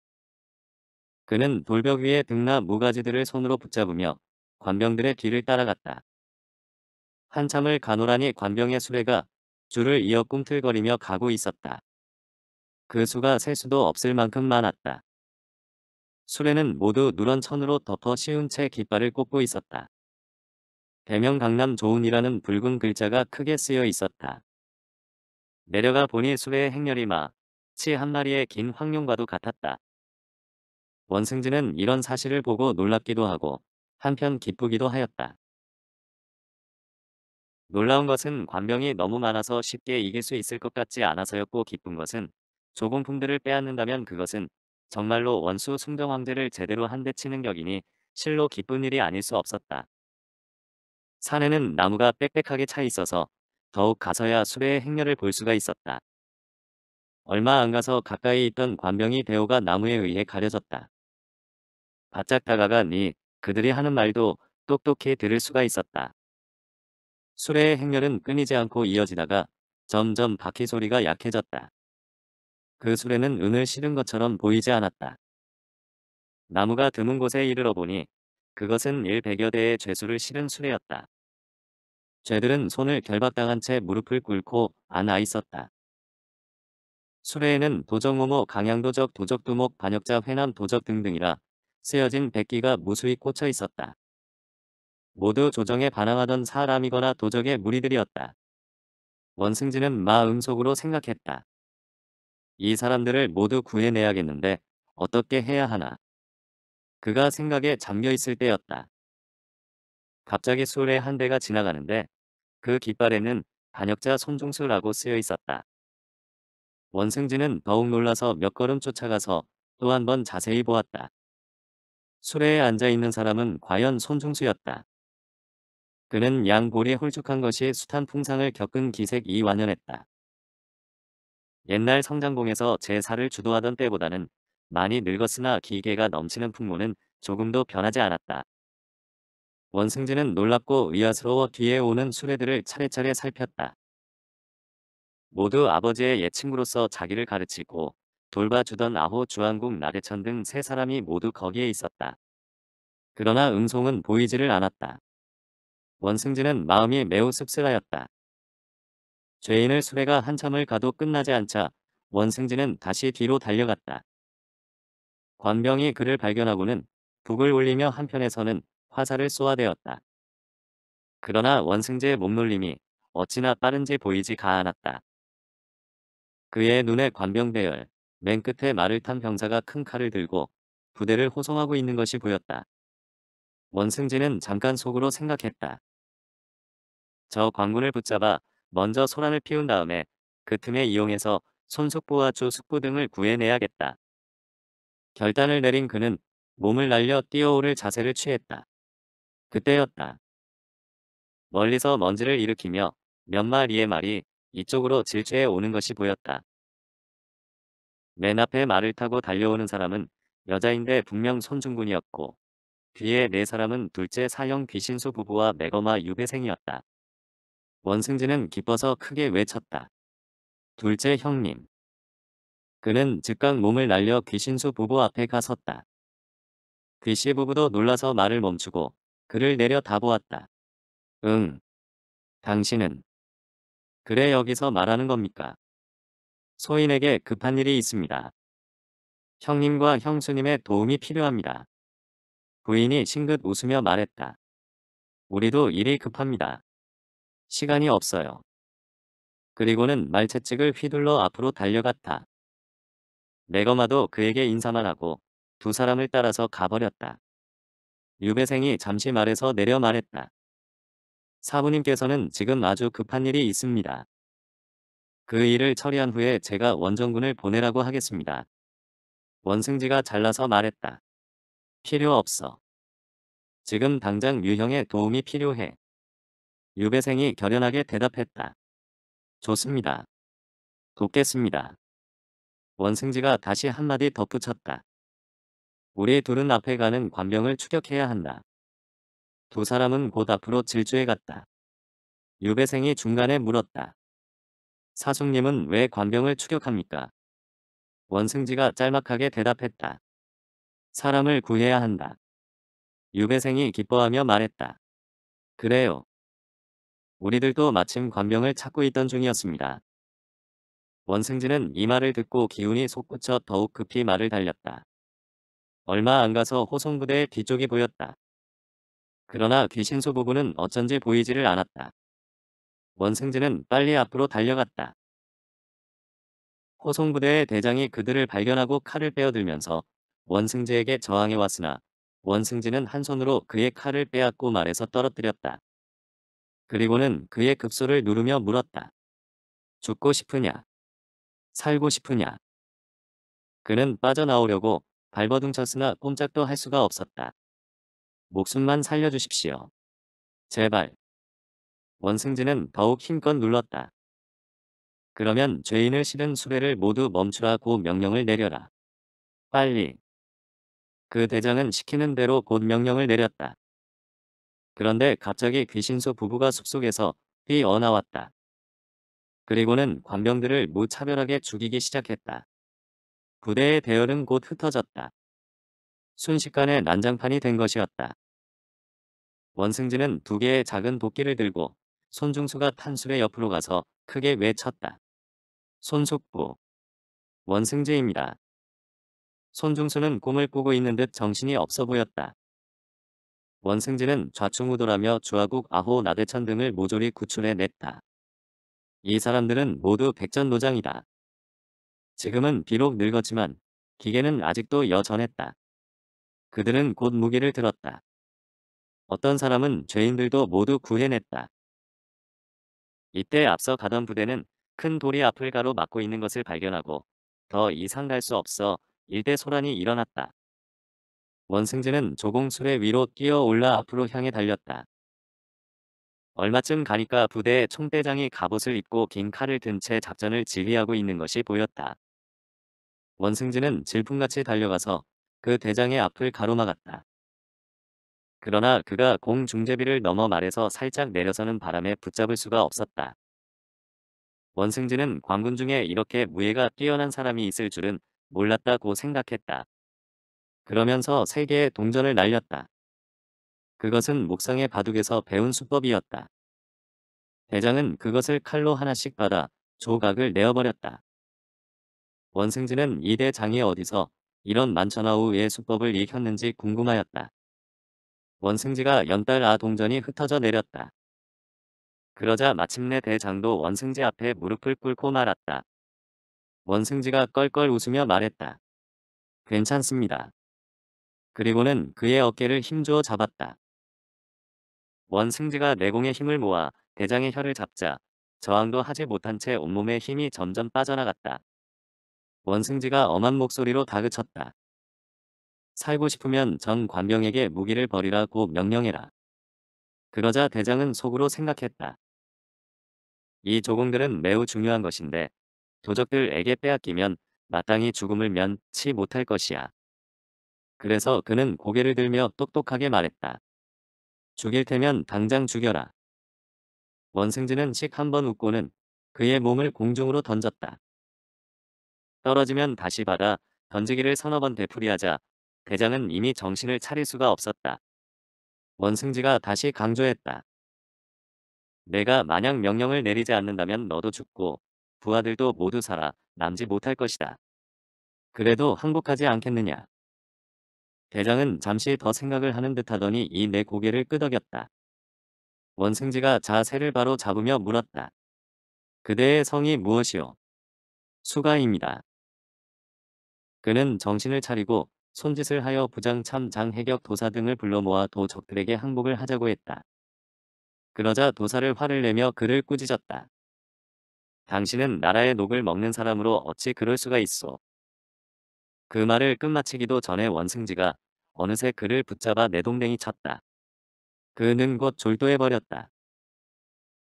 그는 돌벽 위에 등나 무가지들을 손으로 붙잡으며 관병들의 뒤를 따라갔다. 한참을 가노라니 관병의 수레가 줄을 이어 꿈틀거리며 가고 있었다. 그 수가 셀 수도 없을 만큼 많았다. 수레는 모두 누런 천으로 덮어 씌운 채 깃발을 꽂고 있었다. 배명 강남 조은이라는 붉은 글자가 크게 쓰여 있었다. 내려가 보니 수레의 행렬이 마, 치 한 마리의 긴 황룡과도 같았다. 원승진은 이런 사실을 보고 놀랍기도 하고 한편 기쁘기도 하였다. 놀라운 것은 관병이 너무 많아서 쉽게 이길 수 있을 것 같지 않아서였고 기쁜 것은 조공품들을 빼앗는다면 그것은 정말로 원수 숭정왕제를 제대로 한 대 치는 격이니 실로 기쁜 일이 아닐 수 없었다. 산에는 나무가 빽빽하게 차 있어서 더욱 가서야 수레의 행렬을 볼 수가 있었다. 얼마 안 가서 가까이 있던 관병이 배호가 나무에 의해 가려졌다. 바짝 다가가니 네 그들이 하는 말도 똑똑히 들을 수가 있었다. 수레의 행렬은 끊이지 않고 이어지다가 점점 바퀴 소리가 약해졌다. 그 수레는 은을 실은 것처럼 보이지 않았다. 나무가 드문 곳에 이르러 보니 그것은 1백여 대의 죄수를 실은 수레였다. 죄들은 손을 결박당한 채 무릎을 꿇고 안아 있었다. 수레에는 도적모모, 강양도적, 도적두목, 반역자, 회남 도적 등등이라 쓰여진 백기가 무수히 꽂혀 있었다. 모두 조정에 반항하던 사람이거나 도적의 무리들이었다. 원승진은 마음속으로 생각했다. 이 사람들을 모두 구해내야겠는데 어떻게 해야 하나. 그가 생각에 잠겨있을 때였다. 갑자기 술에한 대가 지나가는데 그 깃발에는 반역자 손중수라고 쓰여 있었다. 원승진은 더욱 놀라서 몇 걸음 쫓아가서 또 한 번 자세히 보았다. 수레에 앉아있는 사람은 과연 손중수였다. 그는 양볼이 홀쭉한 것이 숱한 풍상을 겪은 기색이 완연했다. 옛날 성장봉에서 제사를 주도하던 때보다는 많이 늙었으나 기계가 넘치는 풍모는 조금도 변하지 않았다. 원승진은 놀랍고 의아스러워 뒤에 오는 수레들을 차례차례 살폈다. 모두 아버지의 예친구로서 자기를 가르치고 돌봐주던 아호 주한국 나대천 등 세 사람이 모두 거기에 있었다. 그러나 은송은 보이지를 않았다. 원승진은 마음이 매우 씁쓸하였다. 죄인을 수레가 한참을 가도 끝나지 않자 원승진은 다시 뒤로 달려갔다. 관병이 그를 발견하고는 북을 올리며 한편에서는 화살을 쏘아대었다. 그러나 원승재의 몸놀림이 어찌나 빠른지 보이지가 않았다. 그의 눈에 관병대열, 맨 끝에 말을 탄 병사가 큰 칼을 들고 부대를 호송하고 있는 것이 보였다. 원승진은 잠깐 속으로 생각했다. 저 광군을 붙잡아 먼저 소란을 피운 다음에 그 틈에 이용해서 손숙부와 주숙부 등을 구해내야겠다. 결단을 내린 그는 몸을 날려 뛰어오를 자세를 취했다. 그때였다. 멀리서 먼지를 일으키며 몇 마리의 말이 이쪽으로 질주해 오는 것이 보였다. 맨 앞에 말을 타고 달려오는 사람은 여자인데 분명 손중군이었고 뒤에 네 사람은 둘째 사형 귀신수 부부와 매거마 유배생이었다. 원승진은 기뻐서 크게 외쳤다. 둘째 형님. 그는 즉각 몸을 날려 귀신수 부부 앞에 가섰다. 귀씨 부부도 놀라서 말을 멈추고 그를 내려 다보았다. 응. 당신은. 그래 여기서 말하는 겁니까? 소인에게 급한 일이 있습니다. 형님과 형수님의 도움이 필요합니다. 부인이 싱긋 웃으며 말했다. 우리도 일이 급합니다. 시간이 없어요. 그리고는 말채찍을 휘둘러 앞으로 달려갔다. 내거마도 그에게 인사만 하고 두 사람을 따라서 가버렸다. 유배생이 잠시 말해서 내려 말했다. 사부님께서는 지금 아주 급한 일이 있습니다. 그 일을 처리한 후에 제가 원정군을 보내라고 하겠습니다. 원승지가 잘라서 말했다. 필요 없어. 지금 당장 유형의 도움이 필요해. 유배생이 결연하게 대답했다. 좋습니다. 돕겠습니다. 원승지가 다시 한마디 덧붙였다. 우리 둘은 앞에 가는 관병을 추격해야 한다. 두 사람은 곧 앞으로 질주해 갔다. 유배생이 중간에 물었다. 사숙님은왜 관병을 추격합니까? 원승지가 짤막하게 대답했다. 사람을 구해야 한다. 유배생이 기뻐하며 말했다. 그래요. 우리들도 마침 관병을 찾고 있던 중이었습니다. 원승지는이 말을 듣고 기운이 솟구쳐 더욱 급히 말을 달렸다. 얼마 안 가서 호송부대의 뒤쪽이 보였다. 그러나 귀신소 부부는 어쩐지 보이지를 않았다. 원승진은 빨리 앞으로 달려갔다. 호송부대의 대장이 그들을 발견하고 칼을 빼어들면서 원승제에게 저항해 왔으나 원승진은한 손으로 그의 칼을 빼앗고 말에서 떨어뜨렸다. 그리고는 그의 급소를 누르며 물었다. 죽고 싶으냐? 살고 싶으냐? 그는 빠져나오려고 발버둥쳤으나 꼼짝도 할 수가 없었다. 목숨만 살려주십시오. 제발. 원승진은 더욱 힘껏 눌렀다. 그러면 죄인을 실은 수배를 모두 멈추라고 명령을 내려라. 빨리. 그 대장은 시키는 대로 곧 명령을 내렸다. 그런데 갑자기 귀신소 부부가 숲속에서 뛰어나왔다. 그리고는 관병들을 무차별하게 죽이기 시작했다. 부대의 대열은곧 흩어졌다. 순식간에 난장판이 된 것이었다. 원승진은 두 개의 작은 도끼를 들고 손중수가 탄수배 옆으로 가서 크게 외쳤다. 손속부 원승재입니다. 손중수는 꿈을 꾸고 있는 듯 정신이 없어 보였다. 원승재는 좌충우돌하며 주화국 아호 나대천 등을 모조리 구출해냈다. 이 사람들은 모두 백전노장이다. 지금은 비록 늙었지만 기계는 아직도 여전했다. 그들은 곧 무기를 들었다. 어떤 사람은 죄인들도 모두 구해냈다. 이때 앞서 가던 부대는 큰 돌이 앞을 가로 막고 있는 것을 발견하고 더 이상 갈 수 없어 일대 소란이 일어났다. 원승진은 조공술의 위로 뛰어 올라 앞으로 향해 달렸다. 얼마쯤 가니까 부대의 총대장이 갑옷을 입고 긴 칼을 든 채 작전을 지휘하고 있는 것이 보였다. 원승진은 질풍같이 달려가서 그 대장의 앞을 가로막았다. 그러나 그가 공 중재비를 넘어 말해서 살짝 내려서는 바람에 붙잡을 수가 없었다. 원승진은 광군 중에 이렇게 무예가 뛰어난 사람이 있을 줄은 몰랐다고 생각했다. 그러면서 세 개의 동전을 날렸다. 그것은 목상의 바둑에서 배운 수법이었다. 대장은 그것을 칼로 하나씩 받아 조각을 내어버렸다. 원승진은 이 대장이 어디서 이런 만천하우의 수법을 익혔는지 궁금하였다. 원승지가 연달 아 동전이 흩어져 내렸다. 그러자 마침내 대장도 원승지 앞에 무릎을 꿇고 말았다. 원승지가 껄껄 웃으며 말했다. 괜찮습니다. 그리고는 그의 어깨를 힘주어 잡았다. 원승지가 내공의 힘을 모아 대장의 혀를 잡자 저항도 하지 못한 채 온몸에 힘이 점점 빠져나갔다. 원승지가 엄한 목소리로 다그쳤다. 살고 싶으면 전 관병에게 무기를 버리라 고 명령해라. 그러자 대장은 속으로 생각했다. 이 조공들은 매우 중요한 것인데 도적들에게 빼앗기면 마땅히 죽음을 면치 못할 것이야. 그래서 그는 고개를 들며 똑똑하게 말했다. 죽일 테면 당장 죽여라. 원승진은 식 한번 웃고는 그의 몸을 공중으로 던졌다. 떨어지면 다시 받아 던지기를 서너 번 되풀이하자 대장은 이미 정신을 차릴 수가 없었다. 원승지가 다시 강조했다. 내가 만약 명령을 내리지 않는다면 너도 죽고 부하들도 모두 살아 남지 못할 것이다. 그래도 항복하지 않겠느냐. 대장은 잠시 더 생각을 하는 듯 하더니 이내 네 고개를 끄덕였다. 원승지가 자세를 바로 잡으며 물었다. 그대의 성이 무엇이오? 수가입니다. 그는 정신을 차리고 손짓을 하여 부장 참장 해격 도사 등을 불러 모아 도 적들에게 항복을 하자고 했다. 그러자 도사를 화를 내며 그를 꾸짖었다. 당신은 나라의 녹을 먹는 사람으로 어찌 그럴 수가 있소. 그 말을 끝마치기도 전에 원승지가 어느새 그를 붙잡아 내동댕이 쳤다. 그는 곧 졸도해버렸다.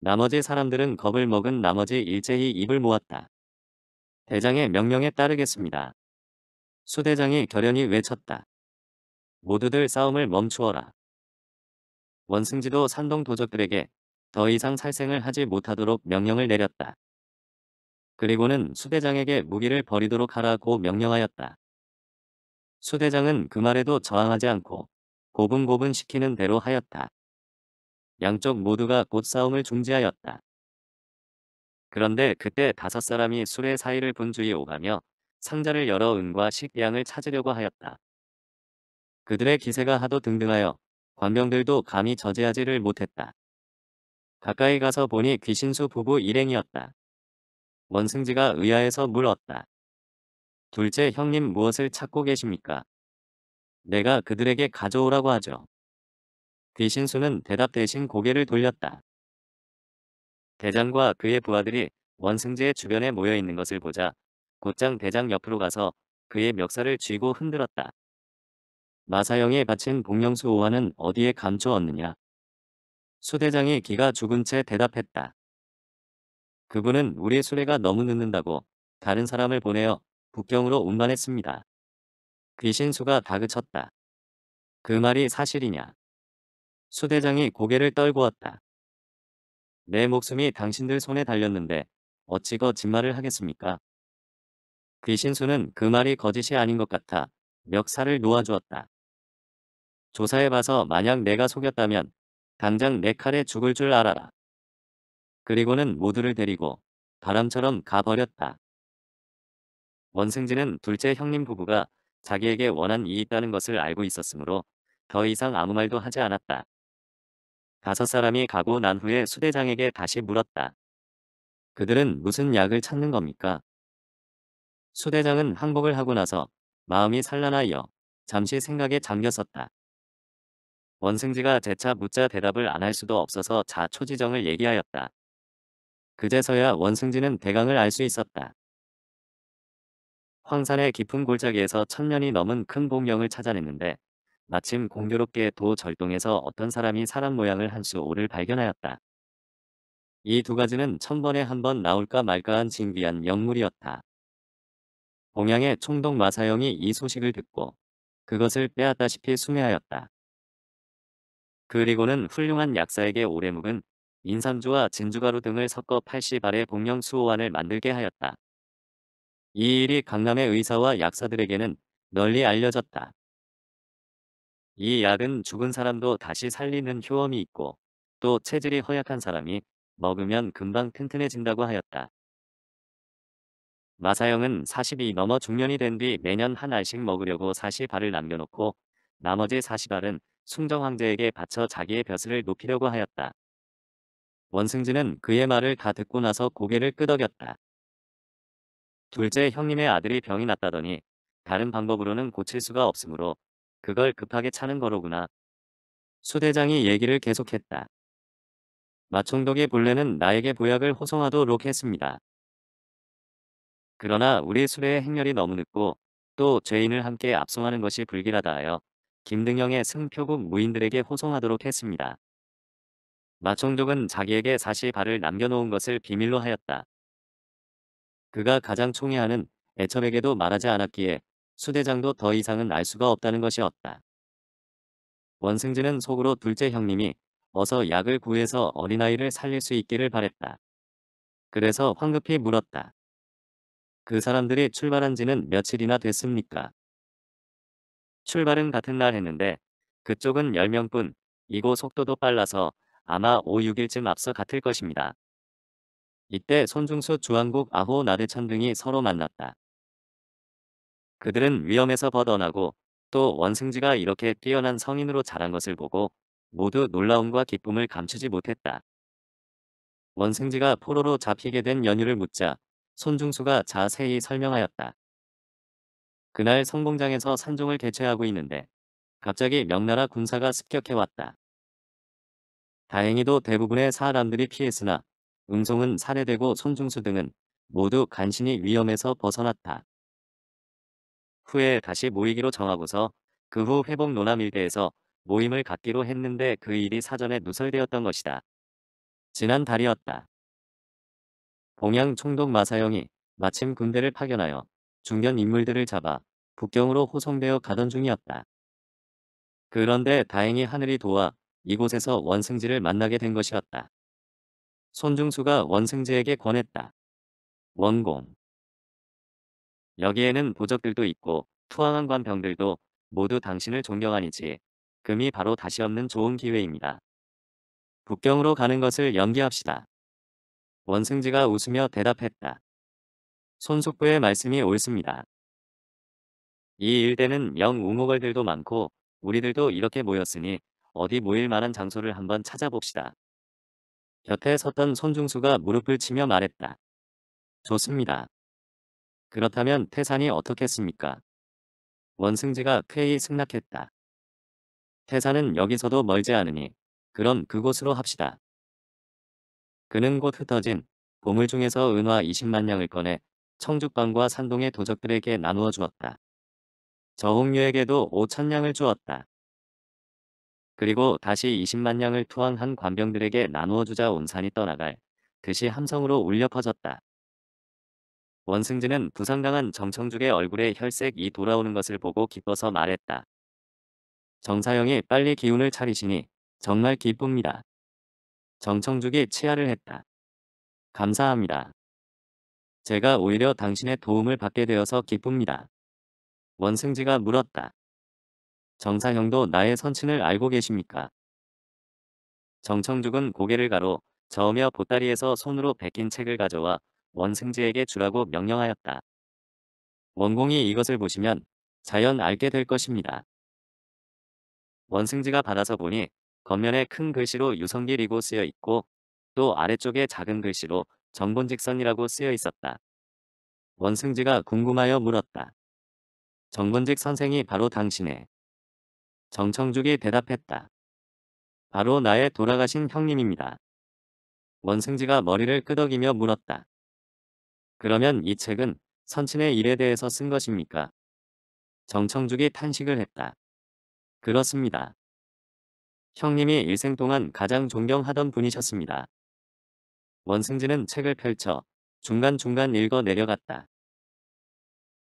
나머지 사람들은 겁을 먹은 나머지 일제히 입을 모았다. 대장의 명령에 따르겠습니다. 수대장이 결연히 외쳤다. 모두들 싸움을 멈추어라. 원승지도 산동 도적들에게 더 이상 살생을 하지 못하도록 명령을 내렸다. 그리고는 수대장에게 무기를 버리도록 하라고 명령하였다. 수대장은 그 말에도 저항하지 않고 고분고분 시키는 대로 하였다. 양쪽 모두가 곧 싸움을 중지하였다. 그런데 그때 다섯 사람이 술의 사이를 분주히 오가며 상자를 열어 은과 식량을 찾으려고 하였다. 그들의 기세가 하도 등등하여 관병들도 감히 저지하지를 못했다. 가까이 가서 보니 귀신수 부부 일행이었다. 원승지가 의아해서 물었다. 둘째 형님 무엇을 찾고 계십니까? 내가 그들에게 가져오라고 하죠. 귀신수는 대답 대신 고개를 돌렸다. 대장과 그의 부하들이 원승지의 주변에 모여 있는 것을 보자 곧장 대장 옆으로 가서 그의 멱살을 쥐고 흔들었다. 마사영의 바친 복령수 오화는 어디에 감춰었느냐. 수대장이 기가 죽은 채 대답했다. 그분은 우리 수레가 너무 늦는다고 다른 사람을 보내어 북경으로 운반했습니다. 귀신수가 다그쳤다. 그 말이 사실이냐. 수대장이 고개를 떨구었다. 내 목숨이 당신들 손에 달렸는데 어찌거 짓말을 하겠습니까? 귀신수는 그 말이 거짓이 아닌 것 같아 멱살을 놓아주었다. 조사해봐서 만약 내가 속였다면 당장 내 칼에 죽을 줄 알아라. 그리고는 모두를 데리고 바람처럼 가버렸다. 원승진은 둘째 형님 부부가 자기에게 원한 이 있다는 것을 알고 있었으므로 더 이상 아무 말도 하지 않았다. 다섯 사람이 가고 난 후에 수대장에게 다시 물었다. 그들은 무슨 약을 찾는 겁니까? 수대장은 항복을 하고 나서 마음이 산란하여 잠시 생각에 잠겼었다. 원승지가 재차 묻자 대답을 안 할 수도 없어서 자초지정을 얘기하였다. 그제서야 원승지는 대강을 알 수 있었다. 황산의 깊은 골짜기에서 천년이 넘은 큰 공령을 찾아냈는데 마침 공교롭게 도 절동에서 어떤 사람이 사람 모양을 한 수 오를 발견하였다. 이 두 가지는 천번에 한 번 나올까 말까한 진귀한 영물이었다. 동양의 총독 마사영이 이 소식을 듣고 그것을 빼앗다시피 숭해하였다. 그리고는 훌륭한 약사에게 오래 묵은 인삼주와 진주가루 등을 섞어 8 0발의 복령 수호안을 만들게 하였다. 이 일이 강남의 의사와 약사들에게는 널리 알려졌다. 이 약은 죽은 사람도 다시 살리는 효험이 있고 또 체질이 허약한 사람이 먹으면 금방 튼튼해진다고 하였다. 마사영은 40이 넘어 중년이 된 뒤 매년 한 알씩 먹으려고 40알을 남겨놓고 나머지 40알은 숭정 황제에게 바쳐 자기의 벼슬을 높이려고 하였다. 원승진은 그의 말을 다 듣고 나서 고개를 끄덕였다. 둘째 형님의 아들이 병이 났다더니 다른 방법으로는 고칠 수가 없으므로 그걸 급하게 차는 거로구나. 수대장이 얘기를 계속했다. 마총독이 본래는 나에게 보약을 호송하도록 했습니다. 그러나 우리 수레의 행렬이 너무 늦고 또 죄인을 함께 압송하는 것이 불길하다 하여 김등영의 승표국 무인들에게 호송하도록 했습니다. 마총족은 자기에게 사시 발을 남겨놓은 것을 비밀로 하였다. 그가 가장 총애하는 애첩에게도 말하지 않았기에 수대장도 더 이상은 알 수가 없다는 것이었다. 원승진은 속으로 둘째 형님이 어서 약을 구해서 어린아이를 살릴 수 있기를 바랬다. 그래서 황급히 물었다. 그 사람들이 출발한 지는 며칠이나 됐습니까? 출발은 같은 날 했는데 그쪽은 10명뿐 이곳 속도도 빨라서 아마 5, 6일쯤 앞서 같을 것입니다. 이때 손중수 주한국 아호 나대천 등이 서로 만났다. 그들은 위험에서 벗어나고 또 원승지가 이렇게 뛰어난 성인으로 자란 것을 보고 모두 놀라움과 기쁨을 감추지 못했다. 원승지가 포로로 잡히게 된 연유를 묻자 손중수가 자세히 설명하였다. 그날 성공장에서 산종을 개최하고 있는데 갑자기 명나라 군사가 습격해왔다. 다행히도 대부분의 사람들이 피했으나 응송은 살해되고 손중수 등은 모두 간신히 위험에서 벗어났다. 후에 다시 모이기로 정하고서 그 후 회복 논암 일대에서 모임을 갖기로 했는데 그 일이 사전에 누설되었던 것이다. 지난 달이었다. 봉양 총독 마사영이 마침 군대를 파견하여 중견 인물들을 잡아 북경으로 호송되어 가던 중이었다. 그런데 다행히 하늘이 도와 이곳에서 원승지를 만나게 된 것이었다. 손중수가 원승지에게 권했다. 원공. 여기에는 부적들도 있고 투항한 관병들도 모두 당신을 존경하니지 금이 바로 다시 없는 좋은 기회입니다. 북경으로 가는 것을 연기합시다. 원승지가 웃으며 대답했다. 손속부의 말씀이 옳습니다. 이 일대는 영 우목을들도 많고 우리들도 이렇게 모였으니 어디 모일 만한 장소를 한번 찾아봅시다. 곁에 섰던 손중수가 무릎을 치며 말했다. 좋습니다. 그렇다면 태산이 어떻겠습니까? 원승지가 쾌히 승낙했다. 태산은 여기서도 멀지 않으니 그럼 그곳으로 합시다. 그는 곧 흩어진 보물 중에서 은화 20만냥을 꺼내 청주방과 산동의 도적들에게 나누어 주었다. 저홍류에게도 5천냥을 주었다. 그리고 다시 20만냥을 투항한 관병들에게 나누어 주자 온산이 떠나갈 듯이 함성으로 울려 퍼졌다. 원승진은 부상당한 정청죽의 얼굴에 혈색이 돌아오는 것을 보고 기뻐서 말했다. 정사영이 빨리 기운을 차리시니 정말 기쁩니다. 정청주기 치아를 했다. 감사합니다. 제가 오히려 당신의 도움을 받게 되어서 기쁩니다. 원승지가 물었다. 정사형도 나의 선친을 알고 계십니까? 정청죽은 고개를 가로 저으며 보따리에서 손으로 베낀 책을 가져와 원승지에게 주라고 명령하였다. 원공이 이것을 보시면 자연 알게 될 것입니다. 원승지가 받아서 보니 겉면에 큰 글씨로 유성길이고 쓰여 있고 또 아래쪽에 작은 글씨로 정본직선이라고 쓰여 있었다. 원승지가 궁금하여 물었다. 정본직 선생이 바로 당신의 정청죽이 대답했다. 바로 나의 돌아가신 형님입니다. 원승지가 머리를 끄덕이며 물었다. 그러면 이 책은 선친의 일에 대해서 쓴 것입니까? 정청죽이 탄식을 했다. 그렇습니다. 형님이 일생 동안 가장 존경하던 분이셨습니다. 원승진은 책을 펼쳐 중간중간 읽어 내려갔다.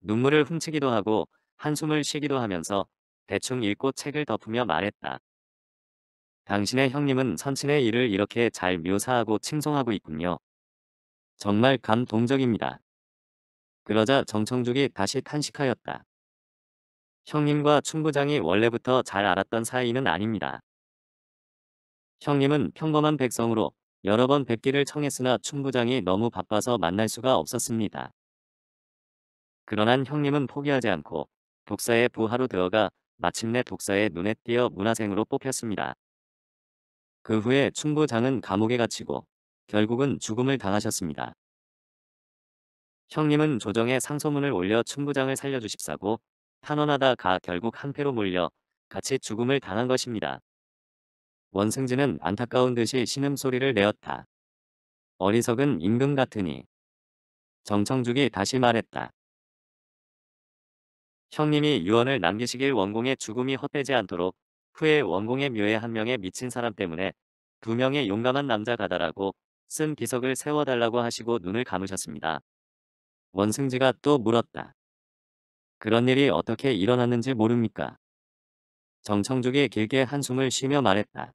눈물을 훔치기도 하고 한숨을 쉬기도 하면서 대충 읽고 책을 덮으며 말했다. 당신의 형님은 선친의 일을 이렇게 잘 묘사하고 칭송하고 있군요. 정말 감동적입니다. 그러자 정청죽이 다시 탄식하였다. 형님과 춘부장이 원래부터 잘 알았던 사이는 아닙니다. 형님은 평범한 백성으로 여러 번 뵙기를 청했으나 충부장이 너무 바빠서 만날 수가 없었습니다. 그러나 형님은 포기하지 않고 독사의 부하로 들어가 마침내 독사의 눈에 띄어 문화생으로 뽑혔습니다. 그 후에 충부장은 감옥에 갇히고 결국은 죽음을 당하셨습니다. 형님은 조정에 상소문을 올려 충부장을 살려주십사고 탄원하다가 결국 한패로 몰려 같이 죽음을 당한 것입니다. 원승진은 안타까운 듯이 신음소리를 내었다. 어리석은 임금 같으니. 정청죽이 다시 말했다. 형님이 유언을 남기시길 원공의 죽음이 헛되지 않도록 후에 원공의 묘에 한 명의 미친 사람 때문에 두 명의 용감한 남자 가다라고 쓴 비석을 세워달라고 하시고 눈을 감으셨습니다. 원승지가 또 물었다. 그런 일이 어떻게 일어났는지 모릅니까? 정청죽이 길게 한숨을 쉬며 말했다.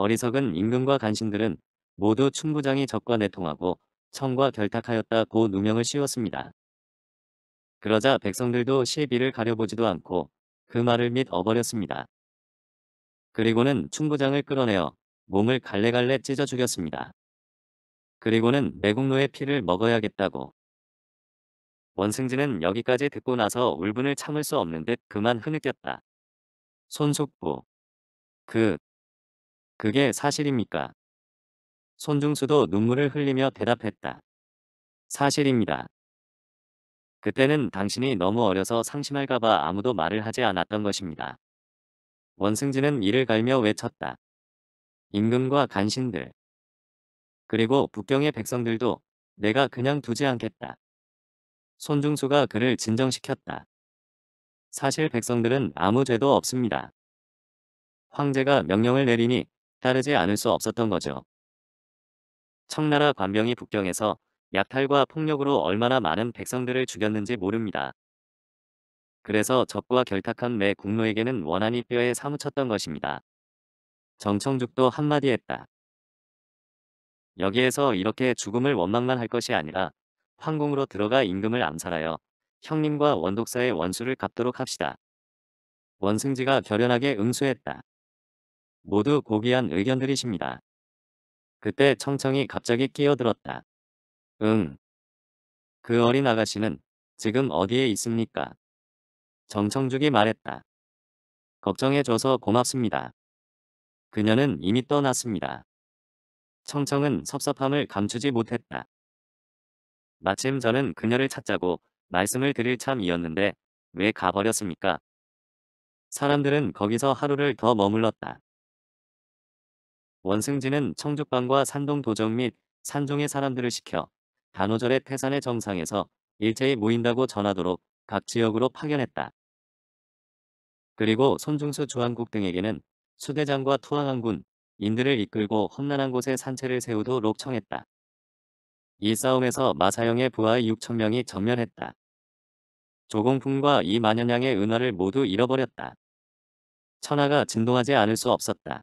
어리석은 임금과 간신들은 모두 춘부장이 적과 내통하고 청과 결탁하였다고 누명을 씌웠습니다. 그러자 백성들도 시비를 가려보지도 않고 그 말을 믿 어버렸습니다. 그리고는 춘부장을 끌어내어 몸을 갈래갈래 찢어 죽였습니다. 그리고는 매국노의 피를 먹어야겠다고. 원승진은 여기까지 듣고 나서 울분을 참을 수 없는 듯 그만 흐느꼈다. 손속부. 그 그게 사실입니까? 손중수도 눈물을 흘리며 대답했다. 사실입니다. 그때는 당신이 너무 어려서 상심할까봐 아무도 말을 하지 않았던 것입니다. 원승진은 이를 갈며 외쳤다. 임금과 간신들. 그리고 북경의 백성들도 내가 그냥 두지 않겠다. 손중수가 그를 진정시켰다. 사실 백성들은 아무 죄도 없습니다. 황제가 명령을 내리니 따르지 않을 수 없었던 거죠. 청나라 관병이 북경에서 약탈과 폭력으로 얼마나 많은 백성들을 죽였는지 모릅니다. 그래서 적과 결탁한 매 국노에게는 원한이 뼈에 사무쳤던 것입니다. 정청죽도 한마디 했다. 여기에서 이렇게 죽음을 원망만 할 것이 아니라 황궁으로 들어가 임금을 암살하여 형님과 원독사의 원수를 갚도록 합시다. 원승지가 결연하게 응수했다. 모두 고귀한 의견들이십니다. 그때 청청이 갑자기 끼어들었다. 응. 그 어린 아가씨는 지금 어디에 있습니까? 정청죽이 말했다. 걱정해줘서 고맙습니다. 그녀는 이미 떠났습니다. 청청은 섭섭함을 감추지 못했다. 마침 저는 그녀를 찾자고 말씀을 드릴 참이었는데 왜 가버렸습니까? 사람들은 거기서 하루를 더 머물렀다. 원승진은 청주방과 산동 도정 및 산종의 사람들을 시켜 단오절의 태산의 정상에서 일제히 모인다고 전하도록 각 지역으로 파견했다. 그리고 손중수 주한국 등에게는 수대장과 투항한군, 인들을 이끌고 험난한 곳에 산채를 세우도록 청했다. 이 싸움에서 마사영의 부하의 6천명이 전면했다. 조공품과 이만현양의 은화를 모두 잃어버렸다. 천하가 진동하지 않을 수 없었다.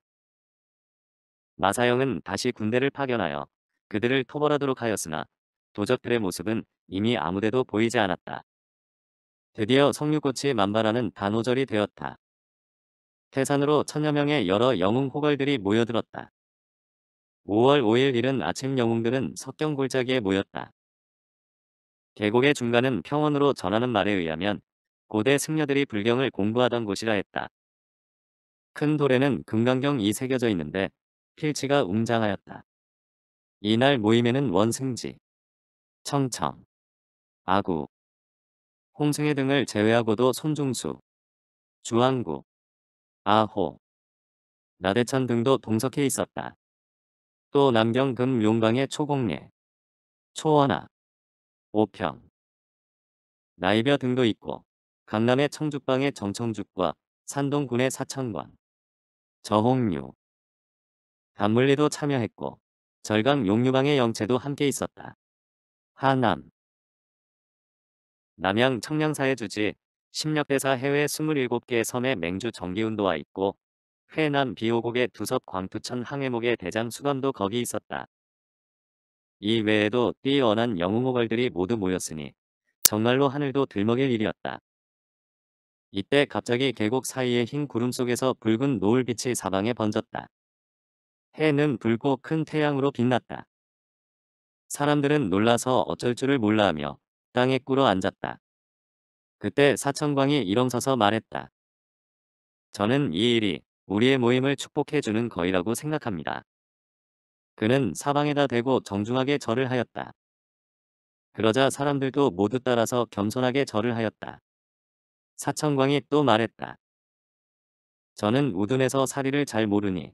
마사영은 다시 군대를 파견하여 그들을 토벌하도록 하였으나 도적들의 모습은 이미 아무데도 보이지 않았다. 드디어 성류꽃이 만발하는 단오절이 되었다. 태산으로 천여 명의 여러 영웅 호걸들이 모여들었다. 5월 5일 이른 아침 영웅들은 석경 골짜기에 모였다. 계곡의 중간은 평원으로 전하는 말에 의하면 고대 승려들이 불경을 공부하던 곳이라 했다. 큰 돌에는 금강경이 새겨져 있는데 필지가 웅장하였다. 이날 모임에는 원승지, 청청, 아구, 홍승혜 등을 제외하고도 손중수, 주왕구 아호, 나대천 등도 동석해 있었다. 또 남경금 용강의 초공례, 초원아, 오평, 나이벼 등도 있고 강남의 청주방의 정청죽과 산동군의 사천관, 저홍류, 단물리도 참여했고 절강 용유방의 영채도 함께 있었다. 하남 남양 청량사의 주지 16대사 해외 2 7개 섬의 맹주 정기운도와 있고 해남 비호곡의 두섭 광투천 항해목의 대장 수감도 거기 있었다. 이 외에도 뛰어난 영웅호걸들이 모두 모였으니 정말로 하늘도 들먹일 일이었다. 이때 갑자기 계곡 사이의 흰 구름 속에서 붉은 노을빛이 사방에 번졌다. 해는 붉고 큰 태양으로 빛났다. 사람들은 놀라서 어쩔 줄을 몰라하며 땅에 꿇어 앉았다. 그때 사천광이 일어서서 말했다. 저는 이 일이 우리의 모임을 축복해주는 거이라고 생각합니다. 그는 사방에다 대고 정중하게 절을 하였다. 그러자 사람들도 모두 따라서 겸손하게 절을 하였다. 사천광이 또 말했다. 저는 우둔에서 사리를 잘 모르니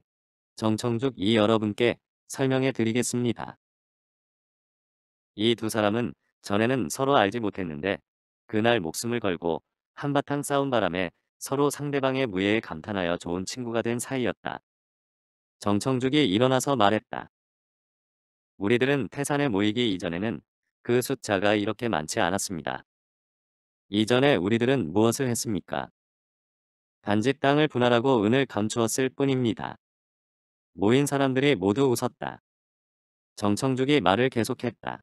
정청죽 이 여러분께 설명해 드리겠습니다. 이 두 사람은 전에는 서로 알지 못했는데 그날 목숨을 걸고 한바탕 싸운 바람에 서로 상대방의 무예에 감탄하여 좋은 친구가 된 사이였다. 정청죽이 일어나서 말했다. 우리들은 태산에 모이기 이전에는 그 숫자가 이렇게 많지 않았습니다. 이전에 우리들은 무엇을 했습니까? 단지 땅을 분할하고 은을 감추었을 뿐입니다. 모인 사람들이 모두 웃었다. 정청죽이 말을 계속했다.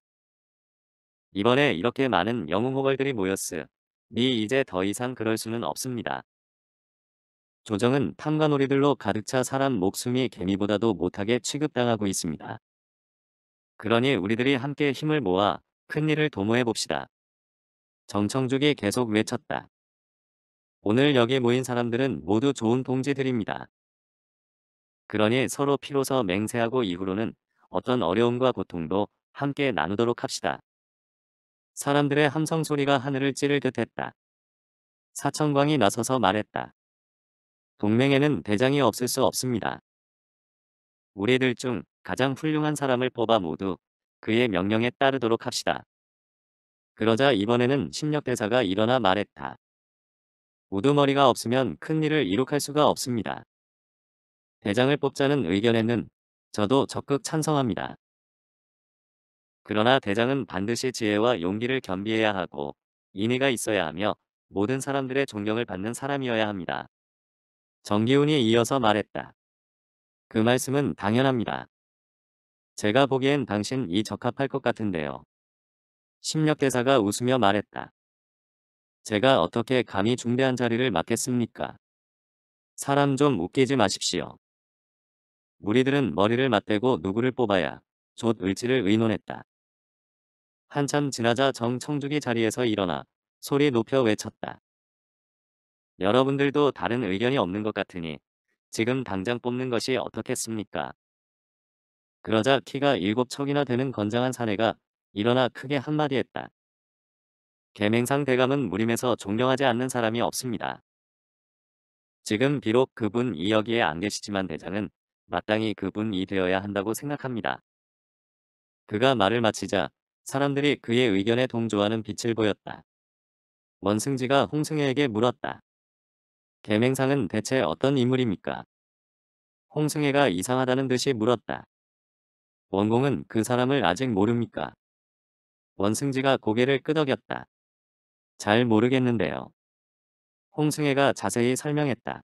이번에 이렇게 많은 영웅 호걸들이 모였으니 이제 더 이상 그럴 수는 없습니다. 조정은 탐관오리들로 가득 차 사람 목숨이 개미보다도 못하게 취급당하고 있습니다. 그러니 우리들이 함께 힘을 모아 큰일을 도모해봅시다. 정청죽이 계속 외쳤다. 오늘 여기 모인 사람들은 모두 좋은 동지들입니다. 그러니 서로 피로서 맹세하고 이후로는 어떤 어려움과 고통도 함께 나누도록 합시다. 사람들의 함성 소리가 하늘을 찌를 듯했다. 사천광이 나서서 말했다. 동맹에는 대장이 없을 수 없습니다. 우리들 중 가장 훌륭한 사람을 뽑아 모두 그의 명령에 따르도록 합시다. 그러자 이번에는 심력대사가 일어나 말했다. 우두머리가 없으면 큰일을 이룩할 수가 없습니다. 대장을 뽑자는 의견에는 저도 적극 찬성합니다. 그러나 대장은 반드시 지혜와 용기를 겸비해야 하고 인의가 있어야 하며 모든 사람들의 존경을 받는 사람이어야 합니다. 정기훈이 이어서 말했다. 그 말씀은 당연합니다. 제가 보기엔 당신 이 적합할 것 같은데요. 심력대사가 웃으며 말했다. 제가 어떻게 감히 중대한 자리를 맡겠습니까? 사람 좀 웃기지 마십시오. 무리들은 머리를 맞대고 누구를 뽑아야 곧 을지를 의논했다. 한참 지나자 정청죽이 자리에서 일어나 소리 높여 외쳤다. 여러분들도 다른 의견이 없는 것 같으니 지금 당장 뽑는 것이 어떻겠습니까? 그러자 키가 일곱 척이나 되는 건장한 사내가 일어나 크게 한마디 했다. 개맹상 대감은 무림에서 존경하지 않는 사람이 없습니다. 지금 비록 그분 이 여기에 안 계시지만 대장은 마땅히 그분이 되어야 한다고 생각합니다. 그가 말을 마치자 사람들이 그의 의견에 동조하는 빛을 보였다. 원승지가 홍승혜에게 물었다. 개맹상은 대체 어떤 인물입니까? 홍승혜가 이상하다는 듯이 물었다. 원공은 그 사람을 아직 모릅니까? 원승지가 고개를 끄덕였다. 잘 모르겠는데요. 홍승혜가 자세히 설명했다.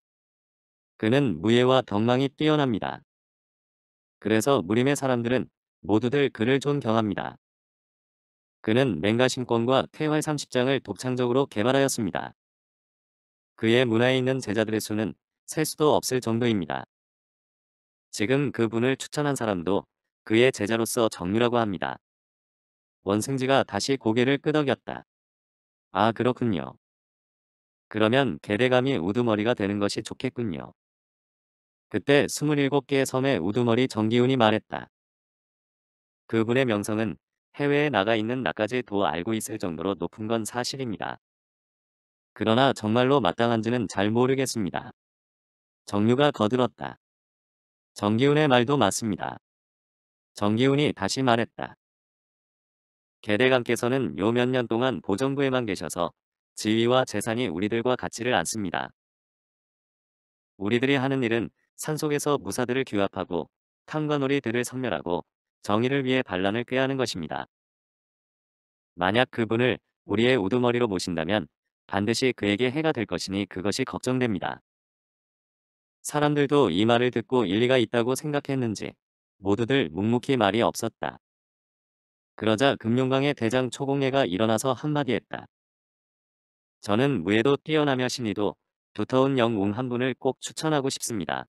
그는 무예와 덕망이 뛰어납니다. 그래서 무림의 사람들은 모두들 그를 존경합니다. 그는 맹가신권과 태활 30장을 독창적으로 개발하였습니다. 그의 문화에 있는 제자들의 수는 셀 수도 없을 정도입니다. 지금 그분을 추천한 사람도 그의 제자로서 정유라고 합니다. 원승지가 다시 고개를 끄덕였다. 아 그렇군요. 그러면 계대감이 우두머리가 되는 것이 좋겠군요. 그때 27개의 섬의 우두머리 정기훈이 말했다. 그분의 명성은 해외에 나가 있는 나까지 도 알고 있을 정도로 높은 건 사실입니다. 그러나 정말로 마땅한지는 잘 모르겠습니다. 정류가 거들었다. 정기훈의 말도 맞습니다. 정기훈이 다시 말했다. 개대감께서는요 몇 년 동안 보정부에만 계셔서 지위와 재산이 우리들과 같지를 않습니다. 우리들이 하는 일은 산속에서 무사들을 규합하고 탕관오리들을 섬멸하고 정의를 위해 반란을 꾀하는 것입니다. 만약 그분을 우리의 우두머리로 모신다면 반드시 그에게 해가 될 것이니 그것이 걱정됩니다. 사람들도 이 말을 듣고 일리가 있다고 생각했는지 모두들 묵묵히 말이 없었다. 그러자 금룡강의 대장 초공예가 일어나서 한마디 했다. 저는 무예도 뛰어나며 신의도 두터운 영웅 한 분을 꼭 추천하고 싶습니다.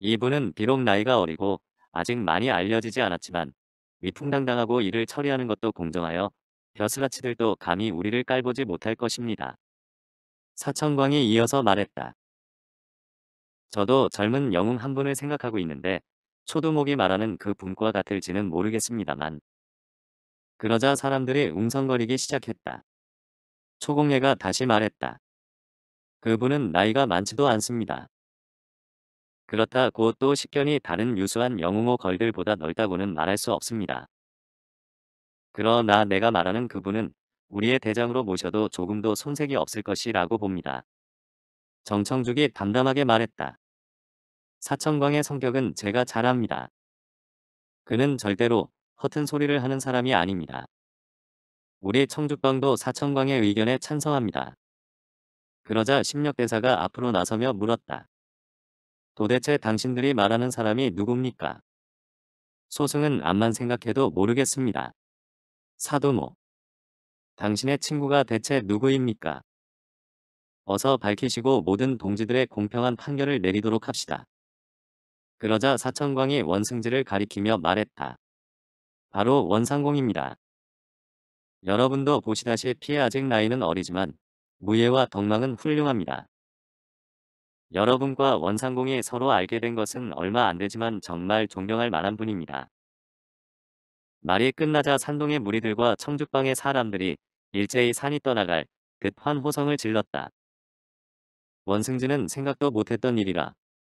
이분은 비록 나이가 어리고 아직 많이 알려지지 않았지만 위풍당당하고 일을 처리하는 것도 공정하여 벼슬아치들도 감히 우리를 깔보지 못할 것입니다. 사천광이 이어서 말했다. 저도 젊은 영웅 한 분을 생각하고 있는데 초두목이 말하는 그 분과 같을지는 모르겠습니다만 그러자 사람들이 웅성거리기 시작했다. 초공예가 다시 말했다. 그분은 나이가 많지도 않습니다. 그렇다 고또 식견이 다른 유수한 영웅호 걸들보다 넓다고는 말할 수 없습니다. 그러나 내가 말하는 그분은 우리의 대장으로 모셔도 조금도 손색이 없을 것이라고 봅니다. 정청죽이 담담하게 말했다. 사천광의 성격은 제가 잘 압니다. 그는 절대로 허튼 소리를 하는 사람이 아닙니다. 우리 청주방도 사천광의 의견에 찬성합니다. 그러자 심력대사가 앞으로 나서며 물었다. 도대체 당신들이 말하는 사람이 누굽니까? 소승은 암만 생각해도 모르겠습니다. 사도모. 당신의 친구가 대체 누구입니까? 어서 밝히시고 모든 동지들의 공평한 판결을 내리도록 합시다. 그러자 사천광이 원승지를 가리키며 말했다. 바로 원상공입니다. 여러분도 보시다시피 아직 나이는 어리지만 무예와 덕망은 훌륭합니다. 여러분과 원상공이 서로 알게 된 것은 얼마 안 되지만 정말 존경할 만한 분입니다. 말이 끝나자 산동의 무리들과 청주방의 사람들이 일제히 산이 떠나갈 듯 환호성을 질렀다. 원승진은 생각도 못했던 일이라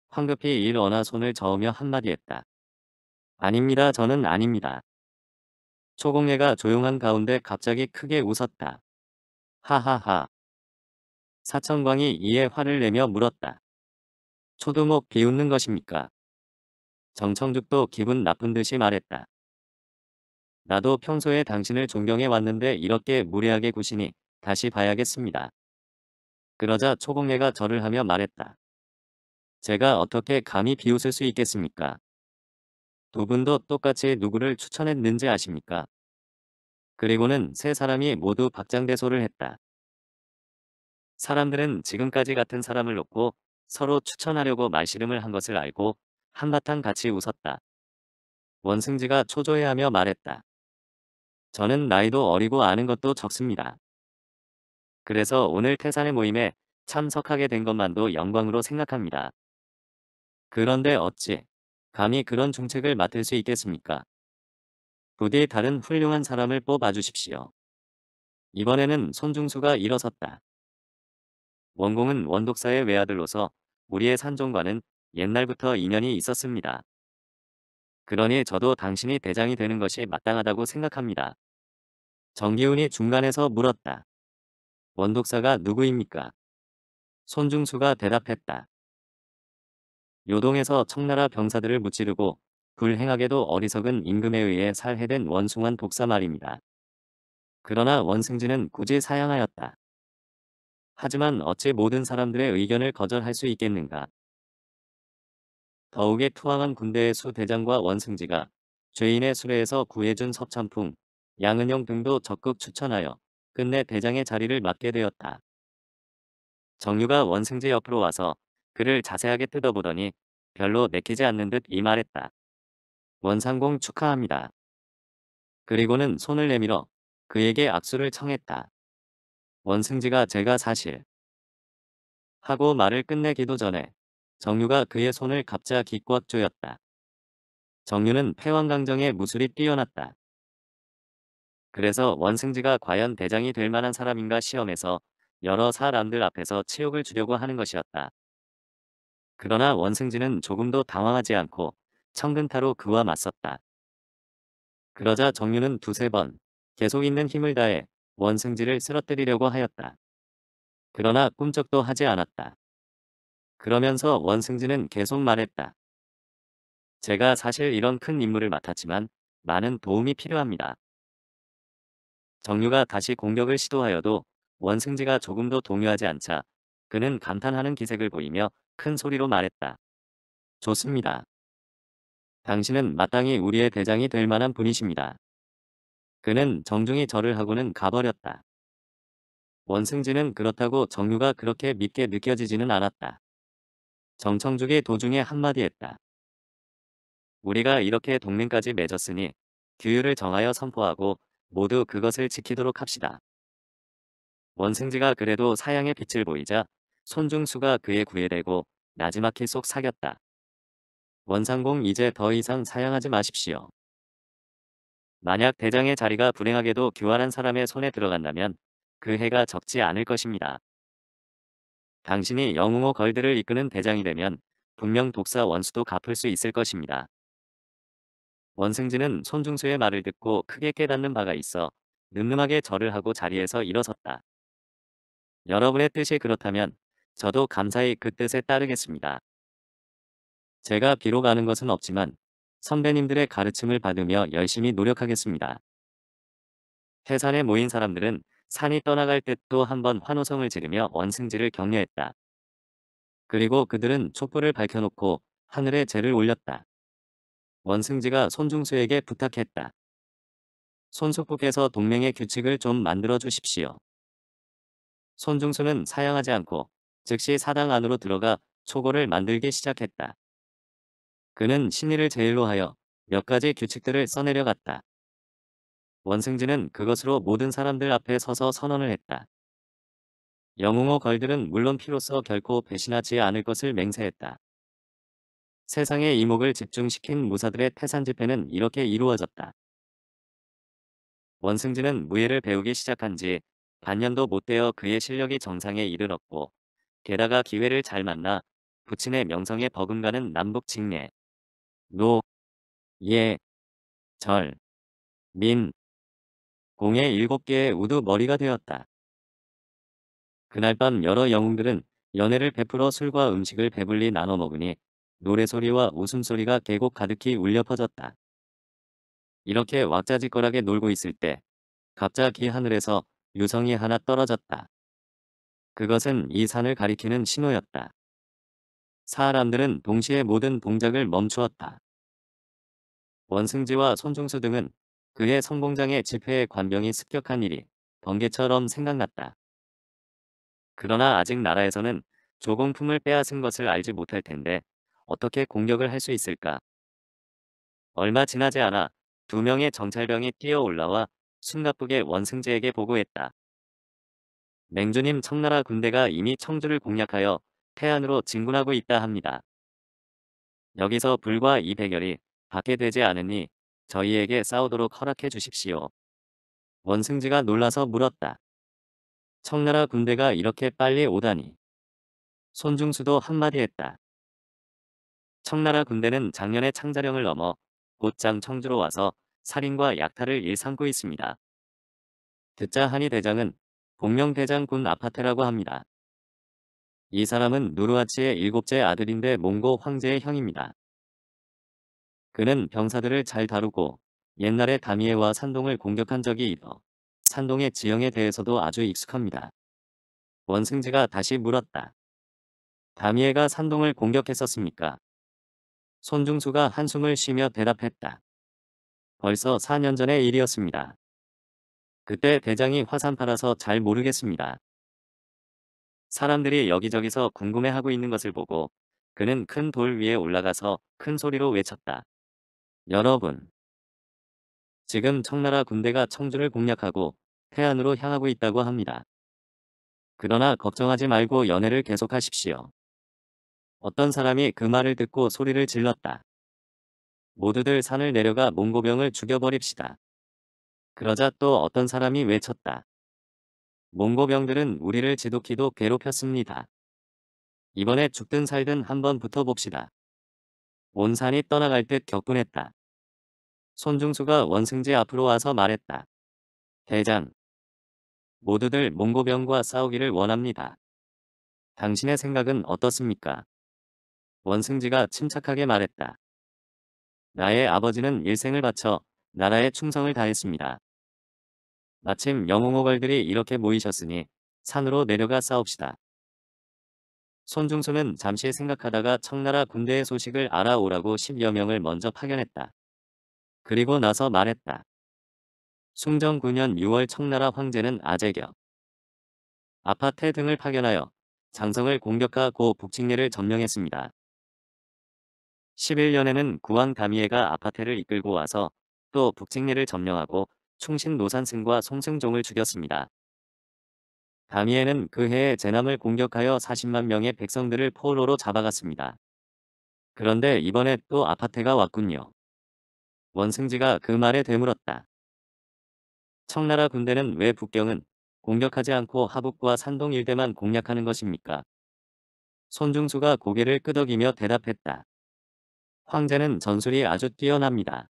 황급히 일어나 손을 저으며 한마디 했다. 아닙니다. 저는 아닙니다. 초공예가 조용한 가운데 갑자기 크게 웃었다. 하하하. 사천광이 이에 화를 내며 물었다. 초두목 비웃는 것입니까? 정청죽도 기분 나쁜 듯이 말했다. 나도 평소에 당신을 존경해 왔는데 이렇게 무례하게 구시니 다시 봐야겠습니다. 그러자 초봉례가 절을 하며 말했다. 제가 어떻게 감히 비웃을 수 있겠습니까? 두 분도 똑같이 누구를 추천했는지 아십니까? 그리고는 세 사람이 모두 박장대소를 했다. 사람들은 지금까지 같은 사람을 놓고 서로 추천하려고 말씨름을 한 것을 알고 한바탕 같이 웃었다. 원승지가 초조해하며 말했다. 저는 나이도 어리고 아는 것도 적습니다. 그래서 오늘 태산의 모임에 참석하게 된 것만도 영광으로 생각합니다. 그런데 어찌 감히 그런 중책을 맡을 수 있겠습니까? 부디 다른 훌륭한 사람을 뽑아주십시오. 이번에는 손중수가 일어섰다. 원공은 원독사의 외아들로서 우리의 산종과는 옛날부터 인연이 있었습니다. 그러니 저도 당신이 대장이 되는 것이 마땅하다고 생각합니다. 정기훈이 중간에서 물었다. 원독사가 누구입니까? 손중수가 대답했다. 요동에서 청나라 병사들을 무찌르고 불행하게도 어리석은 임금에 의해 살해된 원숭한 독사 말입니다. 그러나 원승진은 굳이 사양하였다. 하지만 어찌 모든 사람들의 의견을 거절할 수 있겠는가. 더욱이 투항한 군대의 수 대장과 원승지가 죄인의 수레에서 구해준 섭찬풍, 양은영 등도 적극 추천하여 끝내 대장의 자리를 맡게 되었다. 정유가 원승지 옆으로 와서 그를 자세하게 뜯어보더니 별로 내키지 않는 듯 이 말했다. 원상공 축하합니다. 그리고는 손을 내밀어 그에게 악수를 청했다. 원승지가 제가 사실 하고 말을 끝내기도 전에 정유가 그의 손을 갑자 기꽉 조였다. 정유는 패왕강정의 무술이 뛰어났다. 그래서 원승지가 과연 대장이 될 만한 사람인가 시험에서 여러 사람들 앞에서 치욕을 주려고 하는 것이었다. 그러나 원승지는 조금도 당황하지 않고 청근타로 그와 맞섰다. 그러자 정유는 두세 번 계속 있는 힘을 다해 원승지를 쓰러뜨리려고 하였다. 그러나 꿈쩍도 하지 않았다. 그러면서 원승지는 계속 말했다. 제가 사실 이런 큰 임무를 맡았지만 많은 도움이 필요합니다. 정유가 다시 공격을 시도하여도 원승지가 조금도 동요하지 않자 그는 감탄하는 기색을 보이며 큰 소리로 말했다. 좋습니다. 당신은 마땅히 우리의 대장이 될 만한 분이십니다. 그는 정중히 절을 하고는 가버렸다. 원승진은 그렇다고 정유가 그렇게 밉게 느껴지지는 않았다. 정청죽이 도중에 한마디 했다. 우리가 이렇게 동맹까지 맺었으니 규율을 정하여 선포하고 모두 그것을 지키도록 합시다. 원승지가 그래도 사양의 빛을 보이자 손중수가 그의 구애되고 나지막히 속 사겼다. 원상공 이제 더 이상 사양하지 마십시오. 만약 대장의 자리가 불행하게도 교활한 사람의 손에 들어간다면 그 해가 적지 않을 것입니다. 당신이 영웅호 걸들을 이끄는 대장이 되면 분명 독사 원수도 갚을 수 있을 것입니다. 원승진은 손중수의 말을 듣고 크게 깨닫는 바가 있어 늠름하게 절을 하고 자리에서 일어섰다. 여러분의 뜻이 그렇다면 저도 감사히 그 뜻에 따르겠습니다. 제가 비록 아는 것은 없지만 선배님들의 가르침을 받으며 열심히 노력하겠습니다. 해산에 모인 사람들은 산이 떠나갈 때 또 한번 환호성을 지르며 원승지를 격려했다. 그리고 그들은 촛불을 밝혀놓고 하늘에 재를 올렸다. 원승지가 손중수에게 부탁했다. 손수부께서 동맹의 규칙을 좀 만들어 주십시오. 손중수는 사양하지 않고 즉시 사당 안으로 들어가 초고를 만들기 시작했다. 그는 신의를 제일로 하여 몇 가지 규칙들을 써내려갔다. 원승진은 그것으로 모든 사람들 앞에 서서 선언을 했다. 영웅어 걸들은 물론 피로써 결코 배신하지 않을 것을 맹세했다. 세상의 이목을 집중시킨 무사들의 태산 집회는 이렇게 이루어졌다. 원승진은 무예를 배우기 시작한 지 반년도 못 되어 그의 실력이 정상에 이르렀고 게다가 기회를 잘 만나 부친의 명성에 버금가는 남북 직례 노, 예, 절, 민, 공의 일곱 개의 우두 머리가 되었다. 그날 밤 여러 영웅들은 연애를 베풀어 술과 음식을 배불리 나눠 먹으니 노래소리와 웃음소리가 계곡 가득히 울려 퍼졌다. 이렇게 왁자지껄하게 놀고 있을 때 갑자기 하늘에서 유성이 하나 떨어졌다. 그것은 이 산을 가리키는 신호였다. 사람들은 동시에 모든 동작을 멈추었다. 원승지와 손중수 등은 그의 성공장의 집회에 관병이 습격한 일이 번개처럼 생각났다. 그러나 아직 나라에서는 조공품을 빼앗은 것을 알지 못할 텐데 어떻게 공격을 할 수 있을까? 얼마 지나지 않아 두 명의 정찰병이 뛰어 올라와 숨가쁘게 원승지에게 보고했다. 맹주님 청나라 군대가 이미 청주를 공략하여 태안으로 진군하고 있다 합니다. 여기서 불과 이 백열이 받게 되지 않으니 저희에게 싸우도록 허락해 주십시오. 원승지가 놀라서 물었다. 청나라 군대가 이렇게 빨리 오다니. 손중수도 한마디 했다. 청나라 군대는 작년에 창자령을 넘어 곧장 청주로 와서 살인과 약탈을 일삼고 있습니다. 듣자 하니 대장은 복명대장군 아파트라고 합니다. 이 사람은 누르하치의 일곱째 아들인데 몽고 황제의 형입니다. 그는 병사들을 잘 다루고 옛날에 다미에와 산동을 공격한 적이 있어 산동의 지형에 대해서도 아주 익숙합니다. 원승지가 다시 물었다. 다미에가 산동을 공격했었습니까? 손중수가 한숨을 쉬며 대답했다. 벌써 4년 전의 일이었습니다. 그때 대장이 화산 팔아서 잘 모르겠습니다. 사람들이 여기저기서 궁금해하고 있는 것을 보고 그는 큰 돌 위에 올라가서 큰 소리로 외쳤다. 여러분, 지금 청나라 군대가 청주를 공략하고 태안으로 향하고 있다고 합니다. 그러나 걱정하지 말고 연애를 계속하십시오. 어떤 사람이 그 말을 듣고 소리를 질렀다. 모두들 산을 내려가 몽고병을 죽여버립시다. 그러자 또 어떤 사람이 외쳤다. 몽고병들은 우리를 지독히도 괴롭혔습니다. 이번에 죽든 살든 한번 붙어봅시다. 온산이 떠나갈 듯 격분했다. 손중수가 원승지 앞으로 와서 말했다. 대장, 모두들 몽고병과 싸우기를 원합니다. 당신의 생각은 어떻습니까? 원승지가 침착하게 말했다. 나의 아버지는 일생을 바쳐 나라에 충성을 다했습니다. 마침 영웅호걸들이 이렇게 모이셨으니 산으로 내려가 싸웁시다. 손중수는 잠시 생각하다가 청나라 군대의 소식을 알아오라고 10여 명을 먼저 파견했다. 그리고 나서 말했다. 숭정 9년 6월 청나라 황제는 아재격 아파트 등을 파견하여 장성을 공격하고 북측례를 점령했습니다. 11년에는 구왕 가미에가 아파테를 이끌고 와서 또 북측례를 점령하고 충신 노산승과 송승종을 죽였습니다. 다미에는 그 해에 제남을 공격하여 40만 명의 백성들을 포로로 잡아갔습니다. 그런데 이번에 또 아파트가 왔군요. 원승지가 그 말에 되물었다. 청나라 군대는 왜 북경은 공격하지 않고 하북과 산동 일대만 공략하는 것입니까? 손중수가 고개를 끄덕이며 대답했다. 황제는 전술이 아주 뛰어납니다.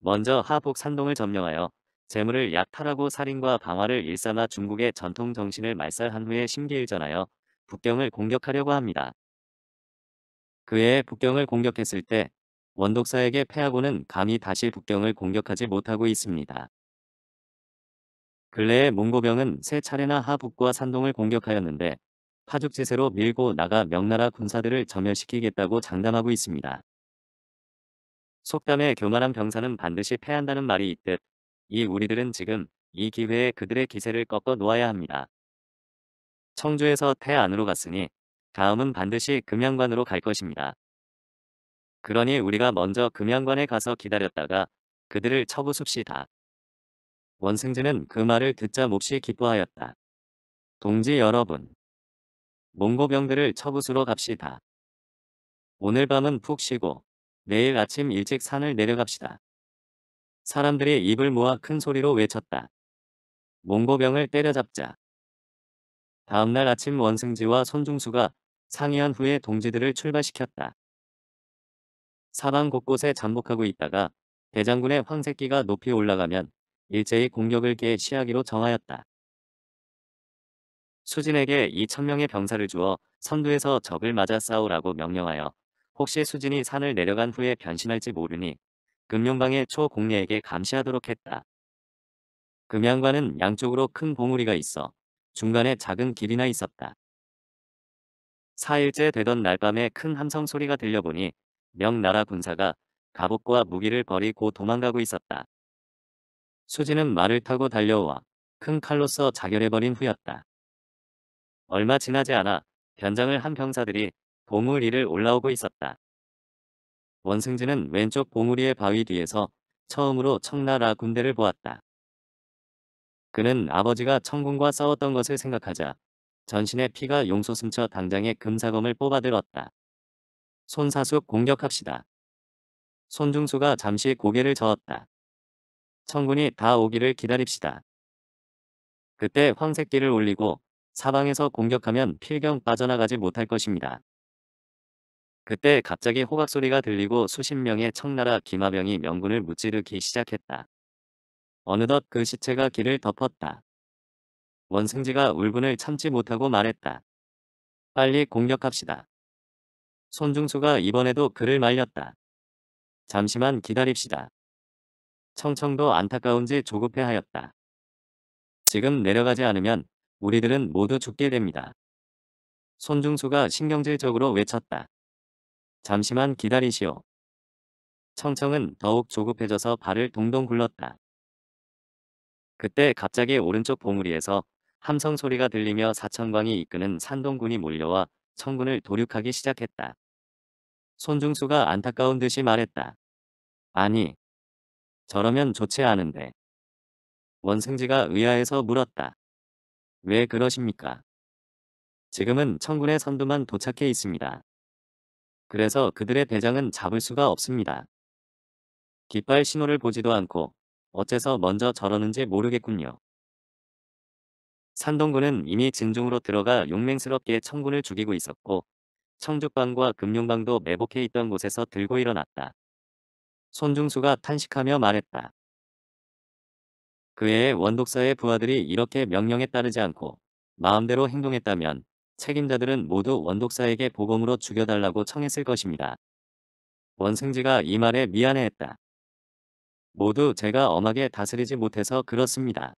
먼저 하북 산동을 점령하여 재물을 약탈하고 살인과 방화를 일삼아 중국의 전통 정신을 말살한 후에 심기일전하여 북경을 공격하려고 합니다. 그해 북경을 공격했을 때 원독사에게 패하고는 감히 다시 북경을 공격하지 못하고 있습니다. 근래에 몽고병은 세 차례나 하북과 산동을 공격하였는데 파죽지세로 밀고 나가 명나라 군사들을 점멸시키겠다고 장담하고 있습니다. 속담에 교만한 병사는 반드시 패한다는 말이 있듯 이 우리들은 지금 이 기회에 그들의 기세를 꺾어 놓아야 합니다. 청주에서 태안으로 갔으니 다음은 반드시 금양관으로 갈 것입니다. 그러니 우리가 먼저 금양관에 가서 기다렸다가 그들을 처부숲시다. 원승진은 그 말을 듣자 몹시 기뻐하였다. 동지 여러분, 몽고병들을 처부수로 갑시다. 오늘 밤은 푹 쉬고 내일 아침 일찍 산을 내려갑시다. 사람들이 입을 모아 큰 소리로 외쳤다. 몽고병을 때려잡자. 다음날 아침 원승지와 손중수가 상의한 후에 동지들을 출발시켰다. 사방 곳곳에 잠복하고 있다가 대장군의 황새끼가 높이 올라가면 일제히 공격을 깨 시하기로 정하였다. 수진에게 2천명의 병사를 주어 선두에서 적을 맞아 싸우라고 명령하여 혹시 수진이 산을 내려간 후에 변신할지 모르니 금룡방의 초공례에게 감시하도록 했다. 금양관은 양쪽으로 큰 봉우리가 있어 중간에 작은 길이나 있었다. 4일째 되던 날밤에 큰 함성 소리가 들려보니 명나라 군사가 갑옷과 무기를 버리고 도망가고 있었다. 수진은 말을 타고 달려와 큰칼로서 자결해버린 후였다. 얼마 지나지 않아 변장을 한 병사들이 봉우리 를 올라오고 있었다. 원승진은 왼쪽 봉우리의 바위 뒤에서 처음으로 청나라 군대를 보았다. 그는 아버지가 청군과 싸웠던 것을 생각하자 전신의 피가 용소 스쳐 당장의 금사검을 뽑아들었다. 손사숙 공격합시다. 손중수가 잠시 고개를 저었다. 청군이 다 오기를 기다립시다. 그때 황색기를 올리고 사방에서 공격하면 필경 빠져나가지 못할 것입니다. 그때 갑자기 호각 소리가 들리고 수십 명의 청나라 기마병이 명군을 무찌르기 시작했다. 어느덧 그 시체가 길을 덮었다. 원승지가 울분을 참지 못하고 말했다. 빨리 공격합시다. 손중수가 이번에도 그를 말렸다. 잠시만 기다립시다. 청청도 안타까운지 조급해하였다. 지금 내려가지 않으면 우리들은 모두 죽게 됩니다. 손중수가 신경질적으로 외쳤다. 잠시만 기다리시오. 청청은 더욱 조급해져서 발을 동동 굴렀다. 그때 갑자기 오른쪽 봉우리에서 함성 소리가 들리며 사천광이 이끄는 산동군이 몰려와 청군을 도륙하기 시작했다. 손중수가 안타까운 듯이 말했다. 아니, 저러면 좋지 않은데. 원승지가 의아해서 물었다. 왜 그러십니까? 지금은 청군의 선두만 도착해 있습니다. 그래서 그들의 배장은 잡을 수가 없습니다. 깃발 신호를 보지도 않고 어째서 먼저 저러는지 모르겠군요. 산동군은 이미 진중으로 들어가 용맹스럽게 청군을 죽이고 있었고 청주방과 금룡방도 매복해 있던 곳에서 들고 일어났다. 손중수가 탄식하며 말했다. 그 해에 원독사의 부하들이 이렇게 명령에 따르지 않고 마음대로 행동했다면 책임자들은 모두 원독사에게 보검으로 죽여달라고 청했을 것입니다. 원승지가 이 말에 미안해했다. 모두 제가 엄하게 다스리지 못해서 그렇습니다.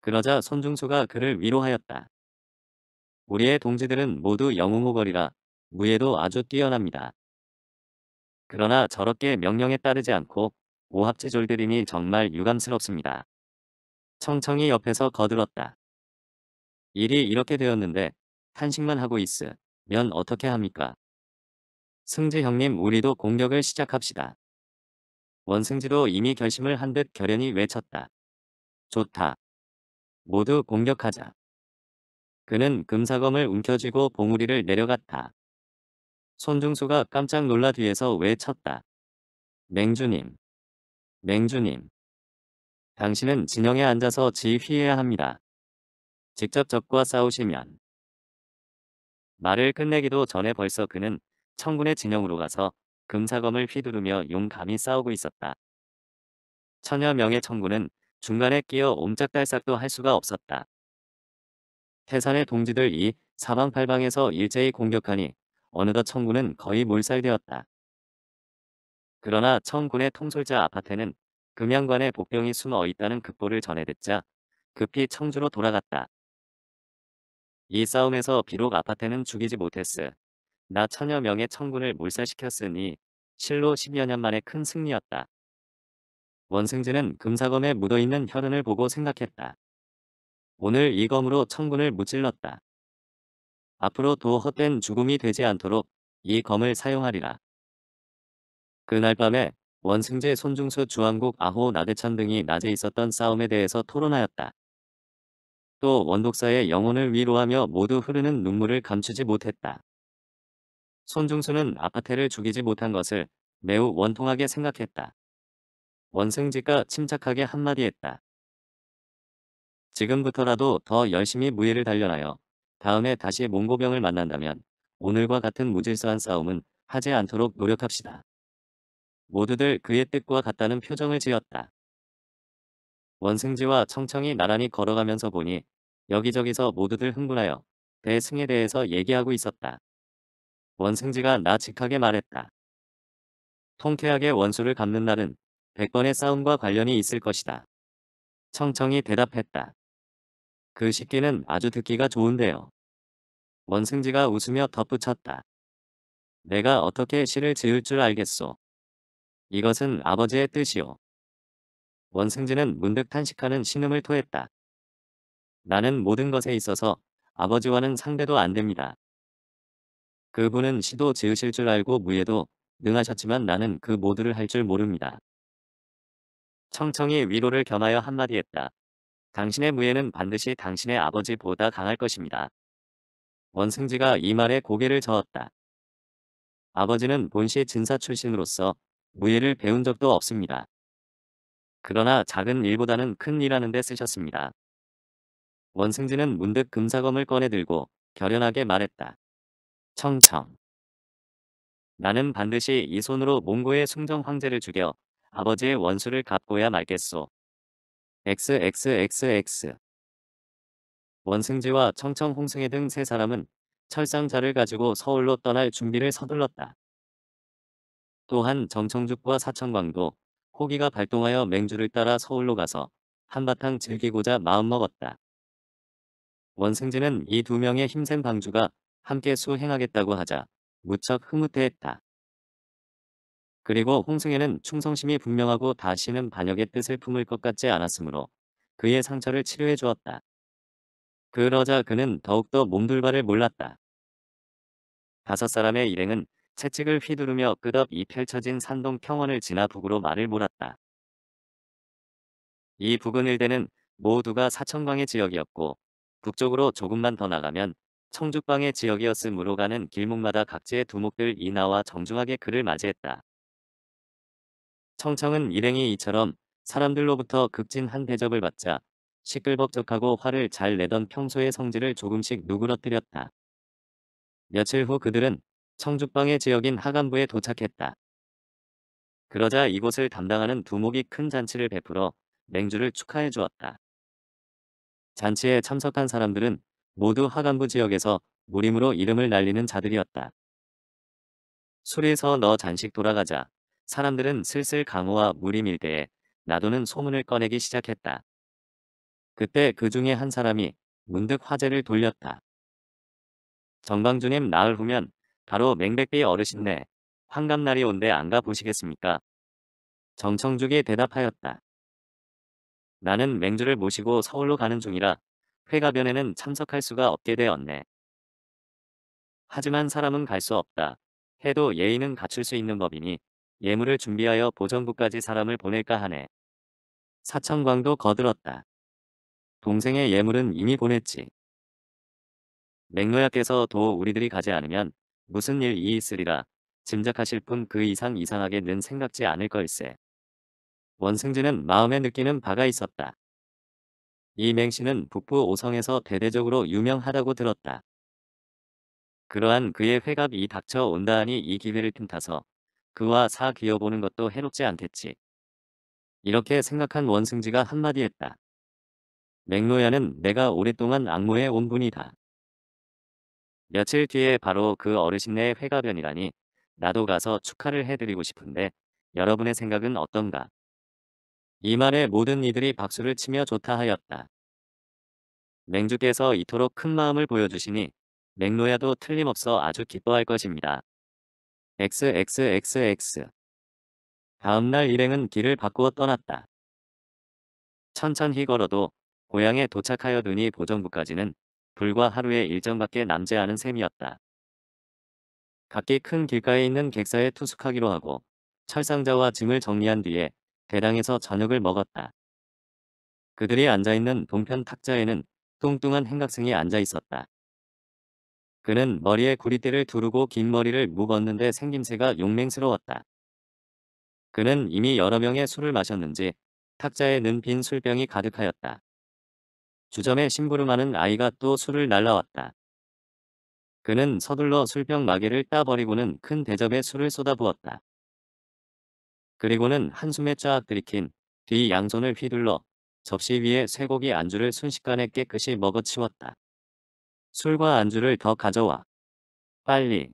그러자 손중수가 그를 위로하였다. 우리의 동지들은 모두 영웅호걸이라 무예도 아주 뛰어납니다. 그러나 저렇게 명령에 따르지 않고 오합지졸들이니 정말 유감스럽습니다. 청청이 옆에서 거들었다. 일이 이렇게 되었는데 탄식만 하고 있으면 어떻게 합니까? 승지 형님 우리도 공격을 시작합시다. 원승지도 이미 결심을 한 듯 결연히 외쳤다. 좋다. 모두 공격하자. 그는 금사검을 움켜쥐고 봉우리를 내려갔다. 손중수가 깜짝 놀라 뒤에서 외쳤다. 맹주님. 맹주님. 당신은 진영에 앉아서 지휘해야 합니다. 직접 적과 싸우시면 말을 끝내기도 전에 벌써 그는 청군의 진영으로 가서 금사검을 휘두르며 용감히 싸우고 있었다. 천여 명의 청군은 중간에 끼어 옴짝달싹도 할 수가 없었다. 태산의 동지들이 사방팔방에서 일제히 공격하니 어느덧 청군은 거의 몰살되었다. 그러나 청군의 통솔자 아파트는 금양관에 복병이 숨어 있다는 극보를 전해 듣자 급히 청주로 돌아갔다. 이 싸움에서 비록 아파트는 죽이지 못했으. 나 천여 명의 청군을 몰살시켰으니 실로 10여 년 만에 큰 승리였다. 원승진는 금사검에 묻어있는 혈흔을 보고 생각했다. 오늘 이 검으로 청군을 무찔렀다. 앞으로 도 헛된 죽음이 되지 않도록 이 검을 사용하리라. 그날 밤에 원승제 손중수 주왕국 아호 나대천 등이 낮에 있었던 싸움에 대해서 토론하였다. 또 원독사의 영혼을 위로하며 모두 흐르는 눈물을 감추지 못했다. 손중수는 아파테를 죽이지 못한 것을 매우 원통하게 생각했다. 원승지가 침착하게 한마디 했다. 지금부터라도 더 열심히 무예를 단련하여 다음에 다시 몽고병을 만난다면 오늘과 같은 무질서한 싸움은 하지 않도록 노력합시다. 모두들 그의 뜻과 같다는 표정을 지었다. 원승지와 청청이 나란히 걸어가면서 보니 여기저기서 모두들 흥분하여 대승에 대해서 얘기하고 있었다. 원승지가 나직하게 말했다. 통쾌하게 원수를 갚는 날은 백번의 싸움과 관련이 있을 것이다. 청청이 대답했다. 그 식기는 아주 듣기가 좋은데요. 원승지가 웃으며 덧붙였다. 내가 어떻게 시를 지을 줄 알겠소. 이것은 아버지의 뜻이오. 원승진은 문득 탄식하는 신음을 토했다. 나는 모든 것에 있어서 아버지와는 상대도 안 됩니다. 그분은 시도 지으실 줄 알고 무예도 능하셨지만 나는 그 모두를 할 줄 모릅니다. 청청이 위로를 겸하여 한마디 했다. 당신의 무예는 반드시 당신의 아버지보다 강할 것입니다. 원승지가 이 말에 고개를 저었다. 아버지는 본시 진사 출신으로서 무예를 배운 적도 없습니다. 그러나 작은 일보다는 큰 일하는 데 쓰셨습니다. 원승진은 문득 금사검을 꺼내들고 결연하게 말했다. 청청. 나는 반드시 이 손으로 몽고의 숭정 황제를 죽여 아버지의 원수를 갚고야 말겠소. XXXX 원승지와 청청 홍승혜 등세 사람은 철상자를 가지고 서울로 떠날 준비를 서둘렀다. 또한 정청죽과 사천광도 호기가 발동하여 맹주를 따라 서울로 가서 한바탕 즐기고자 마음먹었다. 원승진은 이 두 명의 힘센 방주가 함께 수행하겠다고 하자 무척 흐뭇해했다. 그리고 홍승에는 충성심이 분명하고 다시는 반역의 뜻을 품을 것 같지 않았으므로 그의 상처를 치료해 주었다. 그러자 그는 더욱더 몸둘바를 몰랐다. 다섯 사람의 일행은 채찍을 휘두르며 끝없이 펼쳐진 산동 평원을 지나 북으로 말을 몰았다. 이 북은 일대는 모두가 사천광의 지역이었고 북쪽으로 조금만 더 나가면 청주방의 지역이었으므로 가는 길목마다 각지의 두목들 이나와 정중하게 그를 맞이했다. 청청은 일행이 이처럼 사람들로부터 극진한 대접을 받자 시끌벅적하고 화를 잘 내던 평소의 성질을 조금씩 누그러뜨렸다. 며칠 후 그들은 청주방의 지역인 하간부에 도착했다. 그러자 이곳을 담당하는 두목이 큰 잔치를 베풀어 맹주를 축하해 주었다. 잔치에 참석한 사람들은 모두 하간부 지역에서 무림으로 이름을 날리는 자들이었다. 술에서 너 잔식 돌아가자. 사람들은 슬슬 강호와 무림 일때에 나도는 소문을 꺼내기 시작했다. 그때 그 중에 한 사람이 문득 화제를 돌렸다. 정방주님 나흘 후면 바로 맹백비 어르신네 환갑날이 온데 안 가보시겠습니까? 정청죽이 대답하였다. 나는 맹주를 모시고 서울로 가는 중이라 회가변에는 참석할 수가 없게 되었네. 하지만 사람은 갈 수 없다. 해도 예의는 갖출 수 있는 법이니 예물을 준비하여 보전부까지 사람을 보낼까 하네. 사천광도 거들었다. 동생의 예물은 이미 보냈지. 맹노야께서 도 우리들이 가지 않으면 무슨 일이 있으리라 짐작하실 뿐 그 이상 이상하게 는 생각지 않을 걸세. 원승진은 마음에 느끼는 바가 있었다. 이맹신은 북부 오성에서 대대적으로 유명하다고 들었다. 그러한 그의 회갑이 닥쳐온다 하니 이 기회를 틈타서 그와 사귀어보는 것도 해롭지 않겠지. 이렇게 생각한 원승지가 한마디 했다. 맥노야는 내가 오랫동안 악무에온 분이다. 며칠 뒤에 바로 그 어르신네 회가변이라니 나도 가서 축하를 해드리고 싶은데 여러분의 생각은 어떤가? 이 말에 모든 이들이 박수를 치며 좋다 하였다. 맹주께서 이토록 큰 마음을 보여주시니 맥노야도 틀림없어 아주 기뻐할 것입니다. XXXX 다음날 일행은 길을 바꾸어 떠났다. 천천히 걸어도 고향에 도착하여 두니 보정부까지는 불과 하루에 일정밖에 남지 않은 셈이었다. 각기 큰 길가에 있는 객사에 투숙하기로 하고 철상자와 짐을 정리한 뒤에 대당에서 저녁을 먹었다. 그들이 앉아있는 동편 탁자에는 뚱뚱한 행각승이 앉아있었다. 그는 머리에 구리대를 두르고 긴 머리를 묶었는데 생김새가 용맹스러웠다. 그는 이미 여러 명의 술을 마셨는지 탁자에 는 빈 술병이 가득하였다. 주점에 심부름하는 아이가 또 술을 날라왔다. 그는 서둘러 술병 마개를 따버리고는 큰 대접에 술을 쏟아부었다. 그리고는 한숨에 쫙 들이킨 뒤 양손을 휘둘러 접시 위에 쇠고기 안주를 순식간에 깨끗이 먹어치웠다. 술과 안주를 더 가져와. 빨리.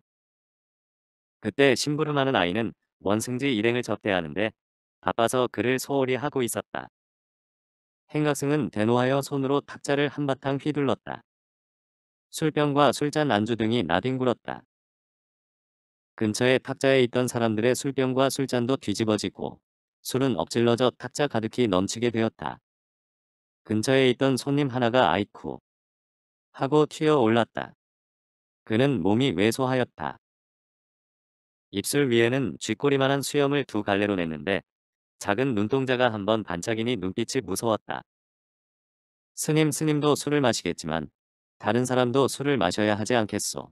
그때 심부름하는 아이는 원승지 일행을 접대하는데 바빠서 그를 소홀히 하고 있었다. 행각승은 대노하여 손으로 탁자를 한바탕 휘둘렀다. 술병과 술잔 안주 등이 나뒹굴었다. 근처에 탁자에 있던 사람들의 술병과 술잔도 뒤집어지고 술은 엎질러져 탁자 가득히 넘치게 되었다. 근처에 있던 손님 하나가 아이쿠 하고 튀어 올랐다. 그는 몸이 왜소하였다. 입술 위에는 쥐꼬리만한 수염을 두 갈래로 냈는데 작은 눈동자가 한번 반짝이니 눈빛이 무서웠다. 스님 스님도 술을 마시겠지만 다른 사람도 술을 마셔야 하지 않겠소.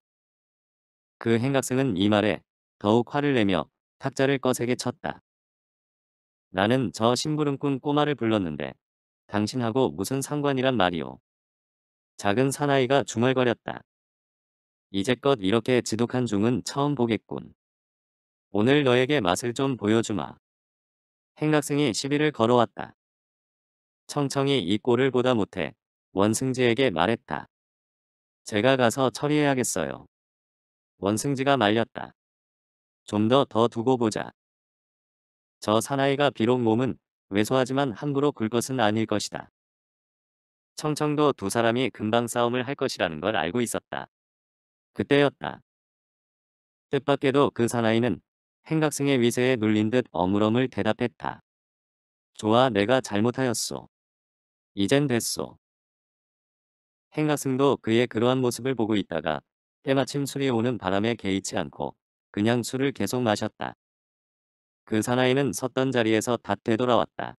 그 행각승은 이 말에 더욱 화를 내며 탁자를 꺼세게 쳤다. 나는 저 심부름꾼 꼬마를 불렀는데 당신하고 무슨 상관이란 말이오. 작은 사나이가 중얼거렸다. 이제껏 이렇게 지독한 중은 처음 보겠군. 오늘 너에게 맛을 좀 보여주마. 행각승이 시비를 걸어왔다. 청청이 이 꼴을 보다 못해 원승지에게 말했다. 제가 가서 처리해야겠어요. 원승지가 말렸다. 좀 더더 더 두고 보자. 저 사나이가 비록 몸은 왜소하지만 함부로 굴 것은 아닐 것이다. 청청도 두 사람이 금방 싸움을 할 것이라는 걸 알고 있었다. 그때였다. 뜻밖에도 그 사나이는 행각승의 위세에 눌린 듯 어물어물 대답했다. 좋아 내가 잘못하였소. 이젠 됐소. 행각승도 그의 그러한 모습을 보고 있다가 때마침 술이 오는 바람에 개의치 않고 그냥 술을 계속 마셨다. 그 사나이는 섰던 자리에서 다 되돌아왔다.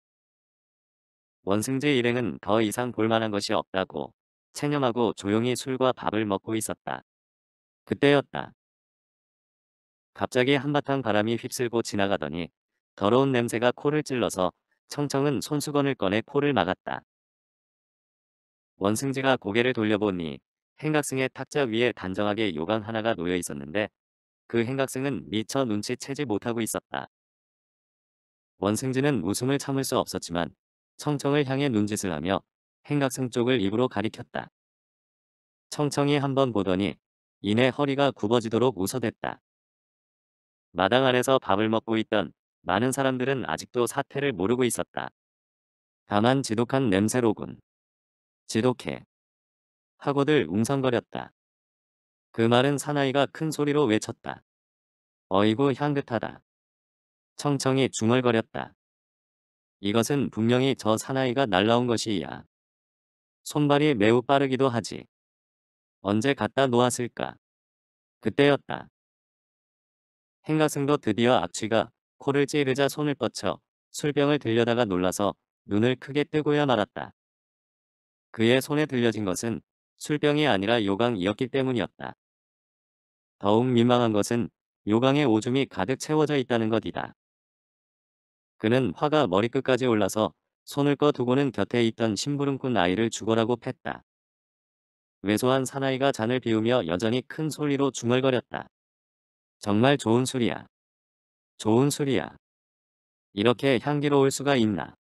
원승재 일행은 더 이상 볼만한 것이 없다고 체념하고 조용히 술과 밥을 먹고 있었다. 그때였다. 갑자기 한바탕 바람이 휩쓸고 지나가더니 더러운 냄새가 코를 찔러서 청청은 손수건을 꺼내 코를 막았다. 원승지가 고개를 돌려보니 행각승의 탁자 위에 단정하게 요강 하나가 놓여 있었는데 그 행각승은 미처 눈치채지 못하고 있었다. 원승지는 웃음을 참을 수 없었지만 청청을 향해 눈짓을 하며 행각승 쪽을 입으로 가리켰다. 청청이 한번 보더니 이내 허리가 굽어지도록 웃어댔다. 마당 안에서 밥을 먹고 있던 많은 사람들은 아직도 사태를 모르고 있었다. 다만 지독한 냄새로군. 지독해. 하고들 웅성거렸다. 그 말은 사나이가 큰 소리로 외쳤다. 어이구 향긋하다. 청청이 중얼거렸다. 이것은 분명히 저 사나이가 날라온 것이야. 손발이 매우 빠르기도 하지. 언제 갖다 놓았을까? 그때였다. 행가승도 드디어 악취가 코를 찌르자 손을 뻗쳐 술병을 들려다가 놀라서 눈을 크게 뜨고야 말았다. 그의 손에 들려진 것은 술병이 아니라 요강이었기 때문이었다. 더욱 민망한 것은 요강에 오줌이 가득 채워져 있다는 것이다. 그는 화가 머리끝까지 올라서 손을 꺼두고는 곁에 있던 심부름꾼 아이를 죽어라고 팼다. 왜소한 사나이가 잔을 비우며 여전히 큰 소리로 중얼거렸다. 정말 좋은 술이야. 좋은 술이야. 이렇게 향기로울 수가 있나.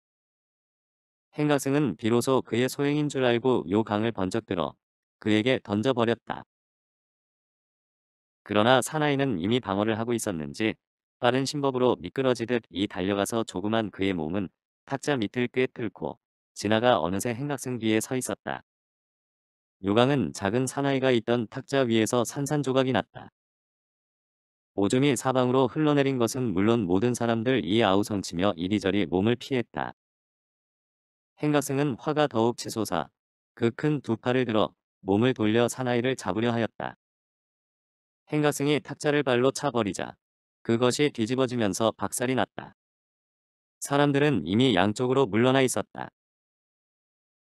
행가승은 비로소 그의 소행인 줄 알고 요강을 번쩍 들어 그에게 던져버렸다. 그러나 사나이는 이미 방어를 하고 있었는지 빠른 심법으로 미끄러지듯 이 달려가서 조그만 그의 몸은 탁자 밑을 꿰 뚫고 지나가 어느새 행각승 뒤에 서 있었다. 요강은 작은 사나이가 있던 탁자 위에서 산산조각이 났다. 오줌이 사방으로 흘러내린 것은 물론 모든 사람들 이 아우성치며 이리저리 몸을 피했다. 행가승은 화가 더욱 치솟아 그 큰 두 팔을 들어 몸을 돌려 사나이를 잡으려 하였다. 행가승이 탁자를 발로 차버리자 그것이 뒤집어지면서 박살이 났다. 사람들은 이미 양쪽으로 물러나 있었다.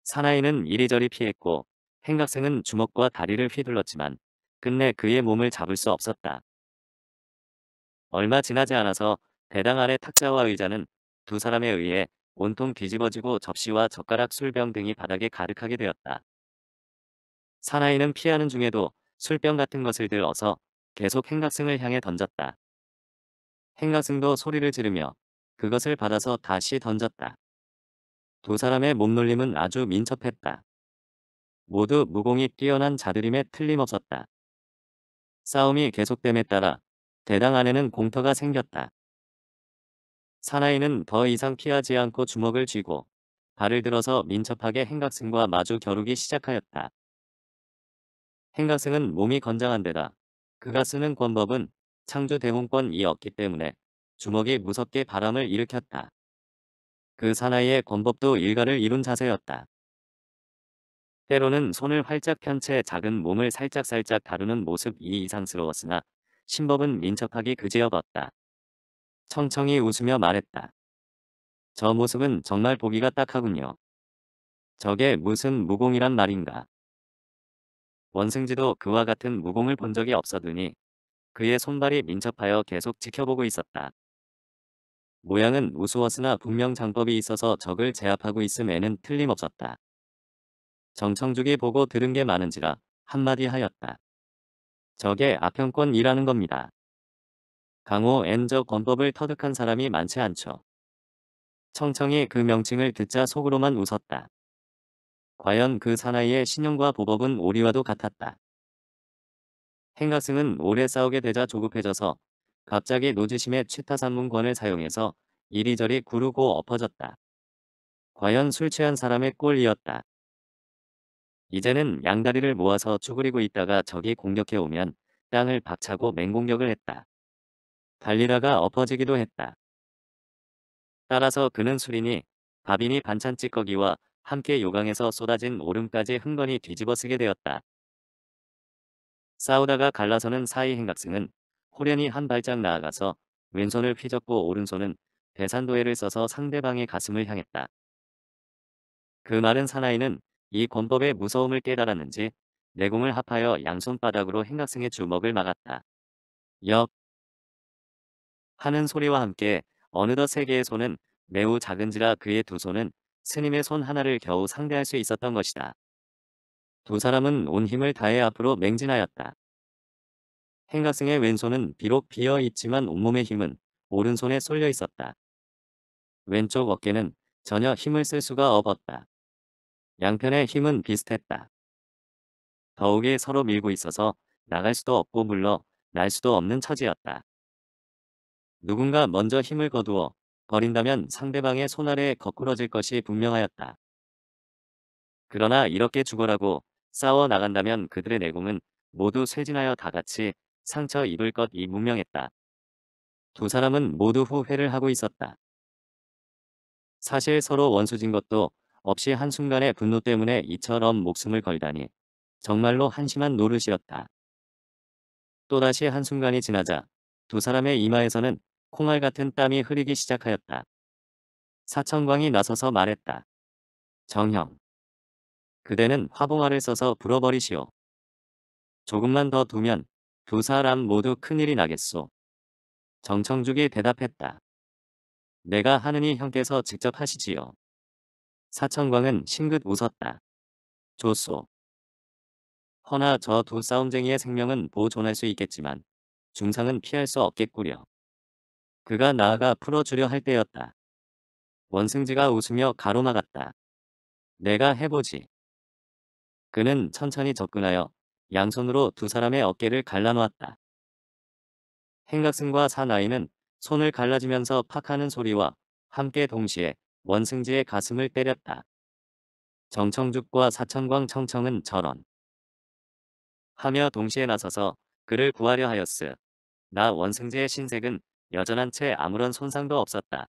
사나이는 이리저리 피했고 행각생은 주먹과 다리를 휘둘렀지만 끝내 그의 몸을 잡을 수 없었다. 얼마 지나지 않아서 대당 아래 탁자와 의자는 두 사람에 의해 온통 뒤집어지고 접시와 젓가락 술병 등이 바닥에 가득하게 되었다. 사나이는 피하는 중에도 술병 같은 것을 들어서 계속 행각승을 향해 던졌다. 행각승도 소리를 지르며 그것을 받아서 다시 던졌다. 두 사람의 몸놀림은 아주 민첩했다. 모두 무공이 뛰어난 자들임에 틀림없었다. 싸움이 계속됨에 따라 대당 안에는 공터가 생겼다. 사나이는 더 이상 피하지 않고 주먹을 쥐고 발을 들어서 민첩하게 행각승과 마주 겨루기 시작하였다. 행각승은 몸이 건장한 데다 그가 쓰는 권법은 창주 대홍권이었기 때문에 주먹이 무섭게 바람을 일으켰다. 그 사나이의 권법도 일가를 이룬 자세였다. 때로는 손을 활짝 편 채 작은 몸을 살짝살짝 다루는 모습이 이상스러웠으나 신법은 민첩하기 그지없었다. 청청이 웃으며 말했다. 저 모습은 정말 보기가 딱하군요. 저게 무슨 무공이란 말인가. 원승지도 그와 같은 무공을 본 적이 없어두니 그의 손발이 민첩하여 계속 지켜보고 있었다. 모양은 우스웠으나 분명 장법이 있어서 적을 제압하고 있음에는 틀림없었다. 정청죽이 보고 들은 게 많은지라 한마디 하였다. 저게 아평권이라는 겁니다. 강호 N저 권법을 터득한 사람이 많지 않죠. 청청이 그 명칭을 듣자 속으로만 웃었다. 과연 그 사나이의 신념과 보법은 오리와도 같았다. 행가승은 오래 싸우게 되자 조급해져서 갑자기 노지심의 취타산문권을 사용해서 이리저리 구르고 엎어졌다. 과연 술 취한 사람의 꼴이었다. 이제는 양다리를 모아서 쭈그리고 있다가 적이 공격해 오면 땅을 박차고 맹공격을 했다. 달리다가 엎어지기도 했다. 따라서 그는 수린이니 밥이니 반찬 찌꺼기와 함께 요강에서 쏟아진 오름까지 흥건히 뒤집어쓰게 되었다. 싸우다가 갈라서는 사이 행각승은 호련히 한 발짝 나아가서 왼손을 휘젓고 오른손은 대산도해를 써서 상대방의 가슴을 향했다. 그 말은 사나이는 이 권법의 무서움을 깨달았는지 내공을 합하여 양손바닥으로 행각승의 주먹을 막았다. 역 하는 소리와 함께 어느덧 세 개의 손은 매우 작은지라 그의 두 손은 스님의 손 하나를 겨우 상대할 수 있었던 것이다. 두 사람은 온 힘을 다해 앞으로 맹진하였다. 행각승의 왼손은 비록 비어 있지만 온몸의 힘은 오른손에 쏠려 있었다. 왼쪽 어깨는 전혀 힘을 쓸 수가 없었다. 양편의 힘은 비슷했다. 더욱이 서로 밀고 있어서 나갈 수도 없고 물러 날 수도 없는 처지였다. 누군가 먼저 힘을 거두어 버린다면 상대방의 손아래에 거꾸러질 것이 분명하였다. 그러나 이렇게 죽어라고 싸워 나간다면 그들의 내공은 모두 쇠진하여 다같이 상처 입을 것 이 분명했다. 두 사람은 모두 후회를 하고 있었다. 사실 서로 원수진 것도 없이 한순간의 분노 때문에 이처럼 목숨을 걸다니 정말로 한심한 노릇이었다. 또다시 한순간이 지나자 두 사람의 이마에서는 콩알 같은 땀이 흐르기 시작하였다. 사천광이 나서서 말했다. 정형. 그대는 화봉화를 써서 불어버리시오. 조금만 더 두면 두 사람 모두 큰일이 나겠소. 정청죽이 대답했다. 내가 하느니 형께서 직접 하시지요. 사천광은 싱긋 웃었다. 조소. 허나 저 두 싸움쟁이의 생명은 보존할 수 있겠지만 중상은 피할 수 없겠구려. 그가 나아가 풀어주려 할 때였다. 원승지가 웃으며 가로막았다. 내가 해보지. 그는 천천히 접근하여 양손으로 두 사람의 어깨를 갈라놓았다. 행각승과 사나이는 손을 갈라지면서 팍 하는 소리와 함께 동시에 원승지의 가슴을 때렸다. 정청죽과 사천광 청청은 저런 하며 동시에 나서서 그를 구하려 하였으. 나 원승지의 신색은 여전한 채 아무런 손상도 없었다.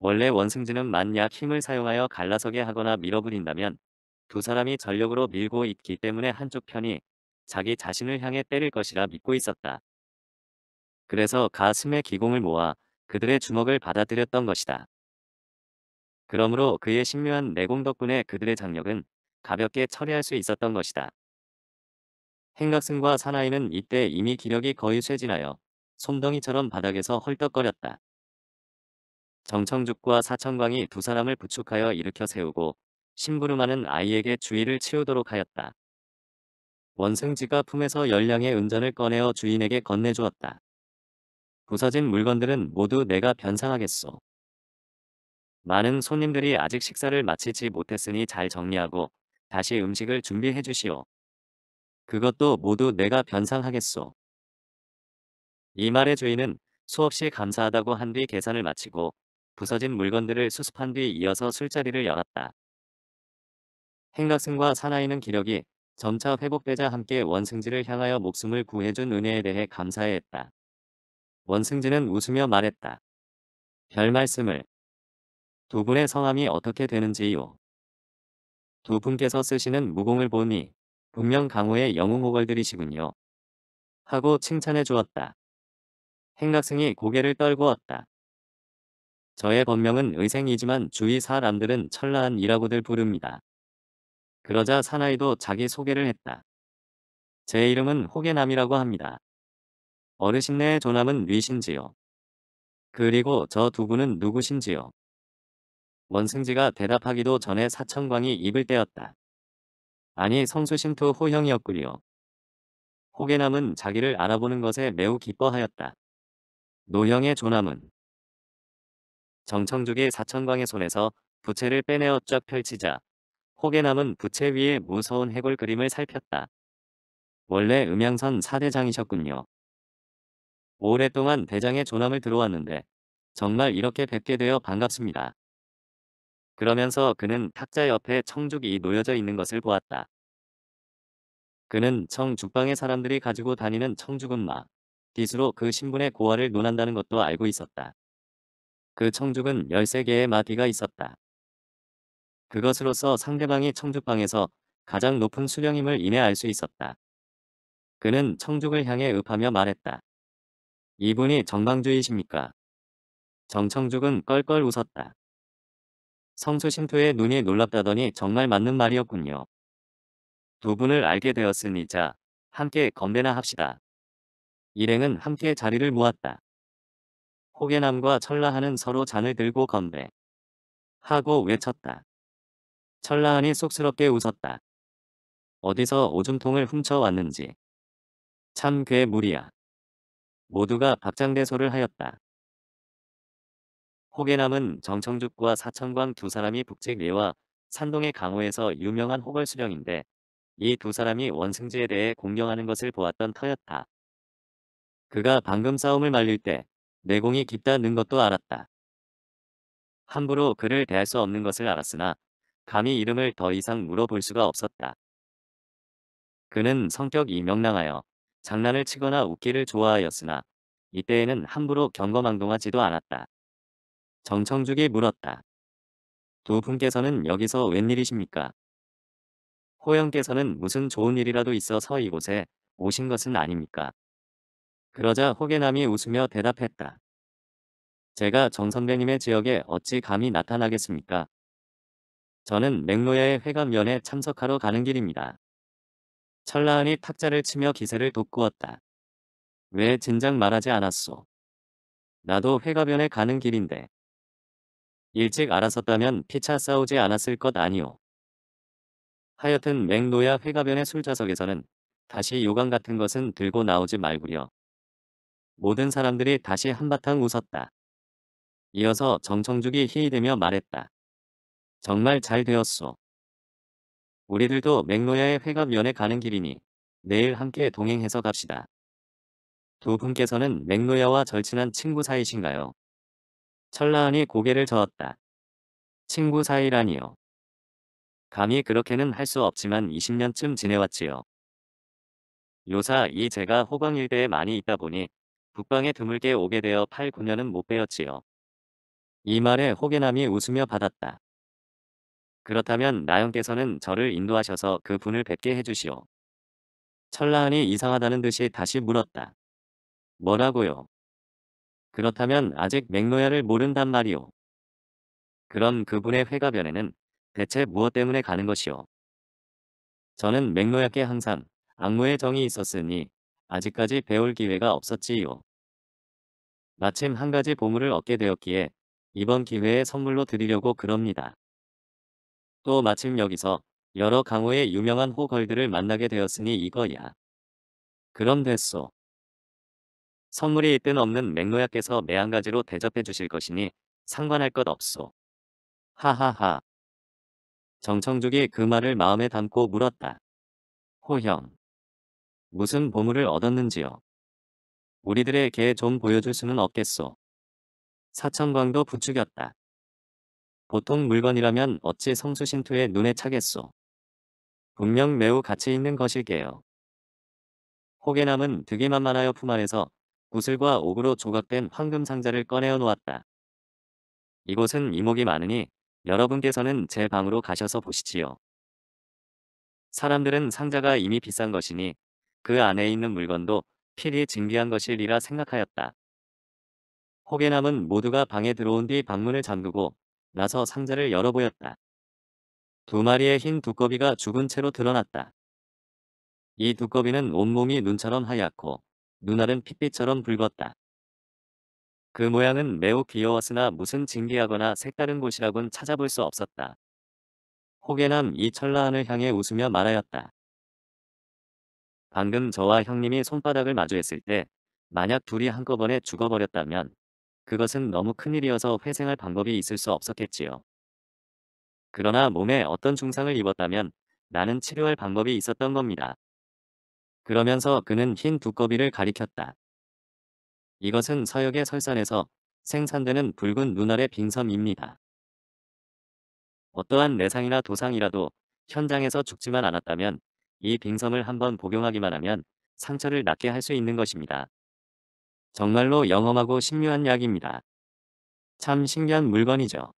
원래 원승지는 만약 힘을 사용하여 갈라서게 하거나 밀어버린다면두 사람이 전력으로 밀고 있기 때문에 한쪽 편이 자기 자신을 향해 때릴 것이라 믿고 있었다. 그래서 가슴에 기공을 모아 그들의 주먹을 받아들였던 것이다. 그러므로 그의 신묘한 내공 덕분에 그들의 장력은 가볍게 처리할 수 있었던 것이다. 행각승과 사나이는 이때 이미 기력이 거의 쇠진하여 솜덩이처럼 바닥에서 헐떡거렸다. 정청죽과 사천광이 두 사람을 부축하여 일으켜 세우고 심부름하는 아이에게 주의를 치우도록 하였다. 원승지가 품에서 열량의 은전을 꺼내어 주인에게 건네주었다. 부서진 물건들은 모두 내가 변상하겠소. 많은 손님들이 아직 식사를 마치지 못했으니 잘 정리하고 다시 음식을 준비해 주시오. 그것도 모두 내가 변상하겠소. 이 말의 주인은 수없이 감사하다고 한 뒤 계산을 마치고 부서진 물건들을 수습한 뒤 이어서 술자리를 열었다. 행각승과 사나이는 기력이 점차 회복되자 함께 원승지를 향하여 목숨을 구해준 은혜에 대해 감사해했다. 원승진은 웃으며 말했다. 별 말씀을. 두 분의 성함이 어떻게 되는지요? 두 분께서 쓰시는 무공을 보니 분명 강호의 영웅호걸들이시군요. 하고 칭찬해 주었다. 행각승이 고개를 떨구었다. 저의 본명은 의생이지만 주위 사람들은 천라한이라고들 부릅니다. 그러자 사나이도 자기 소개를 했다. 제 이름은 호계남이라고 합니다. 어르신네의 조남은 위신지요. 그리고 저 두 분은 누구신지요. 원승지가 대답하기도 전에 사천광이 입을 떼었다. 아니 성수신토호형이었구요 호계남은 자기를 알아보는 것에 매우 기뻐하였다. 노형의 조남은 정청죽이 사천광의 손에서 부채를 빼내어 쫙 펼치자 호계남은 부채 위에 무서운 해골 그림을 살폈다. 원래 음양선 사대장이셨군요. 오랫동안 대장의 조남을 들어왔는데 정말 이렇게 뵙게 되어 반갑습니다. 그러면서 그는 탁자 옆에 청죽이 놓여져 있는 것을 보았다. 그는 청죽방의 사람들이 가지고 다니는 청죽은마, 빗으로 그 신분의 고아를 논한다는 것도 알고 있었다. 그 청죽은 13개의 마디가 있었다. 그것으로서 상대방이 청죽방에서 가장 높은 수령임을 인해 알 수 있었다. 그는 청죽을 향해 읍하며 말했다. 이분이 정방주이십니까 정청죽은 껄껄 웃었다. 성수 신토의 눈이 놀랍다더니 정말 맞는 말이었군요. 두 분을 알게 되었으니 자, 함께 건배나 합시다. 일행은 함께 자리를 모았다. 호계남과 천라하는 서로 잔을 들고 건배. 하고 외쳤다. 천라하니 쑥스럽게 웃었다. 어디서 오줌통을 훔쳐왔는지. 참 괴물이야. 모두가 박장대소를 하였다. 호계남은 정청죽과 사천광 두 사람이 북측예와 산동의 강호에서 유명한 호걸수령인데 이 두 사람이 원승지에 대해 공경하는 것을 보았던 터였다. 그가 방금 싸움을 말릴 때 내공이 깊다는 것도 알았다. 함부로 그를 대할 수 없는 것을 알았으나 감히 이름을 더 이상 물어볼 수가 없었다. 그는 성격이 명랑하여 장난을 치거나 웃기를 좋아하였으나 이때에는 함부로 경거망동하지도 않았다. 정청죽이 물었다. 두 분께서는 여기서 웬일이십니까? 호영께서는 무슨 좋은 일이라도 있어서 이곳에 오신 것은 아닙니까? 그러자 호계남이 웃으며 대답했다. 제가 정 선배님의 지역에 어찌 감히 나타나겠습니까? 저는 맥로야의 회관면에 참석하러 가는 길입니다. 천나한이 탁자를 치며 기세를 돋구었다. 왜 진작 말하지 않았소. 나도 회가변에 가는 길인데. 일찍 알았었다면 피차 싸우지 않았을 것 아니오. 하여튼 맥노야 회가변의 술자석에서는 다시 요강 같은 것은 들고 나오지 말구려. 모든 사람들이 다시 한바탕 웃었다. 이어서 정청죽이 희이되며 말했다. 정말 잘 되었소. 우리들도 맥로야의 회갑면에 가는 길이니 내일 함께 동행해서 갑시다. 두 분께서는 맥로야와 절친한 친구 사이신가요? 천라은이 고개를 저었다. 친구 사이라니요. 감히 그렇게는 할 수 없지만 20년쯤 지내왔지요. 요사 이 제가 호강 일대에 많이 있다 보니 북방에 드물게 오게 되어 8, 9년은 못빼었지요이 말에 호계남이 웃으며 받았다. 그렇다면 나영께서는 저를 인도하셔서 그 분을 뵙게 해주시오. 천라하니 이상하다는 듯이 다시 물었다. 뭐라고요? 그렇다면 아직 맥노야를 모른단 말이오. 그럼 그분의 회가변에는 대체 무엇 때문에 가는 것이오? 저는 맥노야께 항상 악무의 정이 있었으니 아직까지 배울 기회가 없었지요. 마침 한 가지 보물을 얻게 되었기에 이번 기회에 선물로 드리려고 그럽니다. 또 마침 여기서 여러 강호의 유명한 호걸들을 만나게 되었으니 이거야. 그럼 됐소. 선물이 있든 없는 맥노야께서 매한가지로 대접해 주실 것이니 상관할 것 없소. 하하하. 정청죽이 그 말을 마음에 담고 물었다. 호형. 무슨 보물을 얻었는지요? 우리들의 개 좀 보여줄 수는 없겠소. 사천광도 부추겼다. 보통 물건이라면 어찌 성수신투에 눈에 차겠소. 분명 매우 가치 있는 것일게요. 호계남은 득이 만만하여 품 안에서 구슬과 옥으로 조각된 황금 상자를 꺼내어 놓았다. 이곳은 이목이 많으니 여러분께서는 제 방으로 가셔서 보시지요. 사람들은 상자가 이미 비싼 것이니 그 안에 있는 물건도 필히 진귀한 것이리라 생각하였다. 호계남은 모두가 방에 들어온 뒤 방문을 잠그고 나서 상자를 열어보였다. 두 마리의 흰 두꺼비가 죽은 채로 드러났다. 이 두꺼비는 온몸이 눈처럼 하얗고 눈알은 핏빛처럼 붉었다. 그 모양은 매우 귀여웠으나 무슨 징계하거나 색다른 곳이라곤 찾아볼 수 없었다. 호계남 이철라한을 향해 웃으며 말하였다. 방금 저와 형님이 손바닥을 마주했을 때 만약 둘이 한꺼번에 죽어버렸다면 그것은 너무 큰일이어서 회생할 방법이 있을 수 없었겠지요. 그러나 몸에 어떤 중상을 입었다면 나는 치료할 방법이 있었던 겁니다. 그러면서 그는 흰 두꺼비를 가리켰다. 이것은 서역의 설산에서 생산되는 붉은 눈알의 빙섬입니다. 어떠한 내상이나 도상이라도 현장에서 죽지만 않았다면 이 빙섬을 한번 복용하기만 하면 상처를 낫게 할 수 있는 것입니다. 정말로 영험하고 신묘한 약입니다. 참 신기한 물건이죠.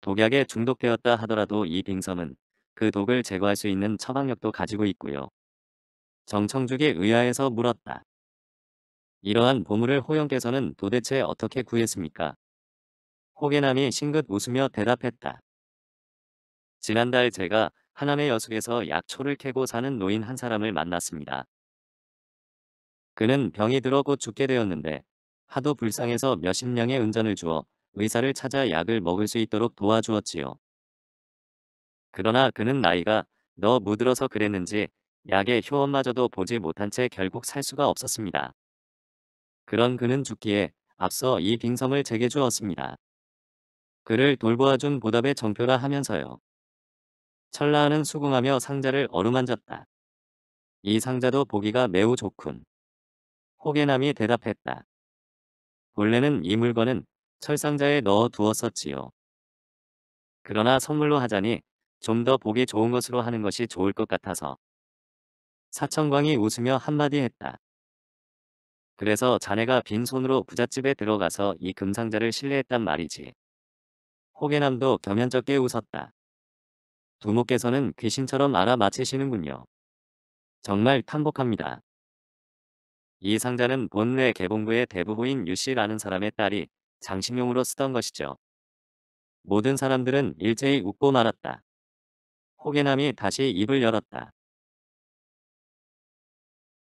독약에 중독되었다 하더라도 이 빙섬은 그 독을 제거할 수 있는 처방력도 가지고 있고요. 정청죽이 의아해서 물었다. 이러한 보물을 호영께서는 도대체 어떻게 구했습니까? 호계남이 싱긋 웃으며 대답했다. 지난달 제가 하남의 여숙에서 약초를 캐고 사는 노인 한 사람을 만났습니다. 그는 병이 들어 곧 죽게 되었는데 하도 불쌍해서 몇십 명의 은전을 주어 의사를 찾아 약을 먹을 수 있도록 도와주었지요. 그러나 그는 나이가 너 무들어서 그랬는지 약의 효원마저도 보지 못한 채 결국 살 수가 없었습니다. 그런 그는 죽기에 앞서 이 빙섬을 제게 주었습니다. 그를 돌보아준 보답의 정표라 하면서요. 철라하는 수긍하며 상자를 어루만졌다. 이 상자도 보기가 매우 좋군. 호개남이 대답했다. 원래는 이 물건은 철상자에 넣어 두었었지요. 그러나 선물로 하자니 좀 더 보기 좋은 것으로 하는 것이 좋을 것 같아서. 사천광이 웃으며 한마디 했다. 그래서 자네가 빈손으로 부잣집에 들어가서 이 금상자를 실례했단 말이지. 호개남도 겸연쩍게 웃었다. 부모께서는 귀신처럼 알아맞히시는군요. 정말 탐복합니다. 이 상자는 본래 개봉부의 대부호인 유씨라는 사람의 딸이 장식용으로 쓰던 것이죠. 모든 사람들은 일제히 웃고 말았다. 호개남이 다시 입을 열었다.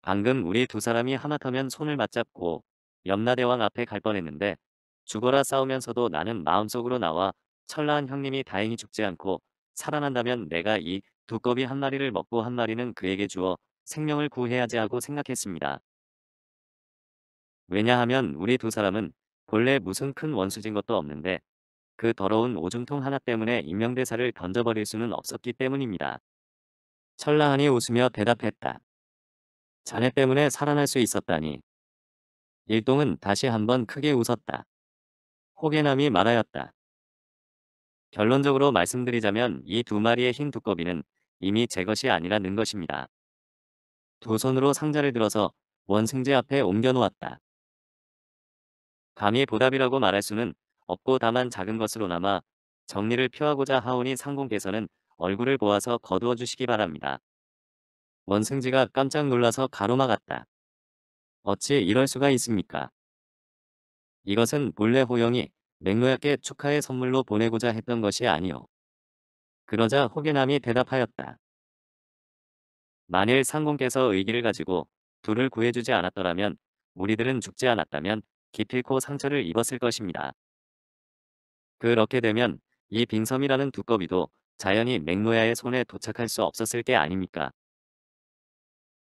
방금 우리 두 사람이 하나터면 손을 맞잡고 염라대왕 앞에 갈 뻔했는데 죽어라 싸우면서도 나는 마음속으로 나와 철라한 형님이 다행히 죽지 않고 살아난다면 내가 이 두꺼비 한 마리를 먹고 한 마리는 그에게 주어 생명을 구해야지 하고 생각했습니다. 왜냐하면 우리 두 사람은 본래 무슨 큰 원수진 것도 없는데 그 더러운 오줌통 하나 때문에 임명대사를 던져버릴 수는 없었기 때문입니다. 철라한이 웃으며 대답했다. 자네 때문에 살아날 수 있었다니. 일동은 다시 한번 크게 웃었다. 호개남이 말하였다. 결론적으로 말씀드리자면 이 두 마리의 흰 두꺼비는 이미 제 것이 아니라는 것입니다. 두 손으로 상자를 들어서 원승제 앞에 옮겨놓았다. 감히 보답이라고 말할 수는 없고 다만 작은 것으로나마 정리를 표하고자 하오니 상공께서는 얼굴을 보아서 거두어 주시기 바랍니다. 원승지가 깜짝 놀라서 가로막았다. 어찌 이럴 수가 있습니까? 이것은 본래 호영이 맹로약께 축하의 선물로 보내고자 했던 것이 아니오. 그러자 호계남이 대답하였다. 만일 상공께서 의기를 가지고 둘을 구해주지 않았더라면 우리들은 죽지 않았다면 기필코 상처를 입었을 것입니다. 그렇게 되면 이 빙섬이라는 두꺼비도 자연히 맥노야의 손에 도착할 수 없었을 게 아닙니까?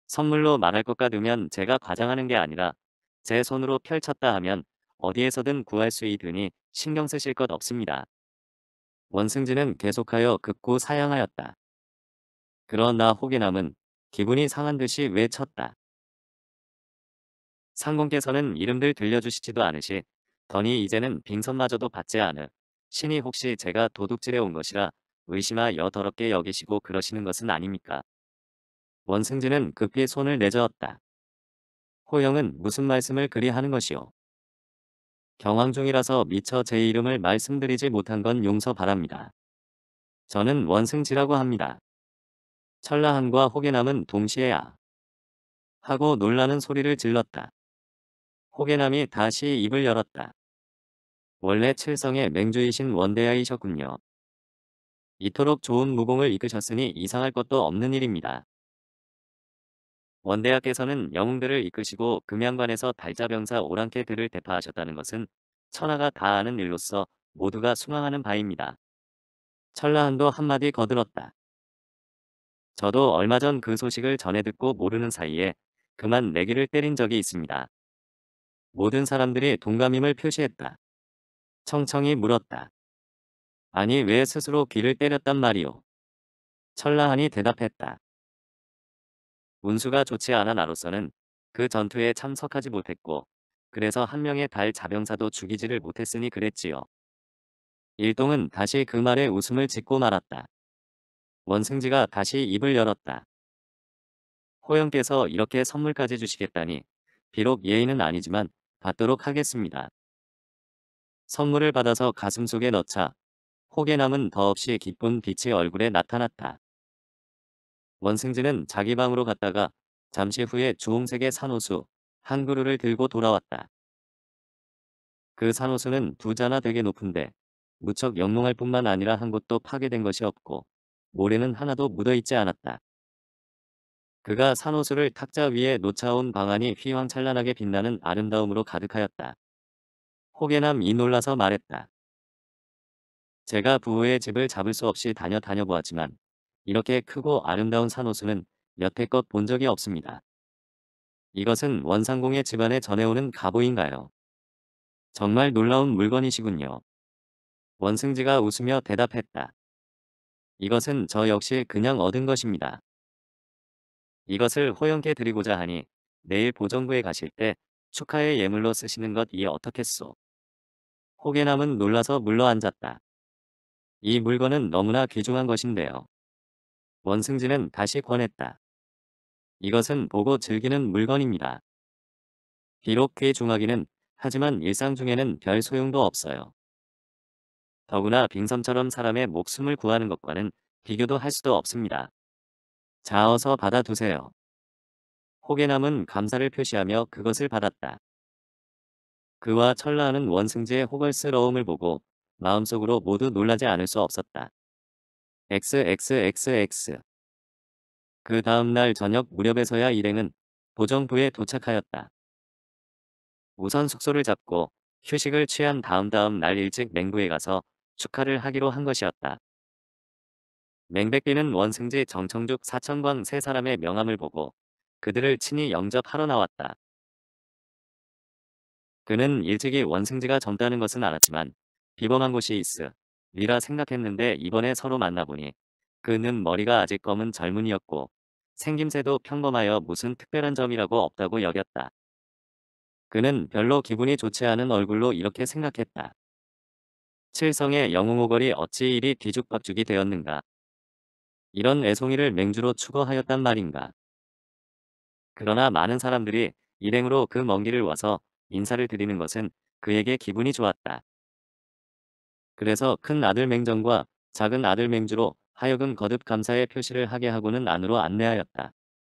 선물로 말할 것 같으면 제가 과장하는 게 아니라 제 손으로 펼쳤다 하면 어디에서든 구할 수 있으니 신경 쓰실 것 없습니다. 원승진은 계속하여 극구 사양하였다. 그러나 호기남은 기분이 상한 듯이 외쳤다. 상공께서는 이름들 들려주시지도 않으시 더니 이제는 빙선마저도 받지 않으 신이 혹시 제가 도둑질해 온 것이라 의심하 여더럽게 여기시고 그러시는 것은 아닙니까? 원승진은 급히 손을 내저었다. 호영은 무슨 말씀을 그리 하는 것이오. 경황 중이라서 미처 제 이름을 말씀드리지 못한 건 용서 바랍니다. 저는 원승지라고 합니다. 천라함과 호계남은 동시에야 하고 놀라는 소리를 질렀다. 호계남이 다시 입을 열었다. 원래 칠성의 맹주이신 원대야이셨군요. 이토록 좋은 무공을 이끄셨으니 이상할 것도 없는 일입니다. 원대야께서는 영웅들을 이끄시고 금양관에서 달자병사 오랑캐들을 대파하셨다는 것은 천하가 다 아는 일로서 모두가 숭앙하는 바입니다. 천라한도 한마디 거들었다. 저도 얼마 전 그 소식을 전해 듣고 모르는 사이에 그만 내기를 때린 적이 있습니다. 모든 사람들이 동감임을 표시했다. 청청이 물었다. 아니 왜 스스로 귀를 때렸단 말이오. 철라하니 대답했다. 운수가 좋지 않아 나로서는 그 전투에 참석하지 못했고 그래서 한 명의 달 자병사도 죽이지를 못했으니 그랬지요. 일동은 다시 그 말에 웃음을 짓고 말았다. 원승지가 다시 입을 열었다. 호영께서 이렇게 선물까지 주시겠다니 비록 예의는 아니지만 받도록 하겠습니다. 선물을 받아서 가슴속에 넣자 호계남은 더없이 기쁜 빛의 얼굴에 나타났다. 원승진은 자기 방으로 갔다가 잠시 후에 주홍색의 산호수 한 그루를 들고 돌아왔다. 그 산호수는 두 자나 되게 높은데 무척 영롱할 뿐만 아니라 한 곳도 파괴된 것이 없고 모래는 하나도 묻어있지 않았다. 그가 산호수를 탁자 위에 놓쳐온 방안이 휘황찬란하게 빛나는 아름다움으로 가득하였다. 호계남이 놀라서 말했다. 제가 부호의 집을 잡을 수 없이 다녀 다녀보았지만 이렇게 크고 아름다운 산호수는 여태껏 본 적이 없습니다. 이것은 원상공의 집안에 전해오는 가보인가요? 정말 놀라운 물건이시군요. 원승지가 웃으며 대답했다. 이것은 저 역시 그냥 얻은 것입니다. 이것을 허영해 드리고자 하니 내일 보정부에 가실 때 축하의 예물로 쓰시는 것이 어떻겠소. 호계남은 놀라서 물러앉았다. 이 물건은 너무나 귀중한 것인데요. 원승진은 다시 권했다. 이것은 보고 즐기는 물건입니다. 비록 귀중하기는 하지만 일상 중에는 별 소용도 없어요. 더구나 빙섬처럼 사람의 목숨을 구하는 것과는 비교도 할 수도 없습니다. 자어서 받아두세요. 호계남은 감사를 표시하며 그것을 받았다. 그와 철라는 원승재의 호걸스러움을 보고 마음속으로 모두 놀라지 않을 수 없었다. XXXX 그 다음날 저녁 무렵에서야 일행은 보정부에 도착하였다. 우선 숙소를 잡고 휴식을 취한 다음 다음 날 일찍 맹부에 가서 축하를 하기로 한 것이었다. 맹백비는 원승지 정청죽 사천광 세 사람의 명함을 보고 그들을 친히 영접하러 나왔다. 그는 일찍이 원승지가 젊다는 것은 알았지만 비범한 곳이 있으리라 생각했는데 이번에 서로 만나보니 그는 머리가 아직 검은 젊은이였고 생김새도 평범하여 무슨 특별한 점이라고 없다고 여겼다. 그는 별로 기분이 좋지 않은 얼굴로 이렇게 생각했다. 칠성의 영웅오걸이 어찌 이리 뒤죽박죽이 되었는가. 이런 애송이를 맹주로 추거하였단 말인가. 그러나 많은 사람들이 일행으로 그 먼 길을 와서 인사를 드리는 것은 그에게 기분이 좋았다. 그래서 큰 아들 맹정과 작은 아들 맹주로 하여금 거듭 감사의 표시를 하게 하고는 안으로 안내하였다.